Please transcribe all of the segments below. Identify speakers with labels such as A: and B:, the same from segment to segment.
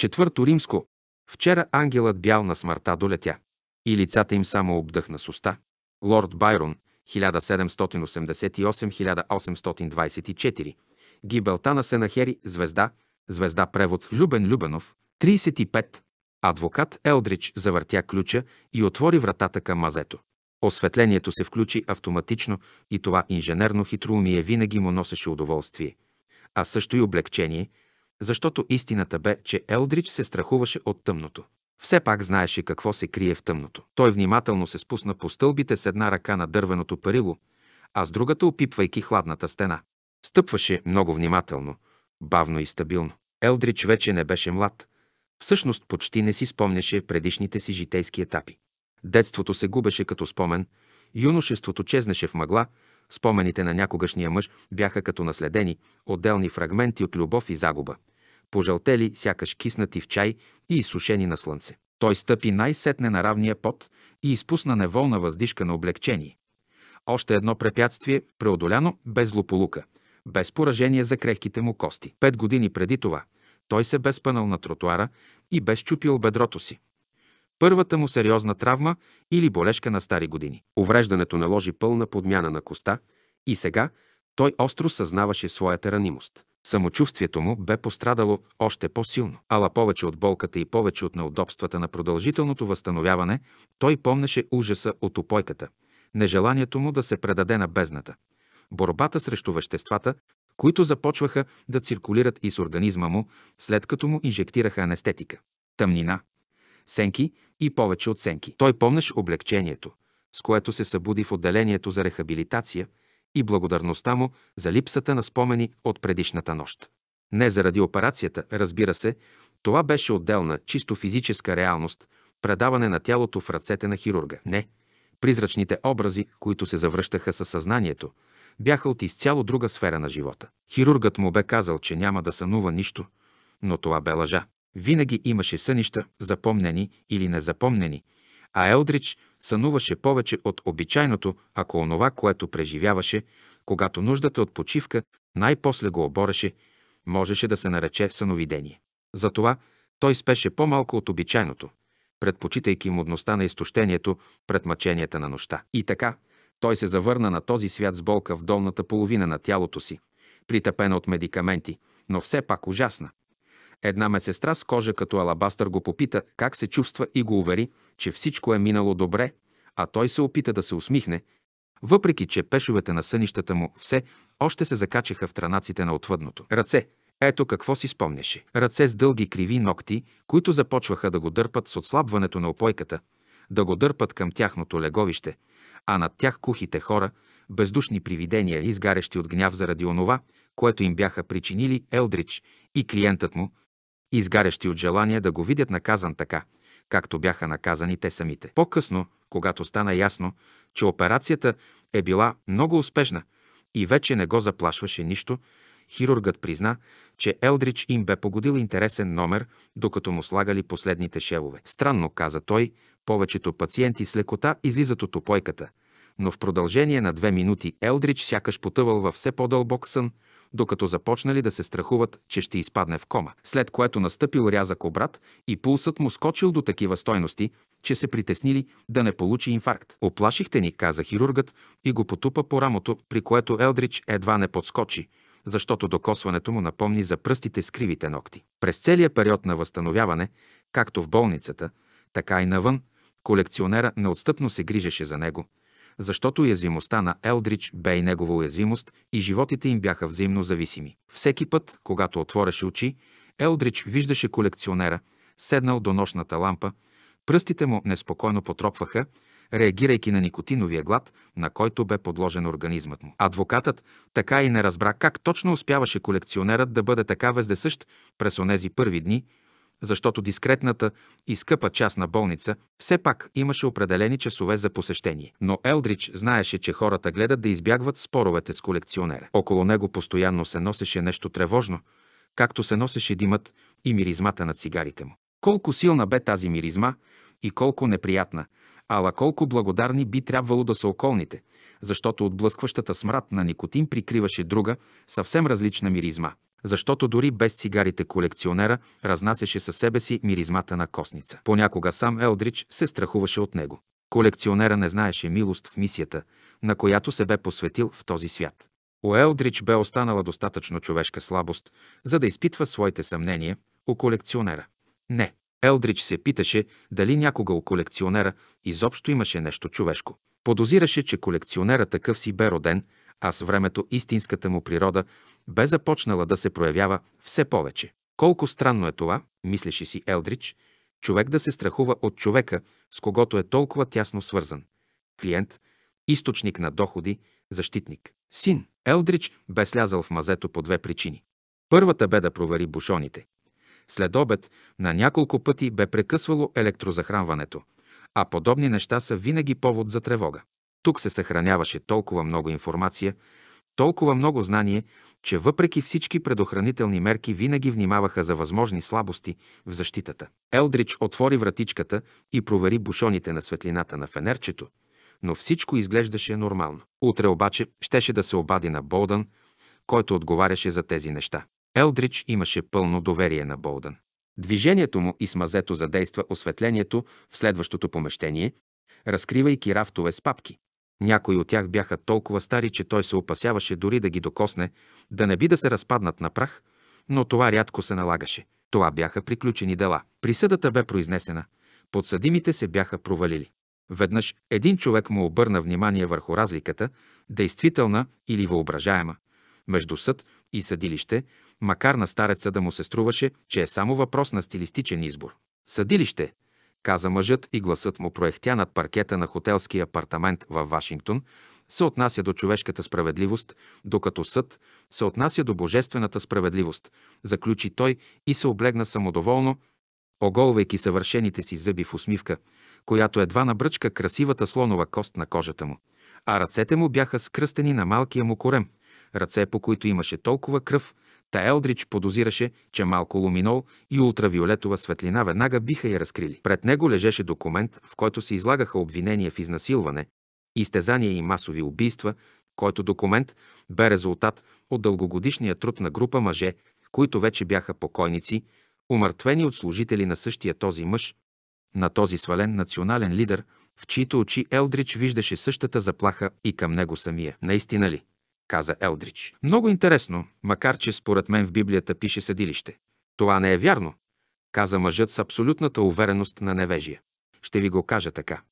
A: Четвърто римско. Вчера ангелът бял на смъртта долетя. И лицата им само обдъхна с уста. Лорд Байрон, 1788-1824. Гибелта на Сенахери, звезда, звезда превод Любен Любенов, 35. Адвокат Елдрич завъртя ключа и отвори вратата към мазето. Осветлението се включи автоматично и това инженерно хитроумие винаги му носеше удоволствие, а също и облегчение – защото истината бе, че Елдрич се страхуваше от тъмното. Все пак знаеше какво се крие в тъмното. Той внимателно се спусна по стълбите с една ръка на дървеното парило, а с другата опипвайки хладната стена. Стъпваше много внимателно, бавно и стабилно. Елдрич вече не беше млад. Всъщност почти не си спомняше предишните си житейски етапи. Детството се губеше като спомен, юношеството чезнеше в мъгла, спомените на някогашния мъж бяха като наследени, отделни фрагменти от любов и загуба – пожълтели, сякаш киснати в чай и изсушени на слънце. Той стъпи най-сетне на равния пот и изпусна неволна въздишка на облегчение. Още едно препятствие, преодоляно без злополука, без поражение за крехките му кости. Пет години преди това той се бе спънал на тротуара и бе щупил бедрото си. Първата му сериозна травма или болешка на стари години. Увреждането наложи пълна подмяна на коста и сега той остро съзнаваше своята ранимост. Самочувствието му бе пострадало още по-силно. Ала повече от болката и повече от неудобствата на продължителното възстановяване, той помнеше ужаса от опойката, нежеланието му да се предаде на бездната, борбата срещу веществата, които започваха да циркулират из организма му, след като му инжектираха анестетика. Тъмнина, сенки и повече от сенки. Той помнеше облегчението, с което се събуди в отделението за рехабилитация – и благодарността му за липсата на спомени от предишната нощ. Не заради операцията, разбира се, това беше отделна, чисто физическа реалност, предаване на тялото в ръцете на хирурга. Не, призрачните образи, които се завръщаха със съзнанието, бяха от изцяло друга сфера на живота. Хирургът му бе казал, че няма да сънува нищо, но това бе лъжа. Винаги имаше сънища, запомнени или незапомнени, а Елдрич сънуваше повече от обичайното, ако онова, което преживяваше, когато нуждата от почивка най-после го обореше, можеше да се нарече съновидение. Затова той спеше по-малко от обичайното, предпочитайки мудността на изтощението пред мъченията на нощта. И така, той се завърна на този свят с болка в долната половина на тялото си, притъпена от медикаменти, но все пак ужасна. Една медсестра с кожа като алабастър го попита как се чувства и го увери, че всичко е минало добре, а той се опита да се усмихне, въпреки че пешовете на сънищата му все още се закачаха в транаците на отвъдното. Ръце. Ето какво си спомняше. Ръце с дълги криви ногти, които започваха да го дърпат с отслабването на опойката, да го дърпат към тяхното леговище, а над тях кухите хора, бездушни привидения, изгарящи от гняв заради онова, което им бяха причинили Елдрич и клиентът му, изгарящи от желание да го видят наказан така, както бяха наказани те самите. По-късно, когато стана ясно, че операцията е била много успешна и вече не го заплашваше нищо, хирургът призна, че Елдрич им бе погодил интересен номер, докато му слагали последните шевове. Странно, каза той, повечето пациенти с лекота излизат от опойката, но в продължение на две минути Елдрич сякаш потъвал във все по-дълбок сън, докато започнали да се страхуват, че ще изпадне в кома, след което настъпил рязък обрат и пулсът му скочил до такива стойности, че се притеснили да не получи инфаркт. Оплашихте ни, каза хирургът и го потупа по рамото, при което Елдрич едва не подскочи, защото докосването му напомни за пръстите с кривите ногти. През целия период на възстановяване, както в болницата, така и навън, колекционера неотстъпно се грижеше за него – защото уязвимостта на Елдрич бе и негова уязвимост и животите им бяха взаимно зависими. Всеки път, когато отвореше очи, Елдрич виждаше колекционера, седнал до нощната лампа, пръстите му неспокойно потропваха, реагирайки на никотиновия глад, на който бе подложен организмът му. Адвокатът така и не разбра как точно успяваше колекционерът да бъде така вездесъщ през онези първи дни, защото дискретната и скъпа частна болница все пак имаше определени часове за посещение. Но Елдрич знаеше, че хората гледат да избягват споровете с колекционера. Около него постоянно се носеше нещо тревожно, както се носеше димът и миризмата на цигарите му. Колко силна бе тази миризма и колко неприятна, ала колко благодарни би трябвало да са околните, защото отблъскващата смрад на никотин прикриваше друга, съвсем различна миризма – защото дори без цигарите колекционера разнасяше със себе си миризмата на косница. Понякога сам Елдрич се страхуваше от него. Колекционера не знаеше милост в мисията, на която се бе посветил в този свят. У Елдрич бе останала достатъчно човешка слабост, за да изпитва своите съмнения у колекционера. Не, Елдрич се питаше дали някога у колекционера изобщо имаше нещо човешко. Подозираше, че колекционера такъв си бе роден, а с времето истинската му природа бе започнала да се проявява все повече. Колко странно е това, мислеше си Елдрич, човек да се страхува от човека, с когото е толкова тясно свързан. Клиент, източник на доходи, защитник. Син. Елдрич бе слязал в мазето по две причини. Първата бе да провери бушоните. След обед на няколко пъти бе прекъсвало електрозахранването, а подобни неща са винаги повод за тревога. Тук се съхраняваше толкова много информация, толкова много знание, че въпреки всички предохранителни мерки винаги внимаваха за възможни слабости в защитата. Елдрич отвори вратичката и провери бушоните на светлината на фенерчето, но всичко изглеждаше нормално. Утре обаче щеше да се обади на Болдън, който отговаряше за тези неща. Елдрич имаше пълно доверие на Болдън. Движението му и смазето задейства осветлението в следващото помещение, разкривайки рафтове с папки. Някои от тях бяха толкова стари, че той се опасяваше дори да ги докосне, да не би да се разпаднат на прах, но това рядко се налагаше. Това бяха приключени дела. Присъдата бе произнесена. Подсъдимите се бяха провалили. Веднъж един човек му обърна внимание върху разликата, действителна или въображаема, между съд и съдилище, макар на стареца да му се струваше, че е само въпрос на стилистичен избор. Съдилище – каза мъжът и гласът му проехтя над паркета на хотелския апартамент във Вашингтон, се отнася до човешката справедливост, докато съд се отнася до божествената справедливост, заключи той и се облегна самодоволно, оголвайки съвършените си зъби в усмивка, която едва набръчка красивата слонова кост на кожата му, а ръцете му бяха скръстени на малкия му корем, ръце по които имаше толкова кръв, Та Елдрич подозираше, че малко луминол и ултравиолетова светлина веднага биха я разкрили. Пред него лежеше документ, в който се излагаха обвинения в изнасилване, изтезания и масови убийства, който документ бе резултат от дългогодишния труд на група мъже, които вече бяха покойници, умъртвени от служители на същия този мъж, на този свален национален лидер, в чието очи Елдрич виждаше същата заплаха и към него самия. Наистина ли? каза Елдрич. Много интересно, макар че според мен в Библията пише съдилище. Това не е вярно, каза мъжът с абсолютната увереност на невежия. Ще ви го кажа така.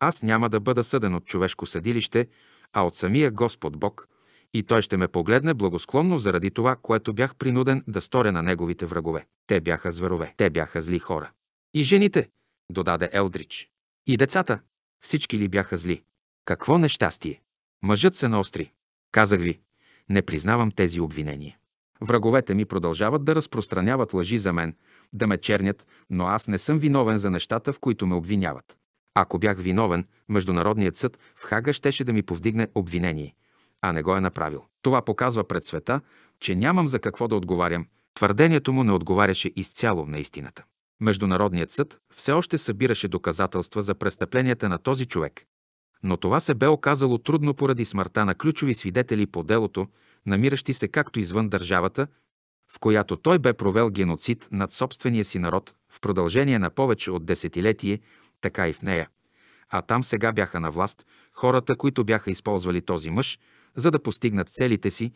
A: Аз няма да бъда съден от човешко съдилище, а от самия Господ Бог, и той ще ме погледне благосклонно заради това, което бях принуден да сторя на неговите врагове. Те бяха зверове, те бяха зли хора. И жените, додаде Елдрич. И децата, всички ли бяха зли? Какво нещастие! Мъжът се наостри. Казах ви, не признавам тези обвинения. Враговете ми продължават да разпространяват лъжи за мен, да ме чернят, но аз не съм виновен за нещата, в които ме обвиняват. Ако бях виновен, Международният съд в Хага щеше да ми повдигне обвинение, а не го е направил. Това показва пред света, че нямам за какво да отговарям. Твърдението му не отговаряше изцяло на истината. Международният съд все още събираше доказателства за престъпленията на този човек, но това се бе оказало трудно поради смъртта на ключови свидетели по делото, намиращи се както извън държавата, в която той бе провел геноцид над собствения си народ в продължение на повече от десетилетие, така и в нея. А там сега бяха на власт хората, които бяха използвали този мъж, за да постигнат целите си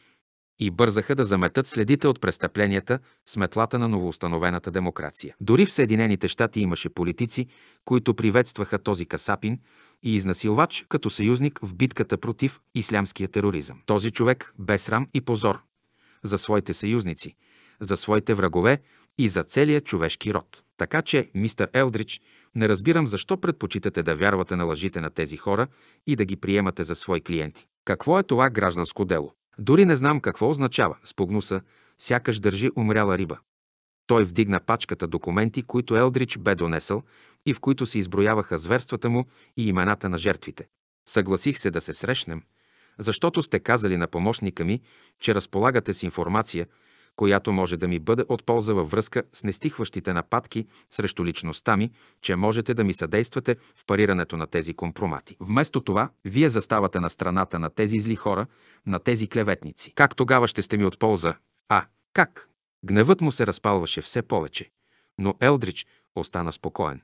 A: и бързаха да заметат следите от престъпленията с метлата на новоустановената демокрация. Дори в Съединените щати имаше политици, които приветстваха този Касапин, и изнасилвач като съюзник в битката против ислямския тероризъм. Този човек без срам и позор за своите съюзници, за своите врагове и за целия човешки род. Така че, мистър Елдрич, не разбирам защо предпочитате да вярвате на лъжите на тези хора и да ги приемате за свои клиенти. Какво е това гражданско дело? Дори не знам какво означава. Спогнуса, сякаш държи умряла риба. Той вдигна пачката документи, които Елдрич бе донесъл и в които се изброяваха зверствата му и имената на жертвите. Съгласих се да се срещнем, защото сте казали на помощника ми, че разполагате с информация, която може да ми бъде от полза във връзка с нестихващите нападки срещу личността ми, че можете да ми съдействате в парирането на тези компромати. Вместо това, вие заставате на страната на тези зли хора, на тези клеветници. Как тогава ще сте ми от полза? А, как? Гневът му се разпалваше все повече, но Елдрич остана спокоен.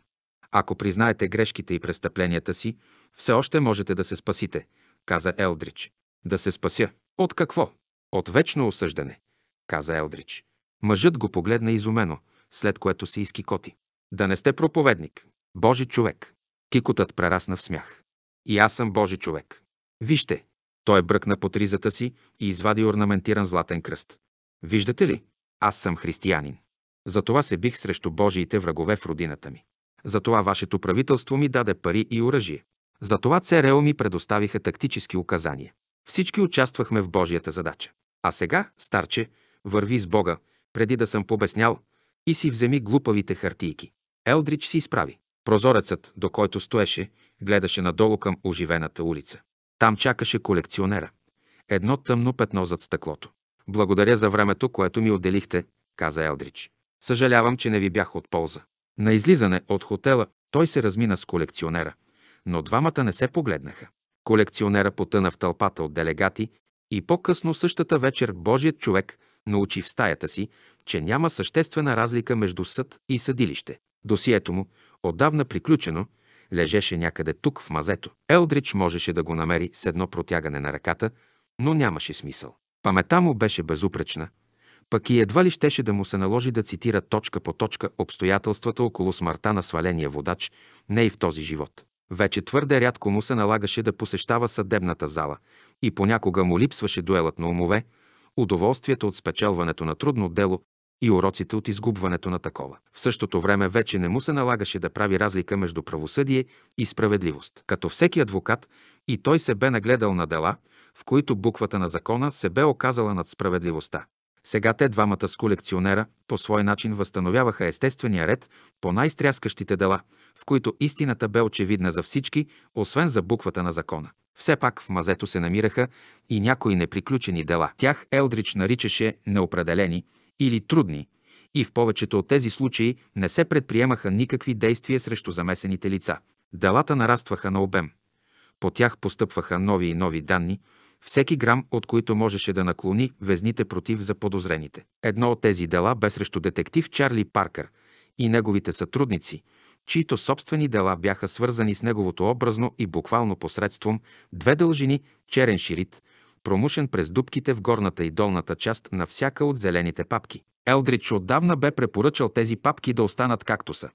A: Ако признаете грешките и престъпленията си, все още можете да се спасите, каза Елдрич. Да се спася. От какво? От вечно осъждане, каза Елдрич. Мъжът го погледна изумено, след което се изкикоти. Да не сте проповедник. Божи човек. Кикотът прерасна в смях. И аз съм Божи човек. Вижте. Той бръкна по тризата си и извади орнаментиран златен кръст. Виждате ли? Аз съм християнин. Затова се бих срещу Божиите врагове в родината ми. Затова вашето правителство ми даде пари и оръжие. Затова ЦРУ ми предоставиха тактически указания. Всички участвахме в Божията задача. А сега, старче, върви с Бога, преди да съм побеснял, и си вземи глупавите хартийки. Елдрич си изправи. Прозорецът, до който стоеше, гледаше надолу към оживената улица. Там чакаше колекционера. Едно тъмно петно зад стъклото. Благодаря за времето, което ми отделихте, каза Елдрич. Съжалявам, че не ви бях от полза. На излизане от хотела той се размина с колекционера, но двамата не се погледнаха. Колекционера потъна в тълпата от делегати и по-късно същата вечер Божият човек научи в стаята си, че няма съществена разлика между съд и съдилище. Досието му, отдавна приключено, лежеше някъде тук в мазето. Елдрич можеше да го намери с едно протягане на ръката, но нямаше смисъл. Памета му беше безупречна – пък и едва ли щеше да му се наложи да цитира точка по точка обстоятелствата около смъртта на сваления водач, не и в този живот. Вече твърде рядко му се налагаше да посещава съдебната зала и понякога му липсваше дуелът на умове, удоволствието от спечелването на трудно дело и уроците от изгубването на такова. В същото време вече не му се налагаше да прави разлика между правосъдие и справедливост. Като всеки адвокат, и той се бе нагледал на дела, в които буквата на закона се бе оказала над справедливостта. Сега те двамата с колекционера по свой начин възстановяваха естествения ред по най-стряскащите дела, в които истината бе очевидна за всички, освен за буквата на закона. Все пак в мазето се намираха и някои неприключени дела. Тях Елдрич наричаше неопределени или трудни, и в повечето от тези случаи не се предприемаха никакви действия срещу замесените лица. Делата нарастваха на обем. По тях постъпваха нови и нови данни – всеки грам от които можеше да наклони везните против заподозрените. Едно от тези дела бе срещу детектив Чарли Паркър и неговите сътрудници, чието собствени дела бяха свързани с неговото образно и буквално посредством две дължини черен ширит, промушен през дубките в горната и долната част на всяка от зелените папки. Елдрич отдавна бе препоръчал тези папки да останат както са.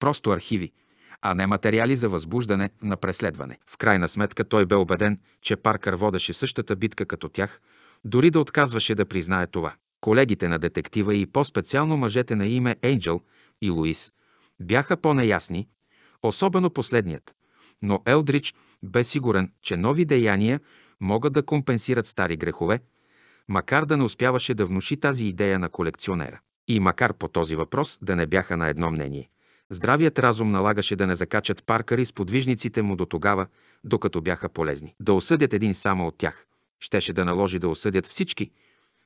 A: Просто архиви – а не материали за възбуждане на преследване. В крайна сметка той бе убеден, че Паркър водеше същата битка като тях, дори да отказваше да признае това. Колегите на детектива и по-специално мъжете на име Енджел и Луис бяха по-неясни, особено последният. Но Елдрич бе сигурен, че нови деяния могат да компенсират стари грехове, макар да не успяваше да внуши тази идея на колекционера. И макар по този въпрос да не бяха на едно мнение – Здравият разум налагаше да не закачат Паркър и сподвижниците му до тогава, докато бяха полезни. Да осъдят един само от тях. Щеше да наложи да осъдят всички.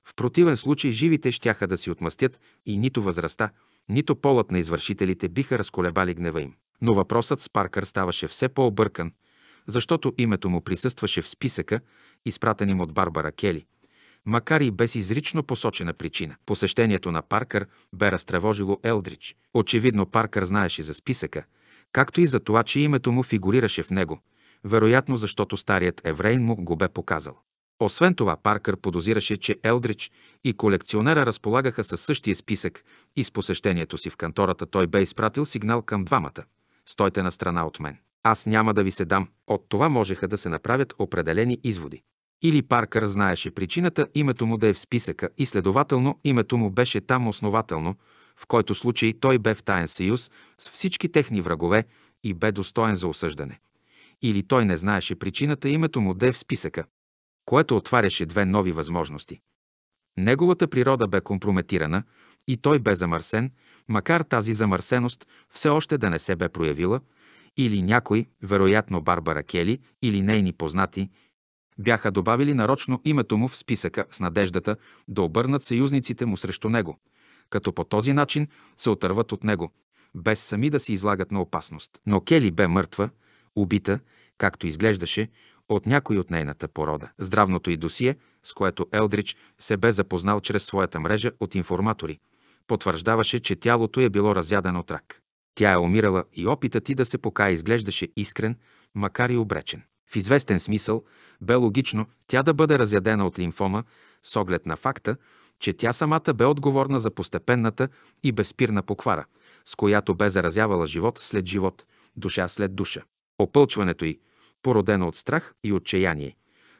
A: В противен случай живите щяха да си отмъстят и нито възрастта, нито полът на извършителите биха разколебали гнева им. Но въпросът с Паркър ставаше все по-объркан, защото името му присъстваше в списъка, изпратен им от Барбара Кели, макар и без изрично посочена причина. Посещението на Паркър бе разтревожило Елдрич. Очевидно Паркър знаеше за списъка, както и за това, че името му фигурираше в него, вероятно защото старият еврейн му го бе показал. Освен това, Паркър подозираше, че Елдрич и колекционера разполагаха със същия списък и с посещението си в кантората той бе изпратил сигнал към двамата. Стойте на страна от мен. Аз няма да ви се дам. От това можеха да се направят определени изводи. Или Паркър знаеше причината името му да е в списъка и следователно името му беше там основателно, в който случай той бе в таен съюз с всички техни врагове и бе достоен за осъждане. Или той не знаеше причината името му да е в списъка, което отваряше две нови възможности. Неговата природа бе компрометирана и той бе замърсен, макар тази замърсеност все още да не се бе проявила, или някой, вероятно Барбара Кели или нейни познати, бяха добавили нарочно името му в списъка с надеждата да обърнат съюзниците му срещу него, като по този начин се отърват от него, без сами да се излагат на опасност. Но Кели бе мъртва, убита, както изглеждаше, от някой от нейната порода. Здравното и досие, с което Елдрич се бе запознал чрез своята мрежа от информатори, потвърждаваше, че тялото е било разядено от рак. Тя е умирала и опитът ти да се покая изглеждаше искрен, макар и обречен. В известен смисъл бе логично тя да бъде разядена от лимфома с оглед на факта, че тя самата бе отговорна за постепенната и безпирна поквара, с която бе заразявала живот след живот, душа след душа. Опълчването й, породено от страх и отчаяние,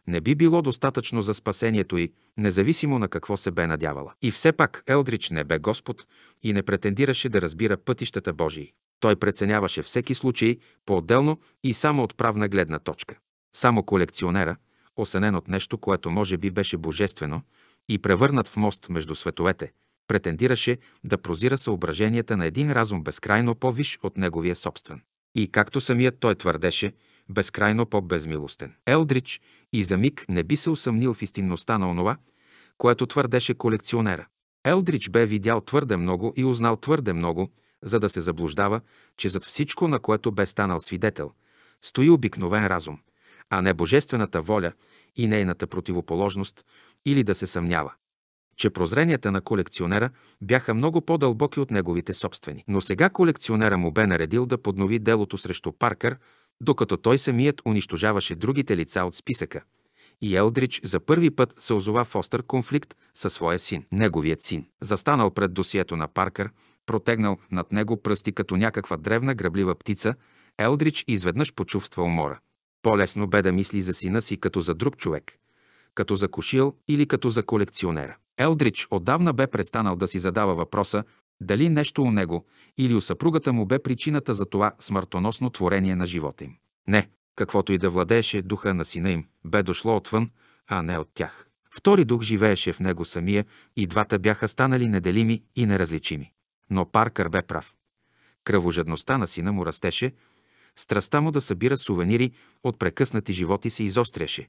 A: не би било достатъчно за спасението й, независимо на какво се бе надявала. И все пак Елдрич не бе Господ и не претендираше да разбира пътищата Божии. Той преценяваше всеки случай по-отделно и само от правна гледна точка. Само колекционера, осенен от нещо, което може би беше божествено, и превърнат в мост между световете, претендираше да прозира съображенията на един разум безкрайно по-виш от неговия собствен. И както самият той твърдеше, безкрайно по-безмилостен. Елдрич и за миг не би се усъмнил в истинността на онова, което твърдеше колекционера. Елдрич бе видял твърде много и узнал твърде много, за да се заблуждава, че зад всичко, на което бе станал свидетел, стои обикновен разум, а не божествената воля и нейната противоположност, или да се съмнява, че прозренията на колекционера бяха много по-дълбоки от неговите собствени. Но сега колекционера му бе наредил да поднови делото срещу Паркър, докато той самият унищожаваше другите лица от списъка. И Елдрич за първи път се озова в остър конфликт със своя син, неговият син. Застанал пред досието на Паркър, Протегнал над него пръсти като някаква древна гръблива птица, Елдрич изведнъж почувства умора. По-лесно бе да мисли за сина си като за друг човек, като за кошил или като за колекционера. Елдрич отдавна бе престанал да си задава въпроса дали нещо у него или у съпругата му бе причината за това смъртоносно творение на живота им. Не, каквото и да владееше духа на сина им, бе дошло отвън, а не от тях. Втори дух живееше в него самия и двата бяха станали неделими и неразличими. Но Паркър бе прав. Кръвожадността на сина му растеше, страстта му да събира сувенири от прекъснати животи се изостряше,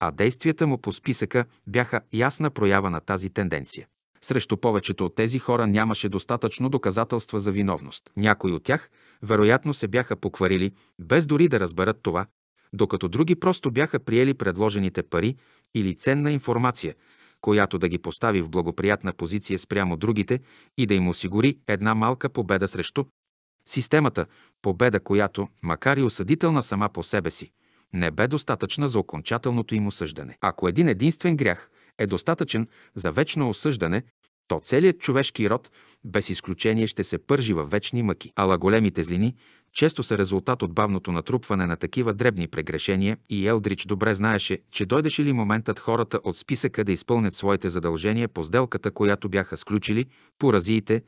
A: а действията му по списъка бяха ясна проява на тази тенденция. Срещу повечето от тези хора нямаше достатъчно доказателства за виновност. Някои от тях, вероятно, се бяха покварили, без дори да разберат това, докато други просто бяха приели предложените пари или ценна информация, която да ги постави в благоприятна позиция спрямо другите и да им осигури една малка победа срещу системата, победа, която, макар и осъдителна сама по себе си, не бе достатъчна за окончателното им осъждане. Ако един единствен грях е достатъчен за вечно осъждане, то целият човешки род без изключение ще се пържи във вечни мъки. Ала големите злини често са резултат от бавното натрупване на такива дребни прегрешения и Елдрич добре знаеше, че дойдеше ли моментът хората от списъка да изпълнят своите задължения по сделката, която бяха сключили, поразиите,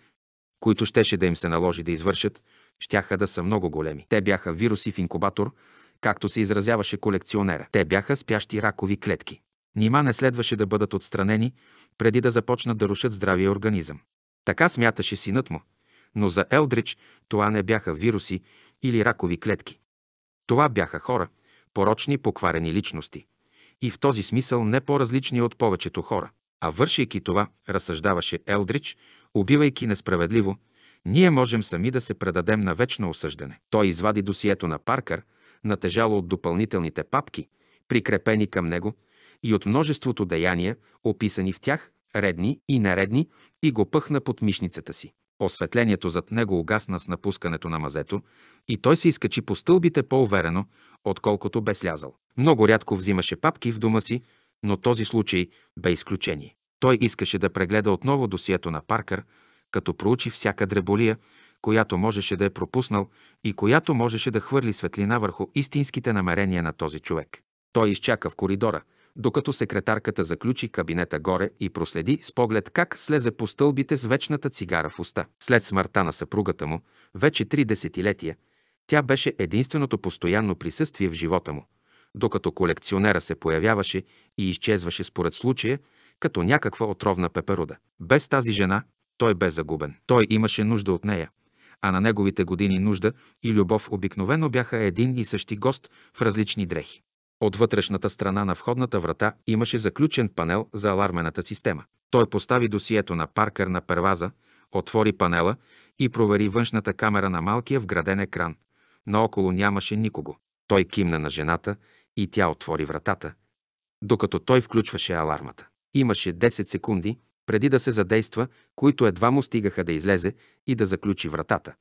A: които щеше да им се наложи да извършат, щяха да са много големи. Те бяха вируси в инкубатор, както се изразяваше колекционера. Те бяха спящи ракови клетки. Нима не следваше да бъдат отстранени, преди да започнат да рушат здравия организъм. Така смяташе синът му, но за Елдрич това не бяха вируси или ракови клетки. Това бяха хора, порочни, покварени личности. И в този смисъл не по-различни от повечето хора. А вършейки това, разсъждаваше Елдрич, убивайки несправедливо, ние можем сами да се предадем на вечно осъждане. Той извади досието на Паркър, натежало от допълнителните папки, прикрепени към него – и от множеството деяния, описани в тях, редни и нередни, и го пъхна под мишницата си. Осветлението зад него угасна с напускането на мазето и той се изкачи по стълбите по-уверено, отколкото бе слязал. Много рядко взимаше папки в дома си, но този случай бе изключение. Той искаше да прегледа отново досието на Паркър, като проучи всяка дреболия, която можеше да е пропуснал и която можеше да хвърли светлина върху истинските намерения на този човек. Той изчака в коридора – докато секретарката заключи кабинета горе и проследи с поглед как слезе по стълбите с вечната цигара в уста. След смъртта на съпругата му, вече три десетилетия, тя беше единственото постоянно присъствие в живота му, докато колекционера се появяваше и изчезваше според случая, като някаква отровна пеперуда. Без тази жена той бе загубен. Той имаше нужда от нея, а на неговите години нужда и любов обикновено бяха един и същи гост в различни дрехи. От вътрешната страна на входната врата имаше заключен панел за алармената система. Той постави досието на Паркър на перваза, отвори панела и провери външната камера на малкия вграден екран. Наоколо нямаше никого. Той кимна на жената и тя отвори вратата, докато той включваше алармата. Имаше 10 секунди преди да се задейства, които едва му стигаха да излезе и да заключи вратата.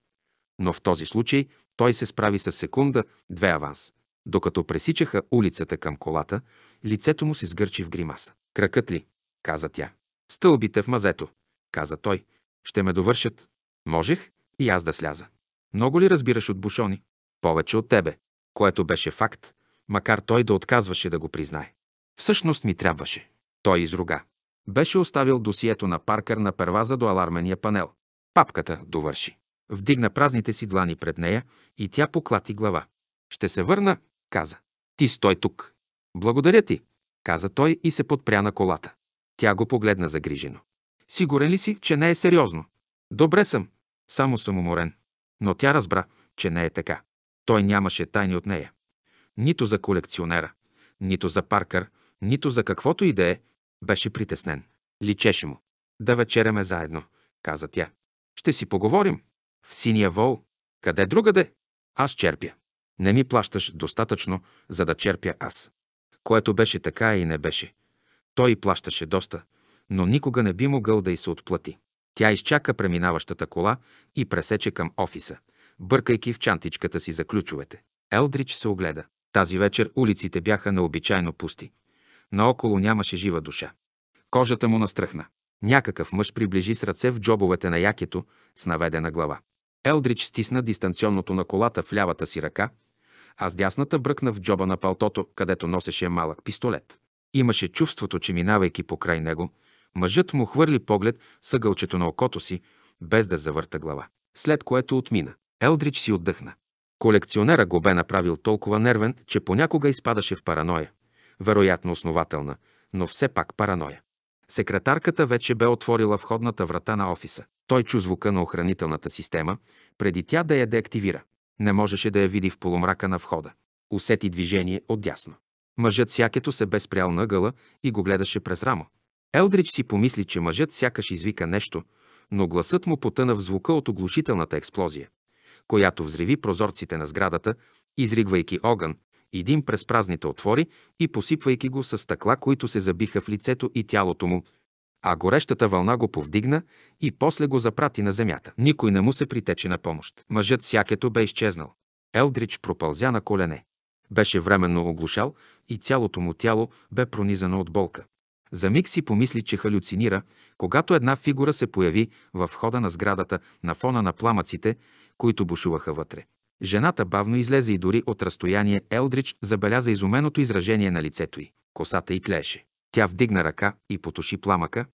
A: Но в този случай той се справи с секунда, две аванс. Докато пресичаха улицата към колата, лицето му се сгърчи в гримаса. Кракът ли? каза тя. Стълбите в мазето, каза той. Ще ме довършат. Можех и аз да сляза. Много ли разбираш от бушони? Повече от тебе, което беше факт, макар той да отказваше да го признае. Всъщност ми трябваше. Той изруга. Беше оставил досието на Паркър на перваза до алармения панел. Папката довърши. Вдигна празните си длани пред нея и тя поклати глава. Ще се върна каза. Ти стой тук. Благодаря ти, каза той и се подпря на колата. Тя го погледна загрижено. Сигурен ли си, че не е сериозно? Добре съм, само съм уморен. Но тя разбра, че не е така. Той нямаше тайни от нея. Нито за колекционера, нито за Паркър, нито за каквото и да е, беше притеснен. Личеше му. Да вечеряме заедно, каза тя. Ще си поговорим. В синия вол. Къде другаде? Аз черпя. Не ми плащаш достатъчно, за да черпя аз. Което беше така и не беше. Той плащаше доста, но никога не би могъл да й се отплати. Тя изчака преминаващата кола и пресече към офиса, бъркайки в чантичката си за ключовете. Елдрич се огледа. Тази вечер улиците бяха необичайно пусти. Наоколо нямаше жива душа. Кожата му настръхна. Някакъв мъж приближи с ръце в джобовете на якето с наведена глава. Елдрич стисна дистанционното на колата в лявата си ръка а с дясната бръкна в джоба на палтото, където носеше малък пистолет. Имаше чувството, че минавайки покрай него, мъжът му хвърли поглед съгълчето на окото си, без да завърта глава. След което отмина. Елдрич си отдъхна. Колекционера го бе направил толкова нервен, че понякога изпадаше в параноя. Вероятно основателна, но все пак параноя. Секретарката вече бе отворила входната врата на офиса. Той чу звука на охранителната система, преди тя да я деактивира. Не можеше да я види в полумрака на входа. Усети движение отдясно. Мъжът сякето се бе спрял нъгъла и го гледаше през рамо. Елдрич си помисли, че мъжът сякаш извика нещо, но гласът му потъна в звука от оглушителната експлозия, която взриви прозорците на сградата, изригвайки огън, един през празните отвори и посипвайки го с стъкла, които се забиха в лицето и тялото му, а горещата вълна го повдигна и после го запрати на земята. Никой не му се притече на помощ. Мъжът сякето бе изчезнал. Елдрич пропълзя на колене. Беше временно оглушал и цялото му тяло бе пронизано от болка. За миг си помисли, че халюцинира, когато една фигура се появи в входа на сградата на фона на пламъците, които бушуваха вътре. Жената бавно излезе и дори от разстояние Елдрич забеляза изуменото изражение на лицето й. Косата й тлееше. Тя вдигна ръка и потуши пламъка,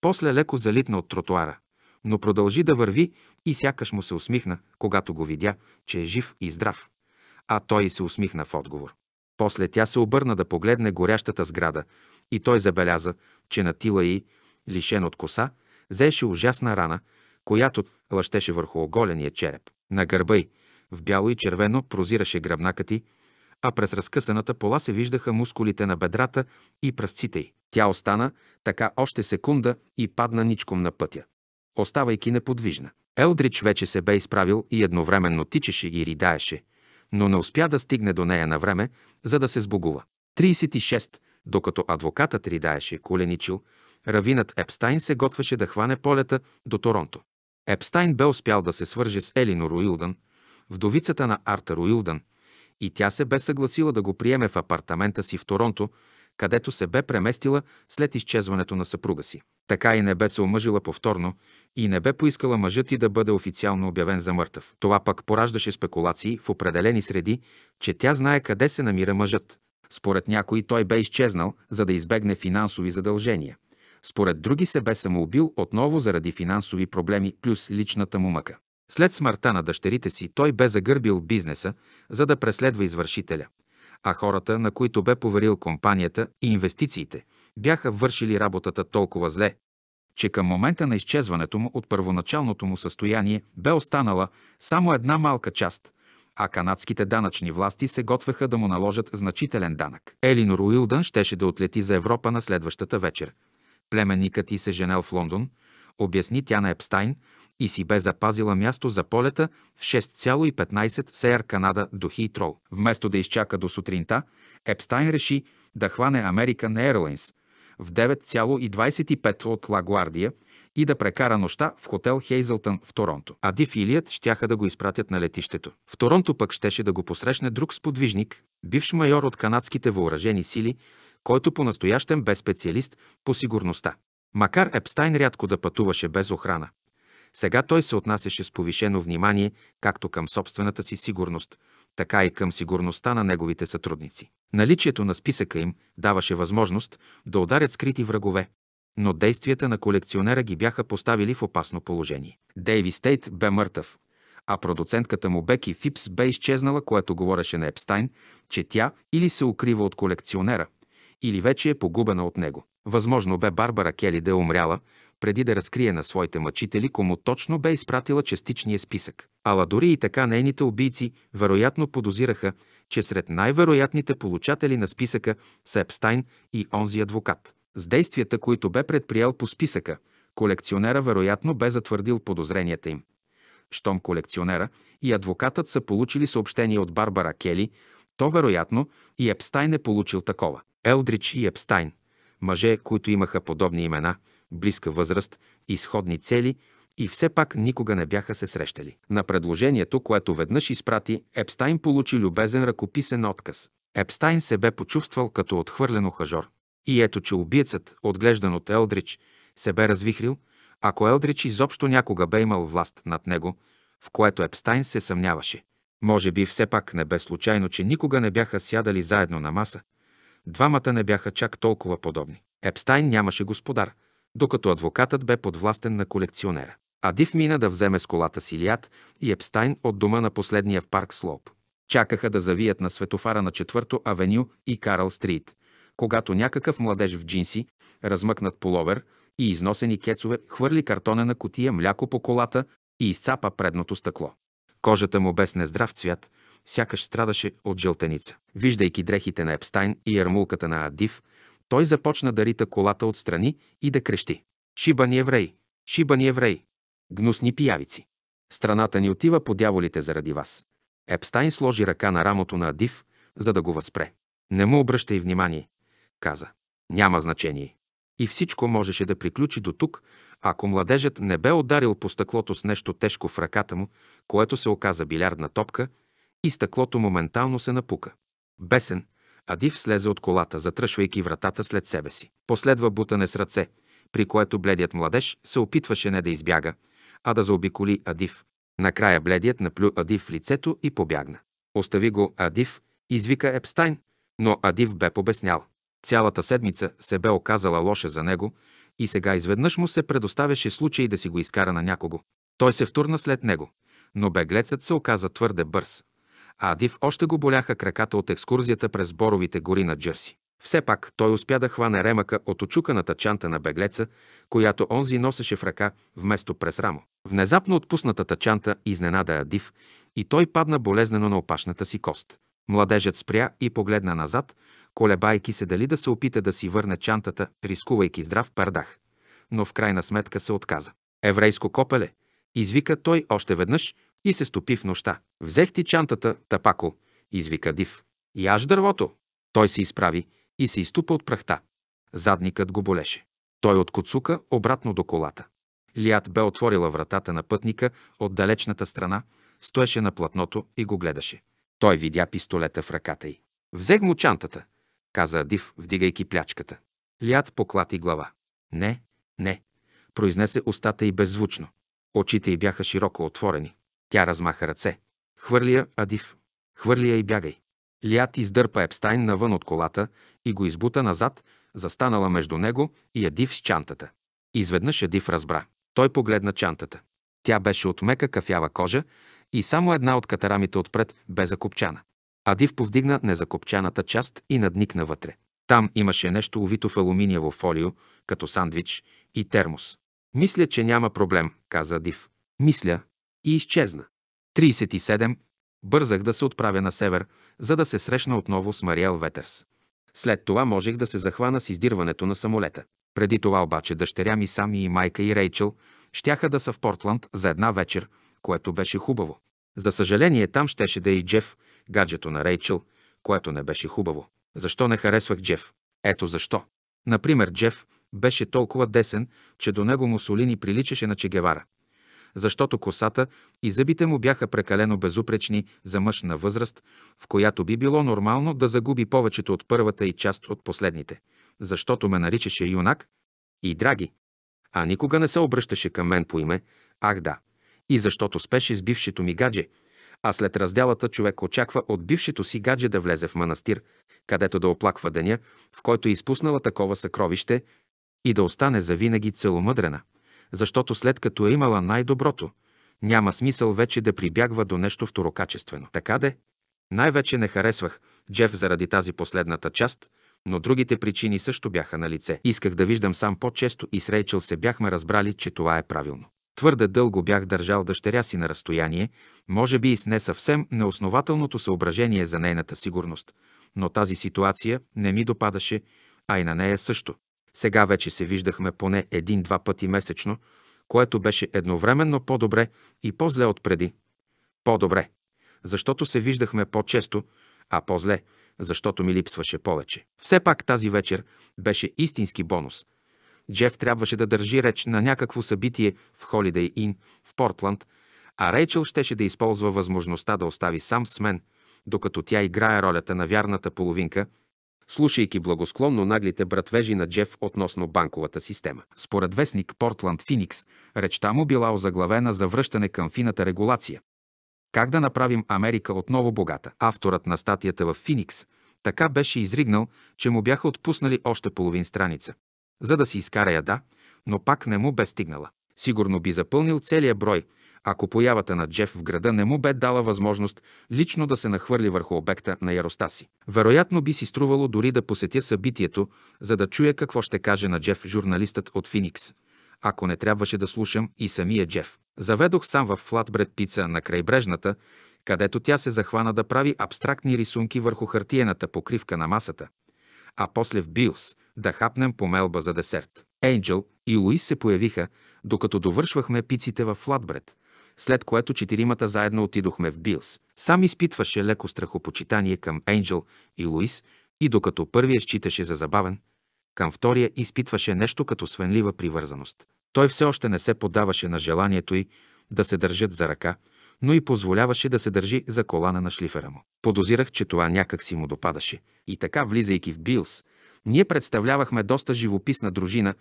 A: после леко залитна от тротуара, но продължи да върви и сякаш му се усмихна, когато го видя, че е жив и здрав. А той се усмихна в отговор. После тя се обърна да погледне горящата сграда и той забеляза, че на тила й, лишен от коса, зеше ужасна рана, която лъщеше върху оголения череп. На гърба й, в бяло и червено, прозираше гръбнакът ти, а през разкъсаната пола се виждаха мускулите на бедрата и пръстците й. Тя остана така още секунда и падна ничком на пътя, оставайки неподвижна. Елдрич вече се бе изправил и едновременно тичеше и ридаеше, но не успя да стигне до нея на време, за да се сбогува. 36. Докато адвокатът ридаеше коленичил, равинът Епстайн се готвеше да хване полета до Торонто. Епстайн бе успял да се свърже с Елинор Уилдън, вдовицата на Артър Уилдън, и тя се бе съгласила да го приеме в апартамента си в Торонто, където се бе преместила след изчезването на съпруга си. Така и не бе се омъжила повторно и не бе поискала мъжът и да бъде официално обявен за мъртъв. Това пък пораждаше спекулации в определени среди, че тя знае къде се намира мъжът. Според някои той бе изчезнал, за да избегне финансови задължения. Според други се бе самоубил отново заради финансови проблеми плюс личната му мъка. След смъртта на дъщерите си той бе загърбил бизнеса, за да преследва извършителя, а хората, на които бе поверил компанията и инвестициите, бяха вършили работата толкова зле, че към момента на изчезването му от първоначалното му състояние бе останала само една малка част, а канадските данъчни власти се готвеха да му наложат значителен данък. Елинор Уилдън щеше да отлети за Европа на следващата вечер. Племенникът и се женел в Лондон, обясни тя на Епстайн, и си бе запазила място за полета в 6,15 Сеер Канада до Хитрол. Вместо да изчака до сутринта, Епстайн реши да хване American Airlines в 9,25 от Лагуардия и да прекара нощта в хотел Хейзълтън в Торонто. А Див и Илият щяха да го изпратят на летището. В Торонто пък щеше да го посрещне друг сподвижник, бивш майор от канадските въоръжени сили, който по настоящен бе специалист по сигурността. Макар Епстайн рядко да пътуваше без охрана, сега той се отнасяше с повишено внимание както към собствената си сигурност, така и към сигурността на неговите сътрудници. Наличието на списъка им даваше възможност да ударят скрити врагове, но действията на колекционера ги бяха поставили в опасно положение. Дейви Стейт бе мъртъв, а продуцентката му Беки Фипс бе изчезнала, което говореше на Епстайн, че тя или се укрива от колекционера, или вече е погубена от него. Възможно бе Барбара Кели да е умряла, преди да разкрие на своите мъчители, кому точно бе изпратила частичния списък. Ала дори и така нейните убийци вероятно подозираха, че сред най-вероятните получатели на списъка са Епстайн и онзи адвокат. С действията, които бе предприел по списъка, колекционера вероятно бе затвърдил подозренията им. Щом колекционера и адвокатът са получили съобщение от Барбара Кели, то вероятно и Епстайн е получил такова. Елдрич и Епстайн – мъже, които имаха подобни имена – близка възраст и сходни цели и все пак никога не бяха се срещали. На предложението, което веднъж изпрати, Епстайн получи любезен ръкописен отказ. Епстайн се бе почувствал като отхвърлено хажор. И ето, че убиецът, отглеждан от Елдрич, се бе развихрил, ако Елдрич изобщо някога бе имал власт над него, в което Епстайн се съмняваше. Може би все пак не бе случайно, че никога не бяха сядали заедно на маса. Двамата не бяха чак толкова подобни. Епстайн нямаше господар, докато адвокатът бе подвластен на колекционера. Адив мина да вземе с колата си Лият и Епстайн от дома на последния в парк Слоп. Чакаха да завият на светофара на 4-то авеню и Карл Стрит, когато някакъв младеж в джинси, размъкнат половер и износени кецове, хвърли картонена котия мляко по колата и изцапа предното стъкло. Кожата му без нездрав цвят, сякаш страдаше от жълтеница. Виждайки дрехите на Епстайн и ярмулката на Адив, той започна да рита колата отстрани и да крещи. Шибани еврей! Шибани еврей! Гнусни пиявици! Страната ни отива по дяволите заради вас. Епстайн сложи ръка на рамото на Адив, за да го възпре. Не му обръщай внимание, каза. Няма значение. И всичко можеше да приключи до тук, ако младежът не бе ударил по стъклото с нещо тежко в ръката му, което се оказа билярдна топка, и стъклото моментално се напука. Бесен, а Див слезе от колата, затръшвайки вратата след себе си. Последва бутане с ръце, при което бледият младеж се опитваше не да избяга, а да заобиколи Адив. Накрая бледият наплю Адив в лицето и побягна. Остави го Адив, извика Епстайн, но Адив бе побеснял. Цялата седмица се бе оказала лоша за него и сега изведнъж му се предоставяше случай да си го изкара на някого. Той се втурна след него, но беглецът се оказа твърде бърз а Адив още го боляха краката от екскурзията през боровите гори на Джерси. Все пак той успя да хване ремъка от очуканата чанта на беглеца, която онзи носеше в ръка вместо през рамо. Внезапно отпуснатата чанта изненада Адив и той падна болезнено на опашната си кост. Младежът спря и погледна назад, колебайки се дали да се опита да си върне чантата, рискувайки здрав пардах. Но в крайна сметка се отказа. Еврейско копеле, извика той още веднъж и се стопи в нощта. Взех ти чантата, тапако, извика Див. Яж дървото. Той се изправи и се изтупа от прахта. Задникът го болеше. Той от коцука обратно до колата. Лият бе отворила вратата на пътника от далечната страна, стоеше на платното и го гледаше. Той видя пистолета в ръката й. Взех му чантата, каза Див, вдигайки плячката. Лият поклати глава. Не, не, произнесе устата й беззвучно. Очите й бяха широко отворени. Тя размаха ръце. Хвърлия, Адив. Хвърлия и бягай. Лият издърпа Епстайн навън от колата и го избута назад, застанала между него и Адив с чантата. Изведнъж Адив разбра. Той погледна чантата. Тя беше от мека кафява кожа и само една от катарамите отпред бе закопчана. Адив повдигна незакопчаната част и надникна вътре. Там имаше нещо увито в алуминиево фолио, като сандвич и термос. Мисля, че няма проблем, каза Див. Мисля. И изчезна. 37. Бързах да се отправя на север, за да се срещна отново с Мариел Ветърс. След това можех да се захвана с издирването на самолета. Преди това обаче дъщеря ми Сами и майка и Рейчел щяха да са в Портланд за една вечер, което беше хубаво. За съжаление там щеше да е и Джеф, гаджето на Рейчел, което не беше хубаво. Защо не харесвах Джеф? Ето защо. Например, Джеф беше толкова десен, че до него Мусолини приличаше на Чегевара. Защото косата и зъбите му бяха прекалено безупречни за мъж на възраст, в която би било нормално да загуби повечето от първата и част от последните. Защото ме наричаше юнак и драги. А никога не се обръщаше към мен по име, ах да. И защото спеше с бившето ми гадже – а след разделата човек очаква от бившето си гадже да влезе в манастир, където да оплаква деня, в който е изпуснала такова съкровище и да остане завинаги целомъдрена, защото след като е имала най-доброто, няма смисъл вече да прибягва до нещо второкачествено. Така де, най-вече не харесвах Джеф заради тази последната част, но другите причини също бяха на лице. Исках да виждам сам по-често и с Рейчел се бяхме разбрали, че това е правилно. Твърде дълго бях държал дъщеря си на разстояние, може би и с не съвсем неоснователното съображение за нейната сигурност, но тази ситуация не ми допадаше, а и на нея също. Сега вече се виждахме поне един-два пъти месечно, което беше едновременно по-добре и по-зле от преди. По-добре, защото се виждахме по-често, а по-зле, защото ми липсваше повече. Все пак тази вечер беше истински бонус. Джеф трябваше да държи реч на някакво събитие в Holiday Inn в Портланд, а Рейчел щеше да използва възможността да остави сам с мен, докато тя играе ролята на вярната половинка – слушайки благосклонно наглите братвежи на Джеф относно банковата система. Според вестник Портланд Финикс, речта му била озаглавена за връщане към фината регулация. Как да направим Америка отново богата? Авторът на статията в Финикс така беше изригнал, че му бяха отпуснали още половин страница. За да си изкара яда, но пак не му бе стигнала. Сигурно би запълнил целия брой – ако появата на Джеф в града не му бе дала възможност лично да се нахвърли върху обекта на яроста си. Вероятно би си струвало дори да посетя събитието, за да чуя какво ще каже на Джеф журналистът от Феникс, ако не трябваше да слушам и самия Джеф. Заведох сам в флатбред пица на крайбрежната, където тя се захвана да прави абстрактни рисунки върху хартиената покривка на масата, а после в Билс да хапнем по мелба за десерт. Ейнджел и Луис се появиха, докато довършвахме пиците в флатбред след което четиримата заедно отидохме в Билс. Сам изпитваше леко страхопочитание към Енджел и Луис и докато първия считаше за забавен, към втория изпитваше нещо като свенлива привързаност. Той все още не се подаваше на желанието й да се държат за ръка, но и позволяваше да се държи за колана на шлифера му. Подозирах, че това някак си му допадаше. И така, влизайки в Билс, ние представлявахме доста живописна дружина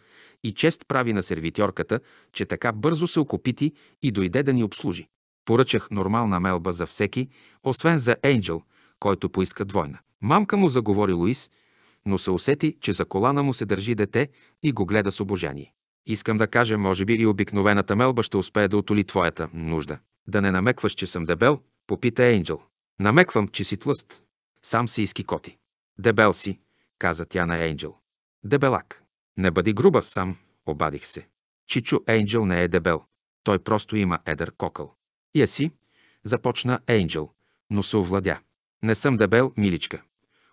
A: и чест прави на сервитьорката, че така бързо се окопити и дойде да ни обслужи. Поръчах нормална мелба за всеки, освен за Енджел, който поиска двойна. Мамка му заговори Луис, но се усети, че за колана му се държи дете и го гледа с обожание. Искам да кажа, може би и обикновената мелба ще успее да отоли твоята нужда. Да не намекваш, че съм дебел, попита Енджел. Намеквам, че си тлъст. Сам си изкикоти. Дебел си, каза тя на Енджел. Дебелак. Не бъди груба сам, обадих се. Чичо Енджел не е дебел. Той просто има едър кокъл. Я е си, започна Енджел, но се овладя. Не съм дебел, миличка.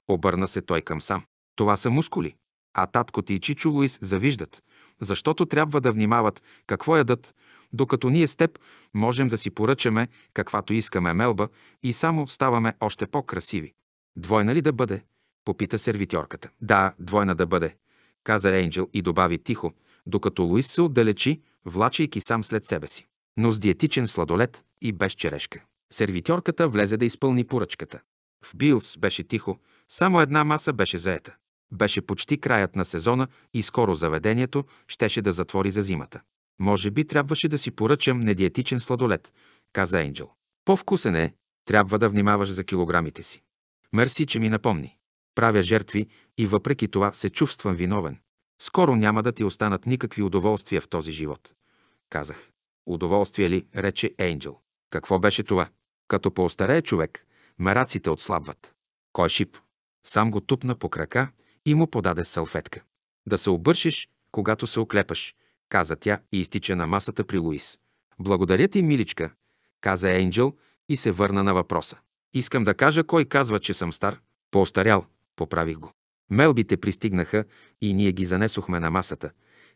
A: Обърна се той към сам. Това са мускули. А татко ти и Чичо Луис завиждат, защото трябва да внимават какво ядат, докато ние с теб можем да си поръчаме каквато искаме мелба и само ставаме още по-красиви. Двойна ли да бъде? Попита сервитьорката. Да, двойна да бъде, каза Енджел и добави тихо, докато Луис се отдалечи, влачайки сам след себе си. Но с диетичен сладолет и без черешка. Сервитьорката влезе да изпълни поръчката. В Билс беше тихо, само една маса беше заета. Беше почти краят на сезона и скоро заведението щеше да затвори за зимата. Може би трябваше да си поръчам недиетичен сладолет, каза Ейнджел. По-вкусен е, трябва да внимаваш за килограмите си. Мерси, че ми напомни правя жертви и въпреки това се чувствам виновен. Скоро няма да ти останат никакви удоволствия в този живот. Казах. Удоволствие ли, рече Ейнджел. Какво беше това? Като поостарее човек, мераците отслабват. Кой шип? Сам го тупна по крака и му подаде салфетка. Да се обършиш, когато се оклепаш, каза тя и изтича на масата при Луис. Благодаря ти, миличка, каза Ейнджел и се върна на въпроса. Искам да кажа кой казва, че съм стар. Поостарял. Поправих го. Мелбите пристигнаха и ние ги занесохме на масата,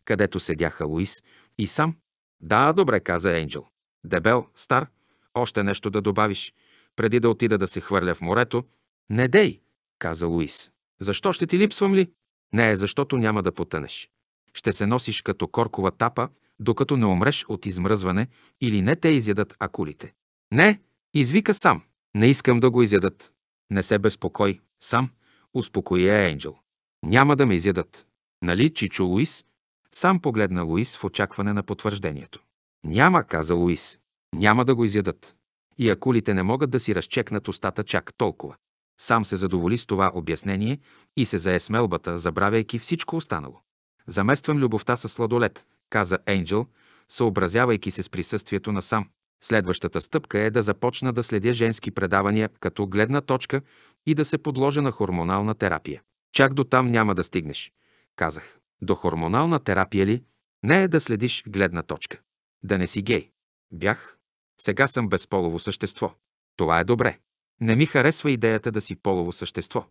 A: където седяха Луис и сам. Да, добре, каза Енджел. Дебел, стар, още нещо да добавиш, преди да отида да се хвърля в морето. Не дей, каза Луис. Защо ще ти липсвам ли? Не, защото няма да потънеш. Ще се носиш като коркова тапа, докато не умреш от измръзване или не те изядат акулите. Не, извика сам. Не искам да го изядат. Не се безпокой, сам – успокои я Енджел. Няма да ме изядат. Нали, Чичо Луис? Сам погледна Луис в очакване на потвърждението. Няма, каза Луис. Няма да го изядат. И акулите не могат да си разчекнат устата чак толкова. Сам се задоволи с това обяснение и се зае смелбата, забравяйки всичко останало. Замествам любовта с сладолет, каза Енджел, съобразявайки се с присъствието на сам. Следващата стъпка е да започна да следя женски предавания като гледна точка и да се подложа на хормонална терапия. Чак до там няма да стигнеш, казах. До хормонална терапия ли? Не е да следиш гледна точка. Да не си гей. Бях. Сега съм безполово същество. Това е добре. Не ми харесва идеята да си полово същество.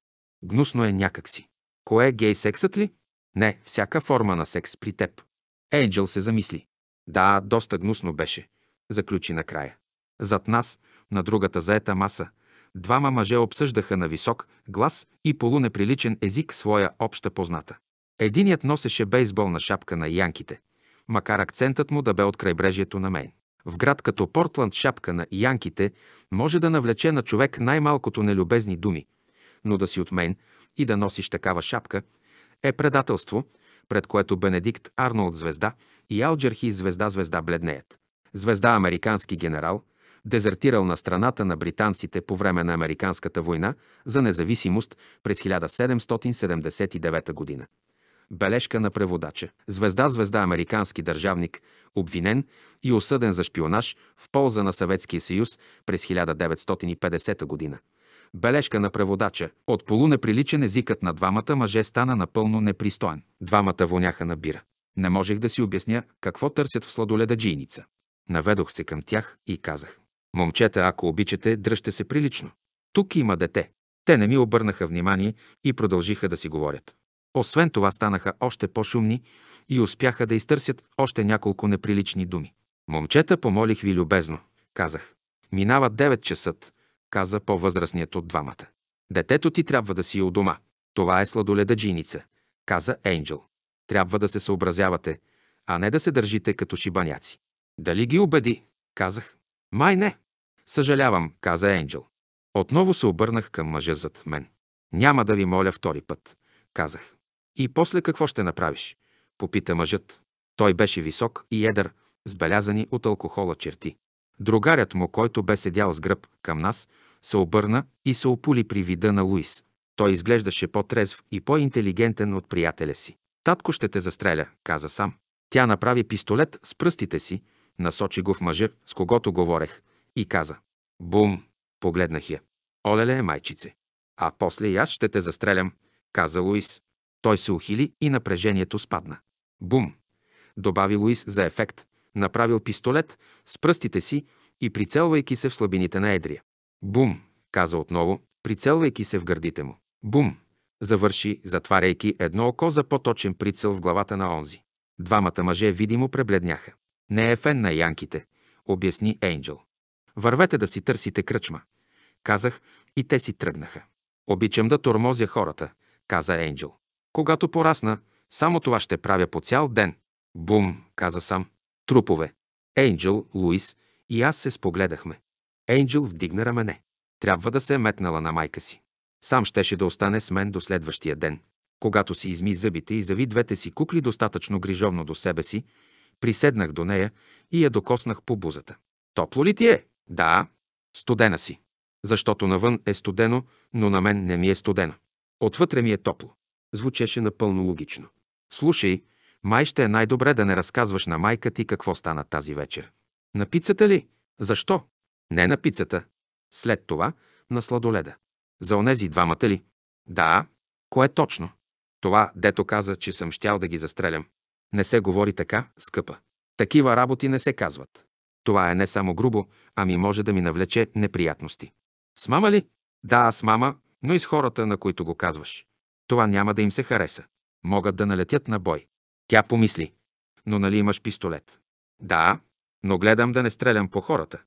A: Гнусно е някакси. Кое е гей сексът ли? Не, всяка форма на секс при теб. Енджел се замисли. Да, доста гнусно беше заключи накрая. Зад нас, на другата заета маса, двама мъже обсъждаха на висок глас и полунеприличен език своя обща позната. Единият носеше бейсболна шапка на янките, макар акцентът му да бе от крайбрежието на Мейн. В град като Портланд шапка на янките може да навлече на човек най-малкото нелюбезни думи, но да си от Мейн и да носиш такава шапка е предателство, пред което Бенедикт Арнолд звезда и Алджерхи звезда-звезда бледнеят звезда американски генерал, дезертирал на страната на британците по време на Американската война за независимост през 1779 година. Бележка на преводача. Звезда, звезда, американски държавник, обвинен и осъден за шпионаж в полза на Съветския съюз през 1950 година. Бележка на преводача. От полунеприличен езикът на двамата мъже стана напълно непристоен. Двамата воняха на бира. Не можех да си обясня какво търсят в сладоледаджийница. Наведох се към тях и казах. Момчета, ако обичате, дръжте се прилично. Тук има дете. Те не ми обърнаха внимание и продължиха да си говорят. Освен това станаха още по-шумни и успяха да изтърсят още няколко неприлични думи. Момчета, помолих ви любезно, казах. Минава 9 часа, каза по-възрастният от двамата. Детето ти трябва да си у дома. Това е сладоледаджиница, каза Енджел. Трябва да се съобразявате, а не да се държите като шибаняци. Дали ги убеди? Казах. Май не. Съжалявам, каза Енджел. Отново се обърнах към мъжа зад мен. Няма да ви моля втори път, казах. И после какво ще направиш? Попита мъжът. Той беше висок и едър, с белязани от алкохола черти. Другарят му, който бе седял с гръб към нас, се обърна и се опули при вида на Луис. Той изглеждаше по-трезв и по-интелигентен от приятеля си. Татко ще те застреля, каза сам. Тя направи пистолет с пръстите си, насочи го в мъжа, с когото говорех, и каза. Бум! Погледнах я. Олеле е майчице. А после и аз ще те застрелям, каза Луис. Той се ухили и напрежението спадна. Бум! Добави Луис за ефект. Направил пистолет с пръстите си и прицелвайки се в слабините на Едрия. Бум! каза отново, прицелвайки се в гърдите му. Бум! завърши, затваряйки едно око за по-точен прицел в главата на онзи. Двамата мъже видимо пребледняха. Не е фен на янките, обясни Ейнджел. Вървете да си търсите кръчма. Казах и те си тръгнаха. Обичам да тормозя хората, каза Ейнджел. Когато порасна, само това ще правя по цял ден. Бум, каза сам. Трупове. Ейнджел, Луис и аз се спогледахме. Ейнджел вдигна рамене. Трябва да се е метнала на майка си. Сам щеше да остане с мен до следващия ден. Когато си изми зъбите и зави двете си кукли достатъчно грижовно до себе си, Приседнах до нея и я докоснах по бузата. Топло ли ти е? Да, студена си. Защото навън е студено, но на мен не ми е студено. Отвътре ми е топло. Звучеше напълно логично. Слушай, май ще е най-добре да не разказваш на майка ти какво стана тази вечер. На пицата ли? Защо? Не на пицата. След това на сладоледа. За онези двамата ли? Да. Кое точно? Това, дето каза, че съм щял да ги застрелям. Не се говори така, скъпа. Такива работи не се казват. Това е не само грубо, ами може да ми навлече неприятности. С мама ли? Да, с мама, но и с хората, на които го казваш. Това няма да им се хареса. Могат да налетят на бой. Тя помисли. Но нали имаш пистолет? Да, но гледам да не стрелям по хората.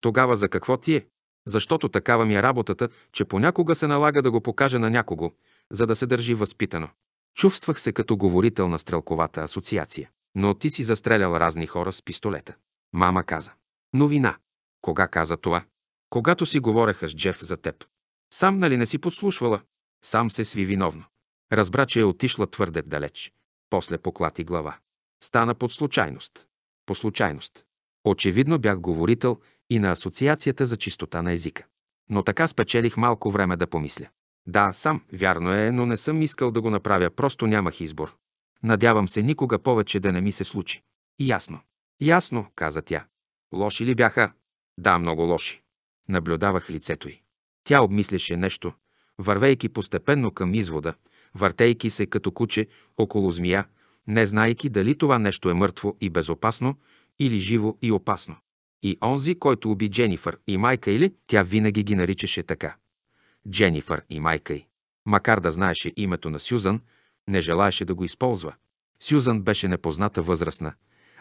A: Тогава за какво ти е? Защото такава ми е работата, че понякога се налага да го покажа на някого, за да се държи възпитано. Чувствах се като говорител на стрелковата асоциация. Но ти си застрелял разни хора с пистолета. Мама каза. Новина. Кога каза това? Когато си говореха с Джеф за теб. Сам нали не си подслушвала? Сам се сви виновно. Разбра, че е отишла твърде далеч. После поклати глава. Стана под случайност. По случайност. Очевидно бях говорител и на Асоциацията за чистота на езика. Но така спечелих малко време да помисля. Да, сам, вярно е, но не съм искал да го направя, просто нямах избор. Надявам се никога повече да не ми се случи. ясно. Ясно, каза тя. Лоши ли бяха? Да, много лоши. Наблюдавах лицето й. Тя обмисляше нещо, вървейки постепенно към извода, въртейки се като куче около змия, не знайки дали това нещо е мъртво и безопасно или живо и опасно. И онзи, който уби Дженифър и майка или, тя винаги ги наричаше така. Дженифър и майка й. Макар да знаеше името на Сюзан, не желаеше да го използва. Сюзан беше непозната възрастна,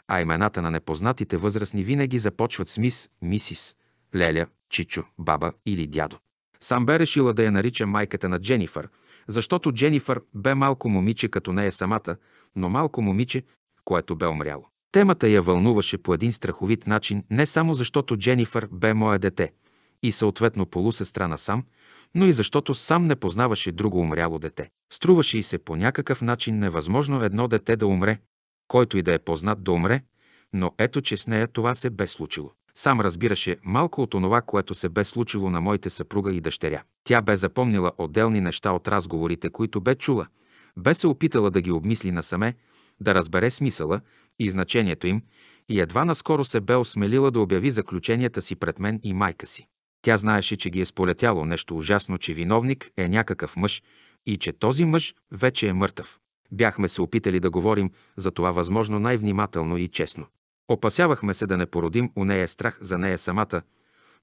A: а имената на непознатите възрастни винаги започват с мис, мисис, леля, чичо, баба или дядо. Сам бе решила да я нарича майката на Дженифър, защото Дженифър бе малко момиче като нея самата, но малко момиче, което бе умряло. Темата я вълнуваше по един страховит начин не само защото Дженифър бе мое дете и съответно полусестра на сам, но и защото сам не познаваше друго умряло дете. Струваше и се по някакъв начин невъзможно едно дете да умре, който и да е познат да умре, но ето че с нея това се бе случило. Сам разбираше малко от онова, което се бе случило на моите съпруга и дъщеря. Тя бе запомнила отделни неща от разговорите, които бе чула, бе се опитала да ги обмисли насаме, да разбере смисъла и значението им и едва наскоро се бе осмелила да обяви заключенията си пред мен и майка си. Тя знаеше, че ги е сполетяло нещо ужасно, че виновник е някакъв мъж и че този мъж вече е мъртъв. Бяхме се опитали да говорим за това възможно най-внимателно и честно. Опасявахме се да не породим у нея страх за нея самата,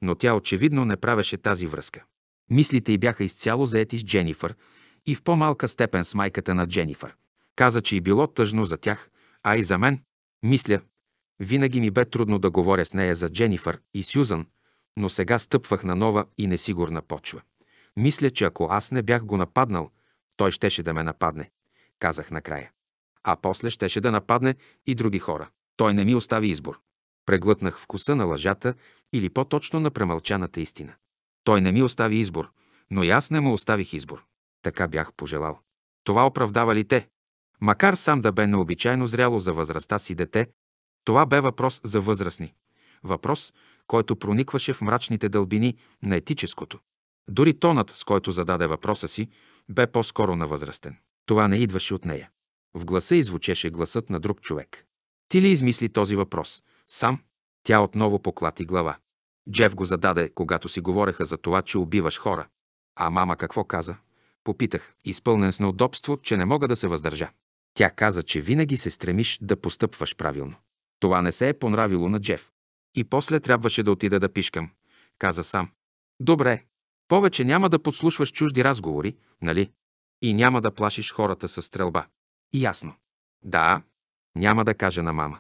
A: но тя очевидно не правеше тази връзка. Мислите й бяха изцяло заети с Дженифър и в по-малка степен с майката на Дженифър. Каза, че и било тъжно за тях, а и за мен. Мисля, винаги ми бе трудно да говоря с нея за Дженифър и Сюзан – но сега стъпвах на нова и несигурна почва. Мисля, че ако аз не бях го нападнал, той щеше да ме нападне, казах накрая. А после щеше да нападне и други хора. Той не ми остави избор. Преглътнах вкуса на лъжата или по-точно на премълчаната истина. Той не ми остави избор, но и аз не му оставих избор. Така бях пожелал. Това оправдава ли те? Макар сам да бе необичайно зряло за възрастта си дете, това бе въпрос за възрастни. Въпрос, който проникваше в мрачните дълбини на етическото. Дори тонът, с който зададе въпроса си, бе по-скоро възрастен. Това не идваше от нея. В гласа извучеше гласът на друг човек. Ти ли измисли този въпрос? Сам? Тя отново поклати глава. Джеф го зададе, когато си говореха за това, че убиваш хора. А мама какво каза? Попитах, изпълнен с неудобство, че не мога да се въздържа. Тя каза, че винаги се стремиш да постъпваш правилно. Това не се е понравило на Джеф. И после трябваше да отида да пишкам. Каза сам. Добре, повече няма да подслушваш чужди разговори, нали? И няма да плашиш хората с стрелба. И ясно. Да, няма да кажа на мама.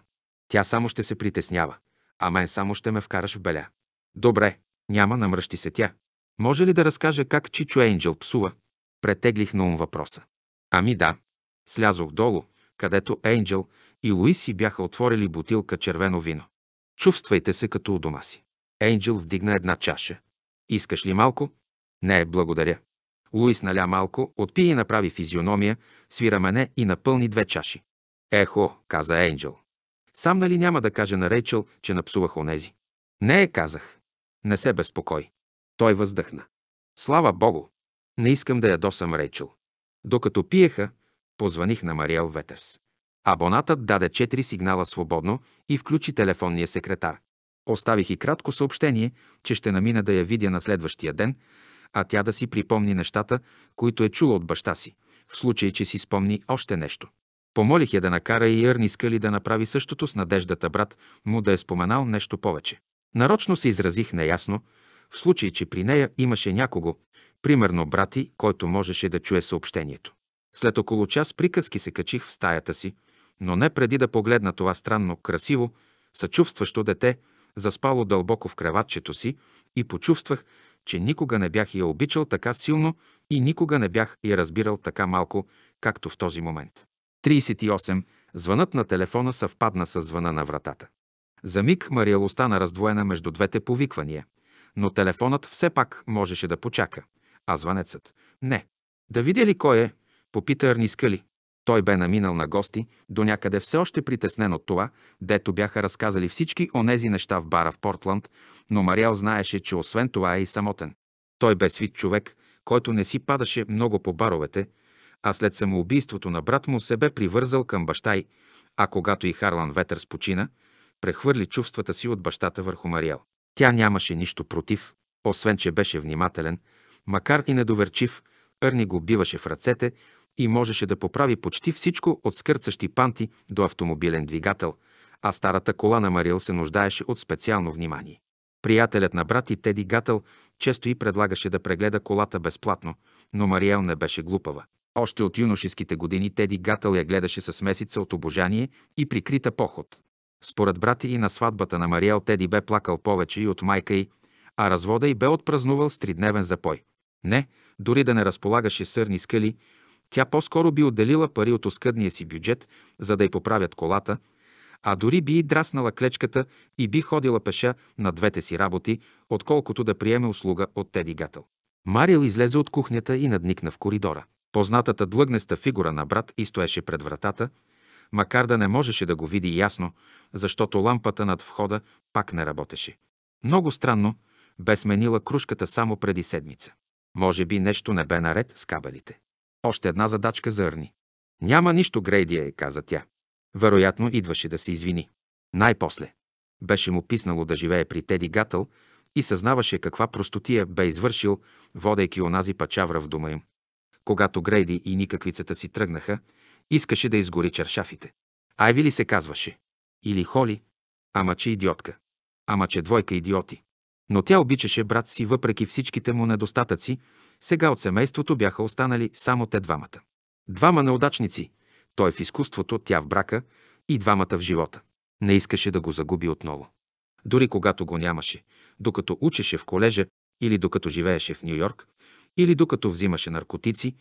A: Тя само ще се притеснява, а мен само ще ме вкараш в беля. Добре, няма, намръщи се тя. Може ли да разкажа как Чичо Ейнджел псува? Претеглих на ум въпроса. Ами да. Слязох долу, където Ейнджел и Луис си бяха отворили бутилка червено вино. Чувствайте се като у дома си. Енджел вдигна една чаша. Искаш ли малко? Не, благодаря. Луис наля малко, отпи и направи физиономия, свира мене и напълни две чаши. Ехо, каза Енджел. Сам нали няма да каже на Рейчел, че напсувах онези? Не, казах. Не се безпокой. Той въздъхна. Слава Богу! Не искам да ядосам Рейчел. Докато пиеха, позваних на Мариел Ветърс. Абонатът даде четири сигнала свободно и включи телефонния секретар. Оставих и кратко съобщение, че ще намина да я видя на следващия ден, а тя да си припомни нещата, които е чула от баща си, в случай, че си спомни още нещо. Помолих я да накара и Ерни Скали да направи същото с надеждата брат му да е споменал нещо повече. Нарочно се изразих неясно, в случай, че при нея имаше някого, примерно брати, който можеше да чуе съобщението. След около час приказки се качих в стаята си, но не преди да погледна това странно, красиво, съчувстващо дете, заспало дълбоко в креватчето си и почувствах, че никога не бях я обичал така силно и никога не бях я разбирал така малко, както в този момент. 38. Звънът на телефона съвпадна с звъна на вратата. За миг Мариел остана раздвоена между двете повиквания, но телефонът все пак можеше да почака, а звънецът – не. Да видя ли кой е? Попита Арнискали. Той бе наминал на гости, до някъде все още притеснен от това, дето бяха разказали всички онези неща в бара в Портланд, но Мариел знаеше, че освен това е и самотен. Той бе свит човек, който не си падаше много по баровете, а след самоубийството на брат му се бе привързал към баща й, а когато и Харлан Ветър спочина, прехвърли чувствата си от бащата върху Мариел. Тя нямаше нищо против, освен че беше внимателен, макар и недоверчив, недоверчив,Ърни го биваше в ръцете, и можеше да поправи почти всичко от скърцащи панти до автомобилен двигател, а старата кола на Марил се нуждаеше от специално внимание. Приятелят на брат и Теди Гатъл често и предлагаше да прегледа колата безплатно, но Мариел не беше глупава. Още от юношеските години Теди Гатъл я гледаше с месица от обожание и прикрита поход. Според брати и на сватбата на Мариел Теди бе плакал повече и от майка й, а развода й бе отпразнувал с тридневен запой. Не, дори да не разполагаше сърни скали, тя по-скоро би отделила пари от оскъдния си бюджет, за да й поправят колата, а дори би и драснала клечката и би ходила пеша на двете си работи, отколкото да приеме услуга от Теди Гател. Марил излезе от кухнята и надникна в коридора. Познатата длъгнеста фигура на брат и стоеше пред вратата, макар да не можеше да го види ясно, защото лампата над входа пак не работеше. Много странно, бе сменила кружката само преди седмица. Може би нещо не бе наред с кабелите. Още една задачка за Арни. Няма нищо, Грейдия, е, каза тя. Вероятно идваше да се извини. Най-после. Беше му писнало да живее при Теди Гатъл и съзнаваше каква простотия бе извършил, водейки онази пачавра в дома им. Когато Грейди и никаквицата си тръгнаха, искаше да изгори чершафите. Айви ли се казваше? Или Холи? Ама че идиотка. Ама че двойка идиоти. Но тя обичаше брат си въпреки всичките му недостатъци сега от семейството бяха останали само те двамата. Двама неудачници. Той в изкуството, тя в брака и двамата в живота. Не искаше да го загуби отново. Дори когато го нямаше, докато учеше в колежа или докато живееше в Нью-Йорк, или докато взимаше наркотици,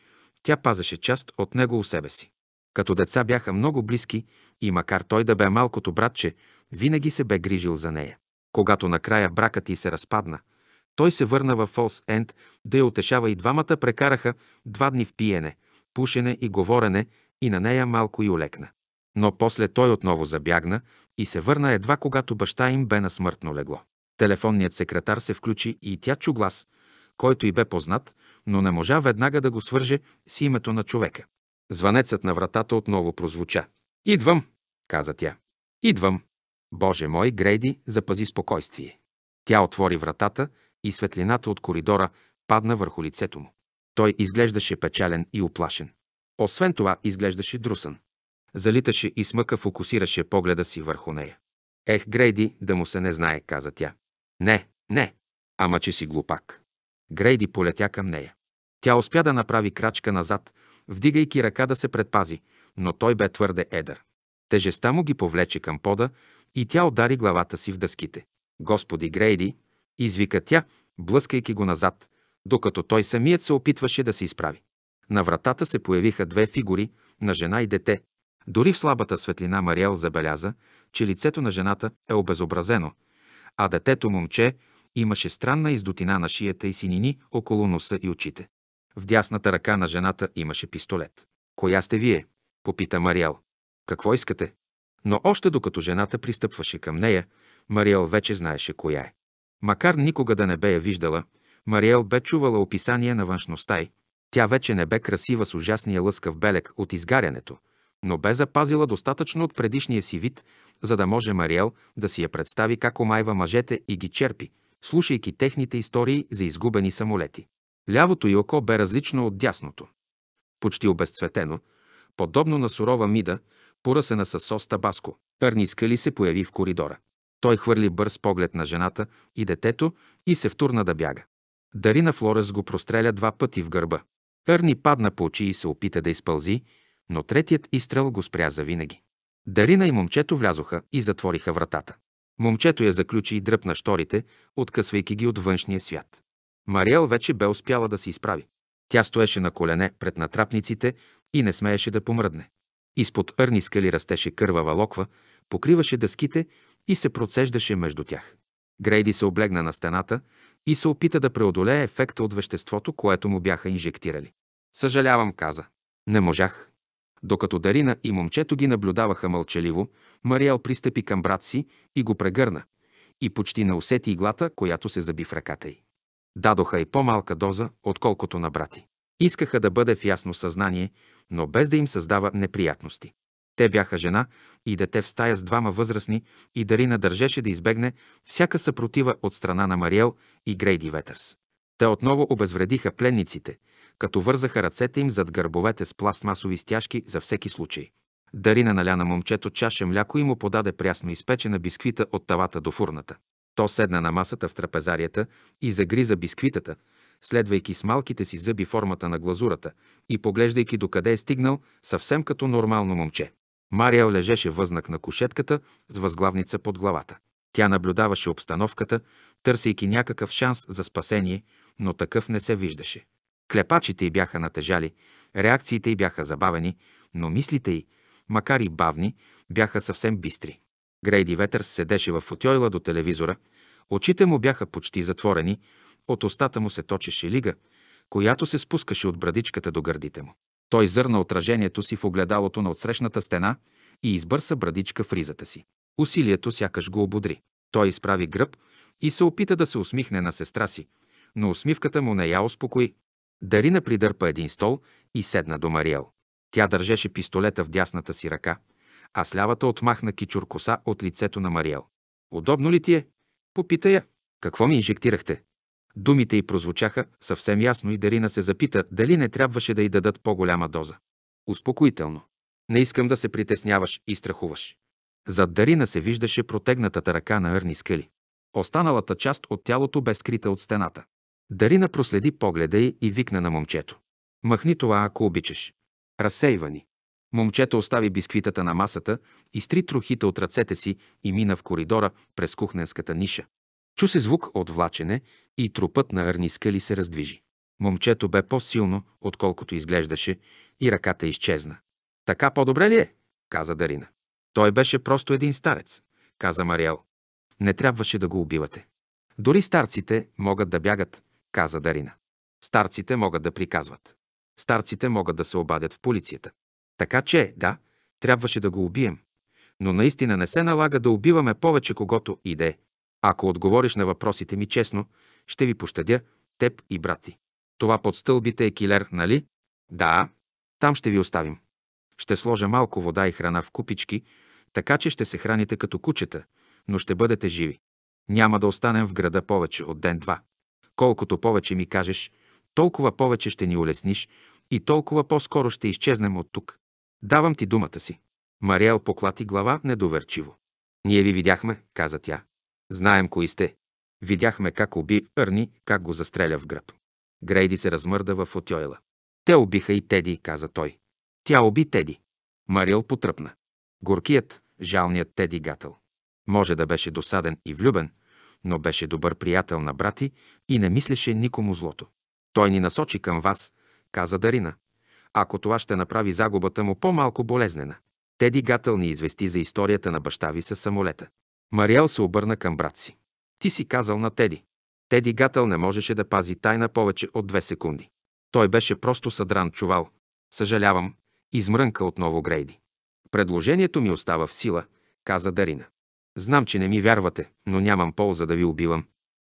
A: тя пазеше част от него у себе си. Като деца бяха много близки и макар той да бе малкото братче, винаги се бе грижил за нея. Когато накрая бракът ти се разпадна, той се върна в Фолс Енд да я утешава и двамата прекараха два дни в пиене, пушене и говорене и на нея малко и олекна. Но после той отново забягна и се върна едва когато баща им бе на смъртно легло. Телефонният секретар се включи и тя чу глас, който и бе познат, но не можа веднага да го свърже с името на човека. Звънецът на вратата отново прозвуча. «Идвам!» каза тя. «Идвам!» Боже мой, Грейди, запази спокойствие. Тя отвори вратата и светлината от коридора падна върху лицето му. Той изглеждаше печален и оплашен. Освен това, изглеждаше друсан. Залиташе и смъка фокусираше погледа си върху нея. Ех, Грейди, да му се не знае, каза тя. Не, не, ама че си глупак. Грейди полетя към нея. Тя успя да направи крачка назад, вдигайки ръка да се предпази, но той бе твърде едър. Тежестта му ги повлече към пода и тя удари главата си в дъските. Господи Грейди, извика тя, блъскайки го назад, докато той самият се опитваше да се изправи. На вратата се появиха две фигури на жена и дете. Дори в слабата светлина Мариел забеляза, че лицето на жената е обезобразено, а детето момче имаше странна издотина на шията и синини около носа и очите. В дясната ръка на жената имаше пистолет. «Коя сте вие?» – попита Мариел. «Какво искате?» Но още докато жената пристъпваше към нея, Мариел вече знаеше коя е. Макар никога да не бе я виждала, Мариел бе чувала описание на външността й. Тя вече не бе красива с ужасния лъскав белек от изгарянето, но бе запазила достатъчно от предишния си вид, за да може Мариел да си я представи как омайва мъжете и ги черпи, слушайки техните истории за изгубени самолети. Лявото й око бе различно от дясното. Почти обезцветено, подобно на сурова мида, поръсена с сос табаско. пърни скали се появи в коридора. Той хвърли бърз поглед на жената и детето и се втурна да бяга. Дарина Флорес го простреля два пъти в гърба. Търни падна по очи и се опита да изпълзи, но третият изстрел го спря завинаги. Дарина и момчето влязоха и затвориха вратата. Момчето я заключи и дръпна шторите, откъсвайки ги от външния свят. Мариел вече бе успяла да се изправи. Тя стоеше на колене пред натрапниците и не смееше да помръдне. Изпод ърни скали растеше кървава локва, покриваше дъските и се процеждаше между тях. Грейди се облегна на стената и се опита да преодолее ефекта от веществото, което му бяха инжектирали. Съжалявам, каза. Не можах. Докато Дарина и момчето ги наблюдаваха мълчаливо, Мариел пристъпи към брат си и го прегърна и почти не усети иглата, която се заби в ръката й. Дадоха и по-малка доза, отколкото на брати. Искаха да бъде в ясно съзнание, но без да им създава неприятности. Те бяха жена и дете в стая с двама възрастни и Дарина държеше да избегне всяка съпротива от страна на Мариел и Грейди Ветърс. Те отново обезвредиха пленниците, като вързаха ръцете им зад гърбовете с пластмасови стяжки за всеки случай. Дарина наля на момчето чаша мляко и му подаде прясно изпечена бисквита от тавата до фурната. То седна на масата в трапезарията и загриза бисквитата, следвайки с малките си зъби формата на глазурата и поглеждайки докъде е стигнал, съвсем като нормално момче. Мария лежеше възнак на кушетката с възглавница под главата. Тя наблюдаваше обстановката, търсейки някакъв шанс за спасение, но такъв не се виждаше. Клепачите й бяха натежали, реакциите й бяха забавени, но мислите й, макар и бавни, бяха съвсем бистри. Грейди Ветърс седеше в отойла до телевизора, очите му бяха почти затворени, от устата му се точеше лига, която се спускаше от брадичката до гърдите му. Той зърна отражението си в огледалото на отсрещната стена и избърса брадичка в ризата си. Усилието сякаш го ободри. Той изправи гръб и се опита да се усмихне на сестра си, но усмивката му не я успокои. Дарина придърпа един стол и седна до Мариел. Тя държеше пистолета в дясната си ръка, а с лявата отмахна кичур коса от лицето на Мариел. «Удобно ли ти е?» Попита я. «Какво ми инжектирахте?» Думите й прозвучаха съвсем ясно и Дарина се запита дали не трябваше да й дадат по-голяма доза. Успокоително. Не искам да се притесняваш и страхуваш. Зад Дарина се виждаше протегнатата ръка на Ерни скали. Останалата част от тялото бе скрита от стената. Дарина проследи погледа й и викна на момчето. Махни това, ако обичаш. Разсейвани. Момчето остави бисквитата на масата, изтри трохите от ръцете си и мина в коридора през кухненската ниша. Чу се звук от влачене и трупът на Арни скали се раздвижи. Момчето бе по-силно, отколкото изглеждаше, и ръката изчезна. Така по-добре ли е? каза Дарина. Той беше просто един старец, каза Мариел. Не трябваше да го убивате. Дори старците могат да бягат, каза Дарина. Старците могат да приказват. Старците могат да се обадят в полицията. Така че, да, трябваше да го убием. Но наистина не се налага да убиваме повече когото иде. Ако отговориш на въпросите ми честно, ще ви пощадя, теб и брати. Това под стълбите е килер, нали? Да, там ще ви оставим. Ще сложа малко вода и храна в купички, така че ще се храните като кучета, но ще бъдете живи. Няма да останем в града повече от ден-два. Колкото повече ми кажеш, толкова повече ще ни улесниш и толкова по-скоро ще изчезнем от тук. Давам ти думата си. Мариел поклати глава недоверчиво. Ние ви видяхме, каза тя. Знаем кои сте. Видяхме как уби Ърни, как го застреля в гръб. Грейди се размърда в отойла. Те убиха и Теди, каза той. Тя уби Теди. Марил потръпна. Горкият, жалният Теди Гатъл. Може да беше досаден и влюбен, но беше добър приятел на брати и не мислеше никому злото. Той ни насочи към вас, каза Дарина. Ако това ще направи загубата му по-малко болезнена. Теди Гатъл ни извести за историята на баща ви със самолета. Мариел се обърна към брат си. Ти си казал на Теди. Теди Гател не можеше да пази тайна повече от две секунди. Той беше просто съдран чувал. Съжалявам, измрънка отново Грейди. Предложението ми остава в сила, каза Дарина. Знам, че не ми вярвате, но нямам полза да ви убивам.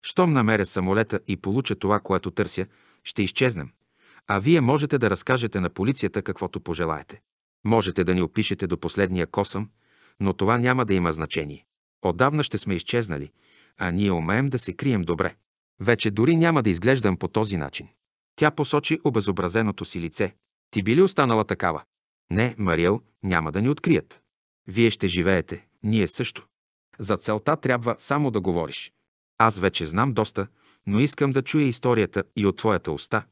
A: Щом намеря самолета и получа това, което търся, ще изчезнем. А вие можете да разкажете на полицията каквото пожелаете. Можете да ни опишете до последния косъм, но това няма да има значение. Отдавна ще сме изчезнали, а ние умеем да се крием добре. Вече дори няма да изглеждам по този начин. Тя посочи обезобразеното си лице. Ти би ли останала такава? Не, Мариел, няма да ни открият. Вие ще живеете, ние също. За целта трябва само да говориш. Аз вече знам доста, но искам да чуя историята и от твоята уста.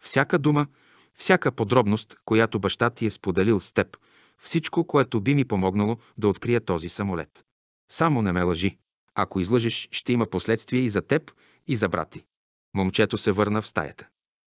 A: Всяка дума, всяка подробност, която баща ти е споделил с теб, всичко, което би ми помогнало да открия този самолет. Само не ме лъжи. Ако излъжеш, ще има последствия и за теб, и за брат ти. Момчето се върна в стаята.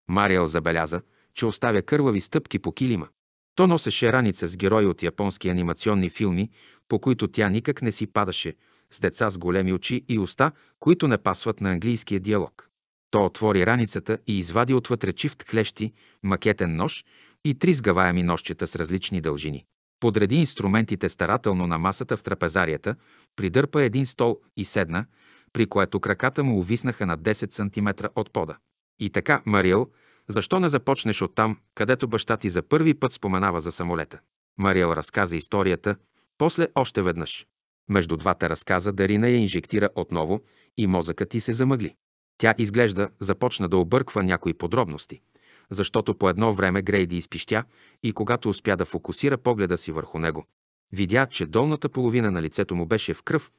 A: Мариел забеляза, че оставя кървави стъпки по килима. То носеше раница с герои от японски анимационни филми, по които тя никак не си падаше, с деца с големи очи и уста, които не пасват на английския диалог. То отвори раницата и извади отвътре чифт клещи, макетен нож и три сгаваеми нощчета с различни дължини. Подреди инструментите старателно на масата в трапезарията, придърпа един стол и седна, при което краката му увиснаха на 10 см от пода. И така, Мариел, защо не започнеш оттам, където баща ти за първи път споменава за самолета? Мариел разказа историята, после още веднъж. Между двата разказа Дарина я инжектира отново и мозъкът ти се замъгли. Тя изглежда започна да обърква някои подробности, защото по едно време Грейди изпищя и когато успя да фокусира погледа си върху него, Видя, че долната половина на лицето му беше в кръв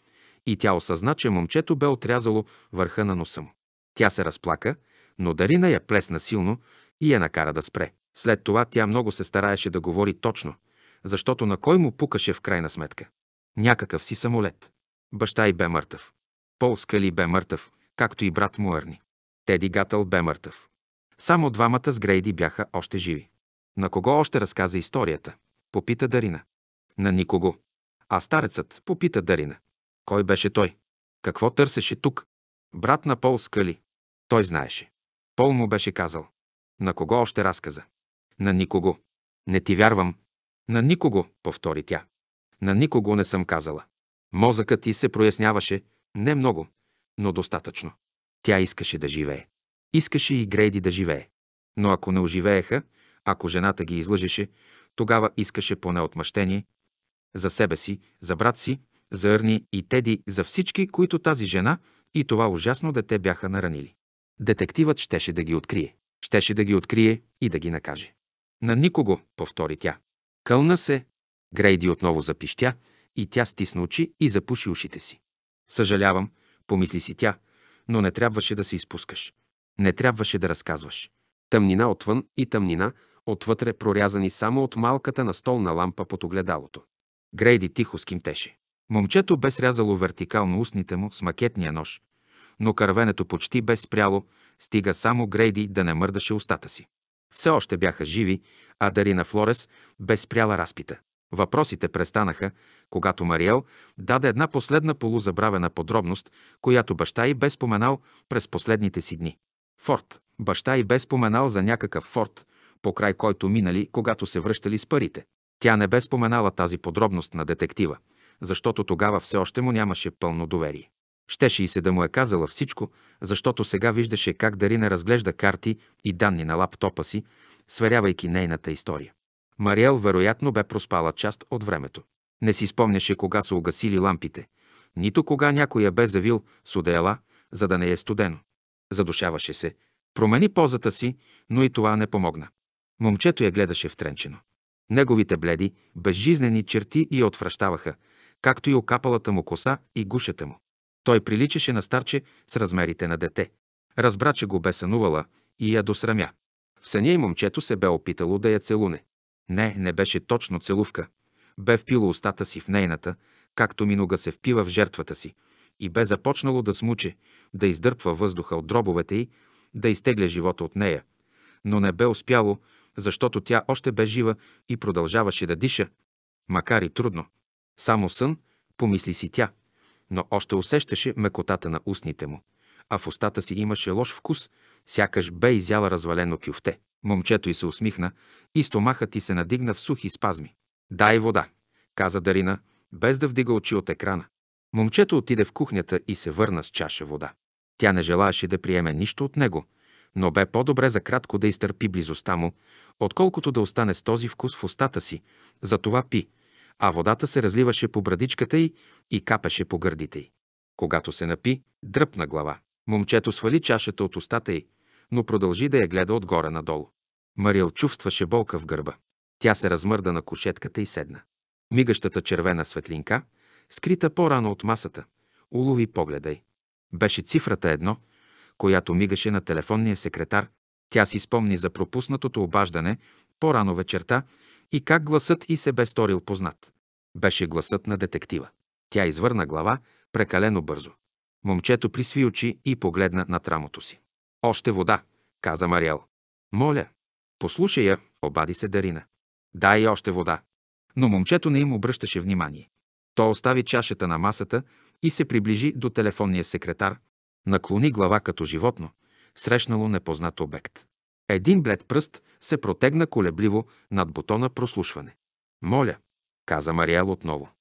A: и тя осъзна, че момчето бе отрязало върха на носа му. Тя се разплака, но Дарина я плесна силно и я накара да спре. След това тя много се стараеше да говори точно, защото на кой му пукаше в крайна сметка. Някакъв си самолет. Баща й бе мъртъв. Пол Скали бе мъртъв, както и брат му Арни. Теди Гатъл бе мъртъв. Само двамата с Грейди бяха още живи. На кого още разказа историята? Попита Дарина. На никого. А старецът попита Дарина. Кой беше той? Какво търсеше тук? Брат на Пол Скали. Той знаеше. Пол му беше казал. На кого още разказа? На никого. Не ти вярвам. На никого, повтори тя. На никого не съм казала. Мозъкът ти се проясняваше, не много, но достатъчно. Тя искаше да живее. Искаше и Грейди да живее. Но ако не оживееха, ако жената ги излъжеше, тогава искаше поне отмъщение, за себе си, за брат си, за Ърни и Теди, за всички, които тази жена и това ужасно дете бяха наранили. Детективът щеше да ги открие. Щеше да ги открие и да ги накаже. На никого, повтори тя. Кълна се. Грейди отново запищя и тя стисна очи и запуши ушите си. Съжалявам, помисли си тя, но не трябваше да се изпускаш. Не трябваше да разказваш. Тъмнина отвън и тъмнина, отвътре прорязани само от малката настолна лампа под огледалото. Грейди тихо скимтеше. Момчето бе срязало вертикално устните му с макетния нож, но кървенето почти бе спряло, стига само Грейди да не мърдаше устата си. Все още бяха живи, а Дарина Флорес бе спряла разпита. Въпросите престанаха, когато Мариел даде една последна полузабравена подробност, която баща й бе споменал през последните си дни. Форт. Баща й бе споменал за някакъв форт, по край който минали, когато се връщали с парите. Тя не бе споменала тази подробност на детектива, защото тогава все още му нямаше пълно доверие. Щеше и се да му е казала всичко, защото сега виждаше как Дарина разглежда карти и данни на лаптопа си, сверявайки нейната история. Мариел вероятно бе проспала част от времето. Не си спомняше кога са угасили лампите, нито кога някой я бе завил с одеяла, за да не е студено. Задушаваше се, промени позата си, но и това не помогна. Момчето я гледаше втренчено. Неговите бледи, безжизнени черти я отвращаваха, както и окапалата му коса и гушата му. Той приличаше на старче с размерите на дете. Разбра, че го бе сънувала и я досрамя. В съня и момчето се бе опитало да я целуне. Не, не беше точно целувка. Бе впило устата си в нейната, както минога се впива в жертвата си, и бе започнало да смуче, да издърпва въздуха от дробовете й, да изтегля живота от нея, но не бе успяло, защото тя още бе жива и продължаваше да диша, макар и трудно. Само сън, помисли си тя, но още усещаше мекотата на устните му, а в устата си имаше лош вкус, сякаш бе изяла развалено кюфте. Момчето й се усмихна и стомахът й се надигна в сухи спазми. «Дай вода», каза Дарина, без да вдига очи от екрана. Момчето отиде в кухнята и се върна с чаша вода. Тя не желаеше да приеме нищо от него, но бе по-добре за кратко да изтърпи близостта му, отколкото да остане с този вкус в устата си, затова пи, а водата се разливаше по брадичката й и капеше по гърдите й. Когато се напи, дръпна глава. Момчето свали чашата от устата й, но продължи да я гледа отгоре надолу. Марил чувстваше болка в гърба. Тя се размърда на кошетката и седна. Мигащата червена светлинка, скрита по-рано от масата, улови погледа й. Беше цифрата едно – която мигаше на телефонния секретар. Тя си спомни за пропуснатото обаждане по-рано вечерта и как гласът и се бе сторил познат. Беше гласът на детектива. Тя извърна глава прекалено бързо. Момчето присви очи и погледна над рамото си. «Още вода», каза Мариел. «Моля». «Послушай я», обади се Дарина. «Дай още вода». Но момчето не им обръщаше внимание. То остави чашата на масата и се приближи до телефонния секретар, Наклони глава като животно, срещнало непознат обект. Един блед пръст се протегна колебливо над бутона прослушване. «Моля», каза Мариел отново.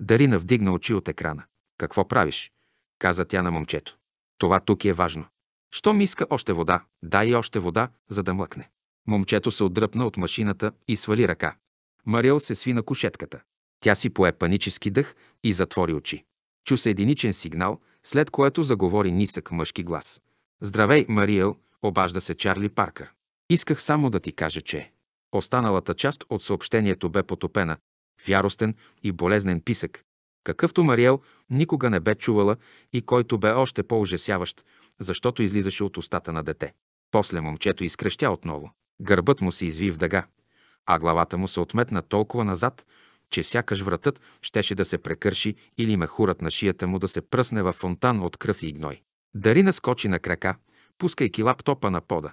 A: Дарина вдигна очи от екрана. «Какво правиш?» каза тя на момчето. «Това тук е важно. Що ми иска още вода? Дай и още вода, за да млъкне». Момчето се отдръпна от машината и свали ръка. Мариел се сви на кушетката. Тя си пое панически дъх и затвори очи. Чу се единичен сигнал, след което заговори нисък мъжки глас. Здравей, Мариел, обажда се Чарли Паркър. Исках само да ти кажа, че... Останалата част от съобщението бе потопена в яростен и болезнен писък, какъвто Мариел никога не бе чувала и който бе още по-ужасяващ, защото излизаше от устата на дете. После момчето изкрещя отново. Гърбът му се изви в дъга, а главата му се отметна толкова назад, че сякаш вратът щеше да се прекърши или мехурът на шията му да се пръсне във фонтан от кръв и игной. Дарина скочи на крака, пускайки лаптопа на пода.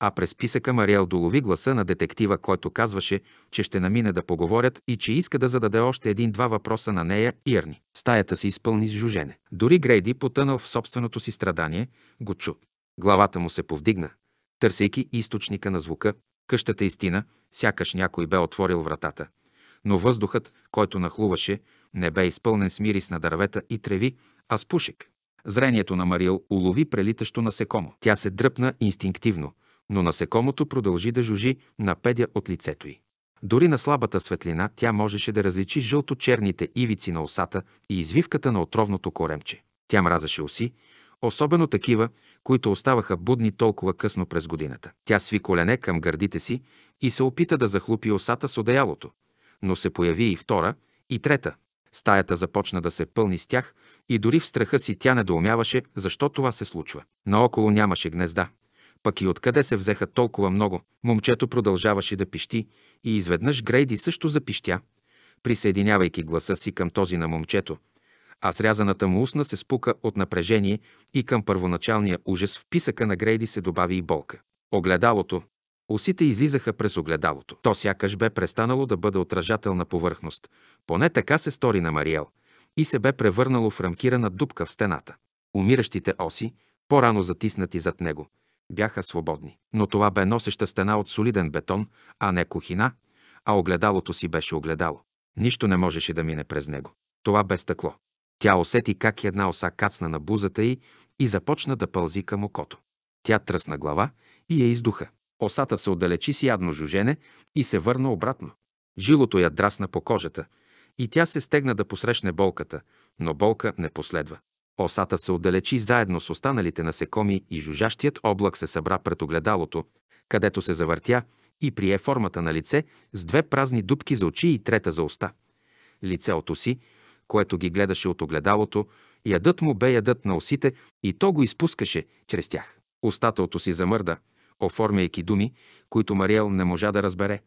A: А през писъка Мариел долови гласа на детектива, който казваше, че ще намине да поговорят и че иска да зададе още един-два въпроса на нея и Ерни. Стаята се изпълни с жужене. Дори Грейди, потънал в собственото си страдание, го чу. Главата му се повдигна, търсейки източника на звука. Къщата истина, сякаш някой бе отворил вратата но въздухът, който нахлуваше, не бе изпълнен с мирис на дървета и треви, а с пушек. Зрението на Марил улови прелитащо насекомо. Тя се дръпна инстинктивно, но насекомото продължи да жужи на педя от лицето й. Дори на слабата светлина тя можеше да различи жълто-черните ивици на осата и извивката на отровното коремче. Тя мразаше оси, особено такива, които оставаха будни толкова късно през годината. Тя сви колене към гърдите си и се опита да захлупи осата с одеялото, но се появи и втора, и трета. Стаята започна да се пълни с тях и дори в страха си тя недоумяваше защо това се случва. Наоколо нямаше гнезда. Пък и откъде се взеха толкова много, момчето продължаваше да пищи и изведнъж Грейди също запищя, присъединявайки гласа си към този на момчето, а срязаната му устна се спука от напрежение и към първоначалния ужас в писъка на Грейди се добави и болка. Огледалото, Осите излизаха през огледалото. То сякаш бе престанало да бъде отражателна повърхност. Поне така се стори на Мариел и се бе превърнало в рамкирана дупка в стената. Умиращите оси, по-рано затиснати зад него, бяха свободни. Но това бе носеща стена от солиден бетон, а не кухина, а огледалото си беше огледало. Нищо не можеше да мине през него. Това бе стъкло. Тя усети как една оса кацна на бузата й и започна да пълзи към окото. Тя тръсна глава и я издуха. Осата се отдалечи с ядно жужене и се върна обратно. Жилото я драсна по кожата и тя се стегна да посрещне болката, но болка не последва. Осата се отдалечи заедно с останалите насекоми и жужащият облак се събра пред огледалото, където се завъртя и прие формата на лице с две празни дубки за очи и трета за уста. Лицеото си, което ги гледаше от огледалото, ядът му бе ядът на осите и то го изпускаше чрез тях. Остатото си замърда – оформяйки думи, които Мариел не можа да разбере.